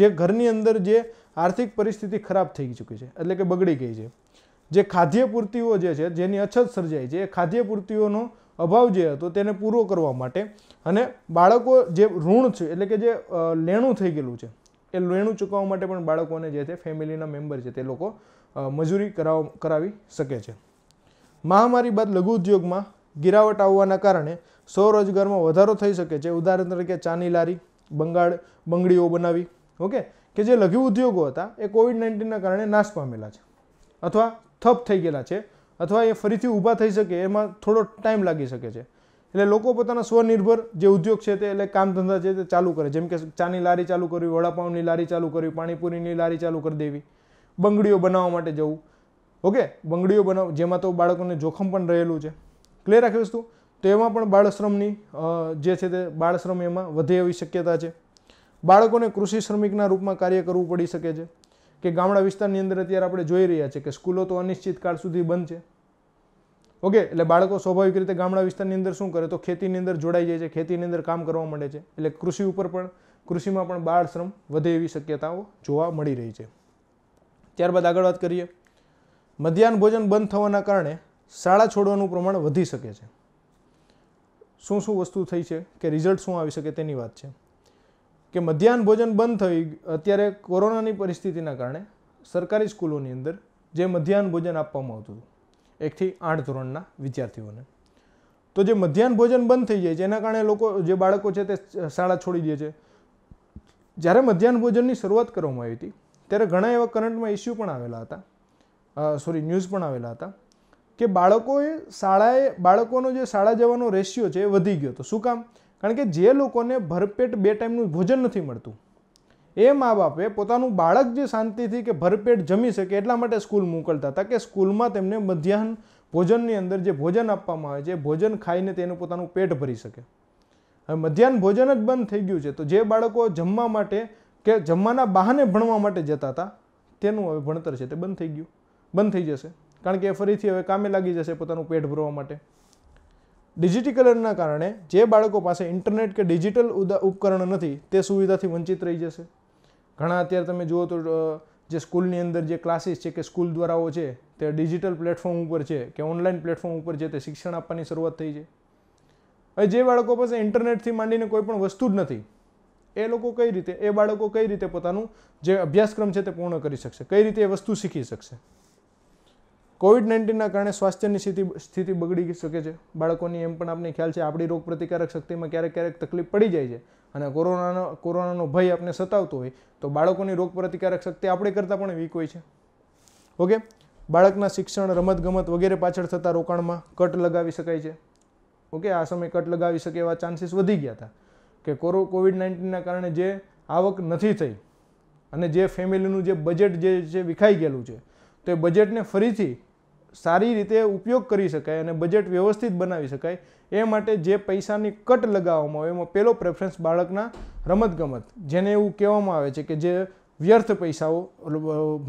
જે ઘરની અંદર જે આર્થિક પરિસ્થિતિ ખરાબ થઈ ચૂકી છે એટલે કે બગડી ગઈ છે જે ખાદ્યપૂર્તિઓ જે છે જેની અછત સર્જાઈ છે એ ખાદ્યપૂર્તિઓનો અભાવ જે હતો તેને પૂરો કરવા માટે અને બાળકો જે ઋણ છે એટલે કે જે લેણું થઈ ગયેલું છે એ લેણું ચૂકવવા માટે પણ બાળકોને જે છે ફેમિલીના મેમ્બર છે તે લોકો મજૂરી કરાવ કરાવી શકે છે મહામારી બાદ લઘુ ઉદ્યોગમાં ગિરાવટ આવવાના કારણે સ્વરોજગારમાં વધારો થઈ શકે છે ઉદાહરણ તરીકે ચાની લારી બંગાળ બંગડીઓ બનાવી ઓકે કે જે લઘુ ઉદ્યોગો હતા એ કોવિડ નાઇન્ટીનના કારણે નાશ પામેલા છે અથવા થપ થઈ ગયેલા છે અથવા એ ફરીથી ઊભા થઈ શકે એમાં થોડો ટાઈમ લાગી શકે છે એટલે લોકો પોતાના સ્વનિર્ભર જે ઉદ્યોગ છે તે એટલે કામ ધંધા છે તે ચાલુ કરે જેમ કે ચાની લારી ચાલુ કરવી વડાપાઉંની લારી ચાલુ કરવી પાણીપુરીની લારી ચાલુ કરી દેવી બંગડીઓ બનાવવા માટે જવું ઓકે બંગડીઓ બનાવ જેમાં તો બાળકોને જોખમ પણ રહેલું છે ક્લિયર રાખી વસ્તુ તો એમાં પણ બાળશ્રમની જે છે તે બાળશ્રમ એમાં વધે એવી શક્યતા છે બાળકોને કૃષિ શ્રમિકના રૂપમાં કાર્ય કરવું પડી શકે છે કે ગામડા વિસ્તારની અંદર અત્યારે આપણે જોઈ રહ્યા છે કે સ્કૂલો તો અનિશ્ચિત કાળ સુધી બંધ છે ઓકે એટલે બાળકો સ્વાભાવિક રીતે ગામડા વિસ્તારની અંદર શું કરે તો ખેતીની અંદર જોડાઈ જાય છે ખેતીની અંદર કામ કરવા માંડે છે એટલે કૃષિ ઉપર પણ કૃષિમાં પણ બાળશ્રમ વધે એવી શક્યતાઓ જોવા મળી રહી છે ત્યારબાદ આગળ વાત કરીએ મધ્યાહન ભોજન બંધ થવાના કારણે શાળા છોડવાનું પ્રમાણ વધી શકે છે શું શું વસ્તુ થઈ છે કે રિઝલ્ટ શું આવી શકે તેની વાત છે કે મધ્યાહન ભોજન બંધ થઈ અત્યારે કોરોનાની પરિસ્થિતિના કારણે સરકારી સ્કૂલોની અંદર જે મધ્યાહન ભોજન આપવામાં આવતું હતું એકથી આઠ ધોરણના વિદ્યાર્થીઓને તો જે મધ્યાહન ભોજન બંધ થઈ જાય છે એના કારણે લોકો જે બાળકો છે તે શાળા છોડી દે છે જ્યારે મધ્યાહન ભોજનની શરૂઆત કરવામાં આવી હતી ત્યારે ઘણા એવા કરંટમાં ઇસ્યુ પણ આવેલા હતા સોરી ન્યૂઝ પણ આવેલા હતા કે બાળકોએ શાળાએ બાળકોનો જે શાળા જવાનો રેશિયો છે એ વધી ગયો તો શું કામ કારણ કે જે લોકોને ભરપેટ બે ટાઈમનું ભોજન નથી મળતું એ મા બાપે પોતાનું બાળક જે શાંતિથી કે ભરપેટ જમી શકે એટલા માટે સ્કૂલ મોકલતા હતા કે સ્કૂલમાં તેમને મધ્યાહન ભોજનની અંદર જે ભોજન આપવામાં આવે છે ભોજન ખાઈને તેનું પોતાનું પેટ ભરી શકે હવે મધ્યાહન ભોજન જ બંધ થઈ ગયું છે તો જે બાળકો જમવા માટે કે જમવાના બહાને ભણવા માટે જતા હતા તેનું હવે ભણતર છે તે બંધ થઈ ગયું બંધ થઈ જશે કારણ કે એ ફરીથી હવે કામે લાગી જશે પોતાનું પેટ ભરવા માટે ડિજિટીકલનના કારણે જે બાળકો પાસે ઇન્ટરનેટ કે ડિજિટલ ઉપકરણ નથી તે સુવિધાથી વંચિત રહી જશે ઘણા અત્યારે તમે જુઓ તો જે સ્કૂલની અંદર જે ક્લાસીસ છે કે સ્કૂલ દ્વારાઓ છે તે ડિજિટલ પ્લેટફોર્મ ઉપર છે કે ઓનલાઈન પ્લેટફોર્મ ઉપર છે તે શિક્ષણ આપવાની શરૂઆત થઈ છે હવે જે બાળકો પાસે ઇન્ટરનેટથી માંડીને કોઈ પણ વસ્તુ જ નથી એ લોકો કઈ રીતે એ બાળકો કઈ રીતે પોતાનું જે અભ્યાસક્રમ છે તે પૂર્ણ કરી શકશે કઈ રીતે એ વસ્તુ શીખી શકશે કોવિડ નાઇન્ટીનના કારણે સ્વાસ્થ્યની સ્થિતિ સ્થિતિ બગડી શકે છે બાળકોની એમ પણ આપણે ખ્યાલ છે આપણી રોગ પ્રતિકારક શક્તિમાં ક્યારેક ક્યારેક તકલીફ પડી જાય છે અને કોરોનાનો કોરોનાનો ભય આપણે સતાવતો હોય તો બાળકોની રોગ પ્રતિકારક શક્તિ આપણે કરતાં પણ વીક હોય છે ઓકે બાળકના શિક્ષણ રમતગમત વગેરે પાછળ થતા રોકાણમાં કટ લગાવી શકાય છે ઓકે આ સમયે કટ લગાવી શકે એવા ચાન્સીસ વધી ગયા હતા કે કોરો કોવિડ નાઇન્ટીનના કારણે જે આવક નથી થઈ અને જે ફેમિલીનું જે બજેટ જે છે વિખાઈ ગયેલું છે તો એ બજેટને ફરીથી સારી રીતે ઉપયોગ કરી શકાય અને બજેટ વ્યવસ્થિત બનાવી શકાય એ માટે જે પૈસાની કટ લગાવવામાં આવે એમાં પહેલો પ્રેફરન્સ બાળકના રમતગમત જેને એવું કહેવામાં આવે છે કે જે વ્યર્થ પૈસાઓ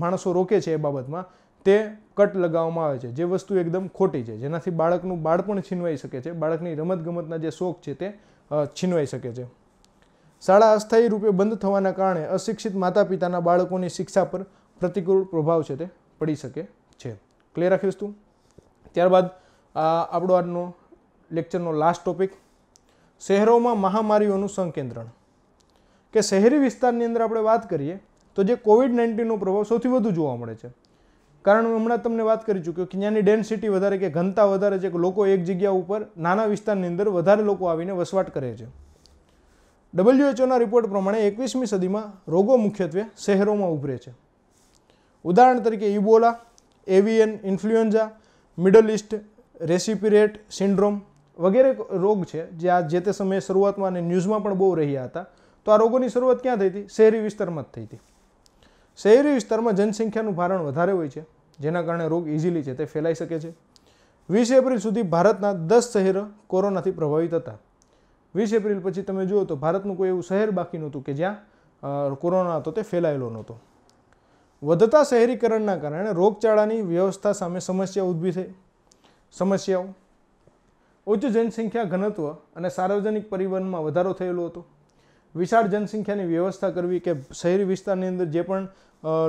માણસો રોકે છે એ બાબતમાં તે કટ લગાવવામાં આવે છે જે વસ્તુ એકદમ ખોટી છે જેનાથી બાળકનું બાળપણ છીનવાઈ શકે છે બાળકની રમતગમતના જે શોખ છે તે છીનવાઈ શકે છે શાળા અસ્થાયી રૂપે બંધ થવાના કારણે અશિક્ષિત માતા પિતાના બાળકોની શિક્ષા પર પ્રતિકૂળ પ્રભાવ છે તે પડી શકે ક્લિયર રાખીશું ત્યારબાદ આપણો આજનો લેક્ચરનો લાસ્ટ ટોપિક શહેરોમાં મહામારીઓનું સંકેન્દ્રણ કે શહેરી વિસ્તારની અંદર આપણે વાત કરીએ તો જે કોવિડ નાઇન્ટીનનો પ્રભાવ સૌથી વધુ જોવા મળે છે કારણ હમણાં તમને વાત કરી ચૂક્યો કે ત્યાંની ડેન્સિટી વધારે કે ઘનતા વધારે છે કે લોકો એક જગ્યા ઉપર નાના વિસ્તારની અંદર વધારે લોકો આવીને વસવાટ કરે છે ડબલ્યુએચઓના રિપોર્ટ પ્રમાણે એકવીસમી સદીમાં રોગો મુખ્યત્વે શહેરોમાં ઉભરે છે ઉદાહરણ તરીકે Ebola avian influenza Middle East respiratory syndrome વગેરે રોગ છે જે આ જે તે સમયે શરૂઆતમાં અને ન્યૂઝમાં પણ બહુ રહ્યા હતા તો આ રોગોની શરૂઆત ક્યાં થઈ હતી શહેરી વિસ્તારમાં જ થઈ હતી શહેરી વિસ્તારમાં જનસંખ્યાનું ભારણ વધારે હોય છે જેના કારણે રોગ ઇઝીલી છે તે ફેલાઈ શકે છે વીસ એપ્રિલ સુધી ભારતના દસ શહેરો કોરોનાથી પ્રભાવિત હતા વીસ એપ્રિલ પછી તમે જુઓ તો ભારતનું કોઈ એવું શહેર બાકી નહોતું કે જ્યાં કોરોના હતો તે ફેલાયેલો નહોતો વધતા શહેરીકરણના કારણે રોગચાળાની વ્યવસ્થા સામે સમસ્યા ઊભી થઈ સમસ્યાઓ ઉચ્ચ જનસંખ્યા ઘનત્વ અને સાર્વજનિક પરિવહનમાં વધારો થયેલો હતો વિશાળ જનસંખ્યાની વ્યવસ્થા કરવી કે શહેરી વિસ્તારની અંદર જે પણ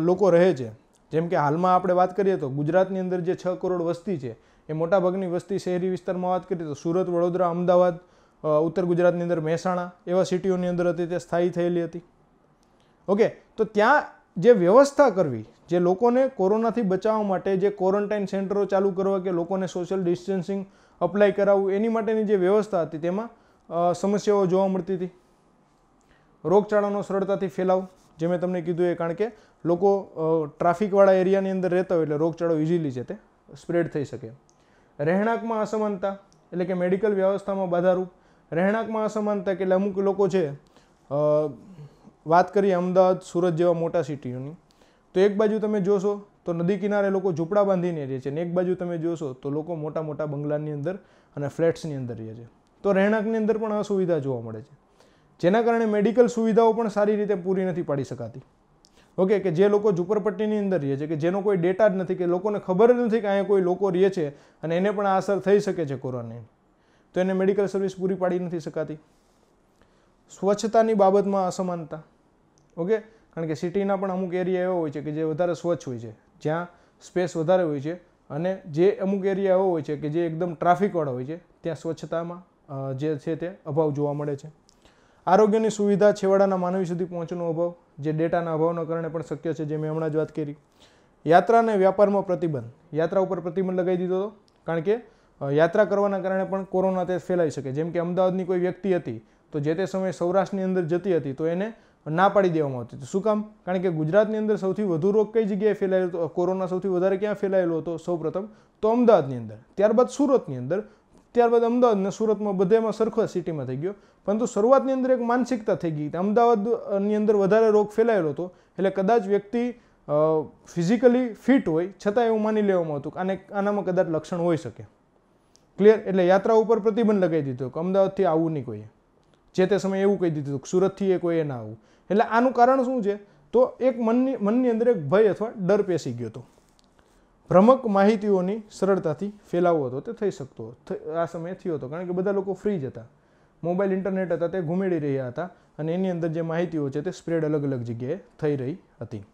લોકો રહે છે જેમ કે હાલમાં આપણે વાત કરીએ તો ગુજરાતની અંદર જે છ કરોડ વસ્તી છે એ મોટાભાગની વસ્તી શહેરી વિસ્તારમાં વાત કરીએ તો સુરત વડોદરા અમદાવાદ ઉત્તર ગુજરાતની અંદર મહેસાણા એવા સિટીઓની અંદર હતી તે સ્થાયી થયેલી હતી ઓકે તો ત્યાં જે વ્યવસ્થા કરવી જે લોકોને કોરોનાથી બચાવવા માટે જે ક્વોરન્ટાઇન સેન્ટરો ચાલુ કરવા કે લોકોને સોશિયલ ડિસ્ટન્સિંગ અપ્લાય કરાવવું એની માટેની જે વ્યવસ્થા હતી તેમાં સમસ્યાઓ જોવા મળતી હતી રોગચાળાનો સરળતાથી ફેલાવ જે મેં તમને કીધું એ કારણ કે લોકો ટ્રાફિકવાળા એરિયાની અંદર રહેતા હોય એટલે રોગચાળો ઇઝીલી છે તે સ્પ્રેડ થઈ શકે રહેણાંકમાં અસમાનતા એટલે કે મેડિકલ વ્યવસ્થામાં બાધારૂપ રહેણાંકમાં અસમાનતા એટલે અમુક લોકો છે વાત કરીએ અમદાવાદ સુરત જેવા મોટા સિટીઓની તો એક બાજુ તમે જોશો તો નદી કિનારે લોકો ઝૂંપડા બાંધીને રહે છે અને એક બાજુ તમે જોશો તો લોકો મોટા મોટા બંગલાની અંદર અને ફ્લેટ્સની અંદર રહે છે તો રહેણાંકની અંદર પણ આ સુવિધા જોવા મળે છે જેના કારણે મેડિકલ સુવિધાઓ પણ સારી રીતે પૂરી નથી પાડી શકાતી ઓકે કે જે લોકો ઝુંપડપટ્ટીની અંદર રહે છે કે જેનો કોઈ ડેટા જ નથી કે લોકોને ખબર જ નથી કે અહીંયા કોઈ લોકો રહે છે અને એને પણ અસર થઈ શકે છે કોરોનાની તો એને મેડિકલ સર્વિસ પૂરી પાડી નથી શકાતી સ્વચ્છતાની બાબતમાં અસમાનતા ઓકે કારણ કે સિટીના પણ અમુક એરિયા એવા હોય છે કે જે વધારે સ્વચ્છ હોય છે જ્યાં સ્પેસ વધારે હોય છે અને જે અમુક એરિયા એવો હોય છે કે જે એકદમ ટ્રાફિકવાળા હોય છે ત્યાં સ્વચ્છતામાં જે છે તે અભાવ જોવા મળે છે આરોગ્યની સુવિધા છેવાડાના માનવી સુધી પહોંચવાનો અભાવ જે ડેટાના અભાવના કારણે પણ શક્ય છે જે મેં હમણાં જ વાત કરી યાત્રા અને વ્યાપારમાં પ્રતિબંધ યાત્રા ઉપર પ્રતિબંધ લગાવી દીધો હતો કારણ કે યાત્રા કરવાના કારણે પણ કોરોના તે ફેલાઈ શકે જેમ કે અમદાવાદની કોઈ વ્યક્તિ હતી તો જે તે સમયે સૌરાષ્ટ્રની અંદર જતી હતી તો એને ના પાડી દેવામાં આવતી હતી શું કામ કારણ કે ગુજરાતની અંદર સૌથી વધુ રોગ કઈ જગ્યાએ ફેલાયેલો હતો કોરોના સૌથી વધારે ક્યાં ફેલાયેલો હતો સૌપ્રથમ તો અમદાવાદની અંદર ત્યારબાદ સુરતની અંદર ત્યારબાદ અમદાવાદ ને સુરતમાં બધેમાં સરખો સિટીમાં થઈ ગયો પરંતુ શરૂઆતની અંદર એક માનસિકતા થઈ ગઈ અમદાવાદની અંદર વધારે રોગ ફેલાયેલો હતો એટલે કદાચ વ્યક્તિ ફિઝિકલી ફિટ હોય છતાં એવું માની લેવામાં હતું અને આનામાં કદાચ લક્ષણ હોઈ શકે ક્લિયર એટલે યાત્રા ઉપર પ્રતિબંધ લગાવી દીધો કે અમદાવાદથી આવવું નહીં કોઈએ જે તે સમયે એવું કહી દીધું કે સુરતથી એ કોઈએ ના આવું એટલે આનું કારણ શું છે તો એક મનની મનની અંદર એક ભય અથવા ડર પેસી ગયો હતો ભ્રમક માહિતીઓની સરળતાથી ફેલાવો હતો તે થઈ શકતો આ સમયે થયો હતો કારણ કે બધા લોકો ફ્રી જ હતા મોબાઈલ ઇન્ટરનેટ હતા તે ઘૂમેડી રહ્યા હતા અને એની અંદર જે માહિતીઓ છે તે સ્પ્રેડ અલગ અલગ જગ્યાએ થઈ રહી હતી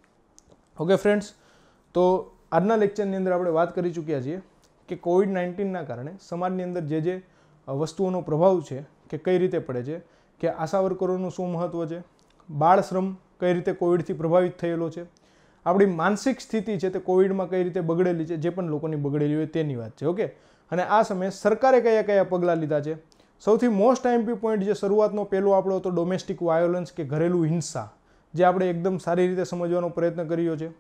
ઓકે ફ્રેન્ડ્સ તો આજના લેક્ચરની અંદર આપણે વાત કરી ચૂક્યા છીએ કે કોવિડ નાઇન્ટીનના કારણે સમાજની અંદર જે જે વસ્તુઓનો પ્રભાવ છે કે કઈ રીતે પડે છે કે આશા વર્કરોનું શું મહત્ત્વ છે બાળ શ્રમ કઈ રીતે કોવિડથી પ્રભાવિત થયેલો છે આપણી માનસિક સ્થિતિ છે તે કોવિડમાં કઈ રીતે બગડેલી છે જે પણ લોકોની બગડેલી હોય તેની વાત છે ઓકે અને આ સમયે સરકારે કયા કયા પગલાં લીધા છે સૌથી મોસ્ટ આઈમ્પી પોઈન્ટ જે શરૂઆતનો પહેલો આપણો તો ડોમેસ્ટિક વાયોલન્સ કે ઘરેલું હિંસા જે આપણે એકદમ સારી રીતે સમજવાનો પ્રયત્ન કર્યો છે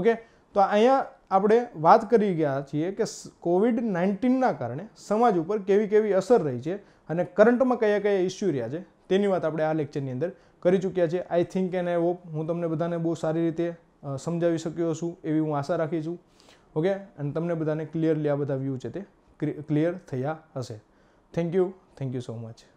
ઓકે તો અહીંયા આપણે વાત કરી ગયા છીએ કે કોવિડ નાઇન્ટીનના કારણે સમાજ ઉપર કેવી કેવી અસર રહી છે અને કરંટમાં કયા કયા ઇસ્યુ રહ્યા છે તેની વાત આપણે આ લેક્ચરની અંદર કરી ચૂક્યા છે I think and I hope હું તમને બધાને બહુ સારી રીતે સમજાવી શક્યો છું એવી હું આશા રાખી છું ઓકે અને તમને બધાને ક્લિયરલી આ બધા વ્યૂ છે તે ક્લિયર થયા હશે thank you thank you so much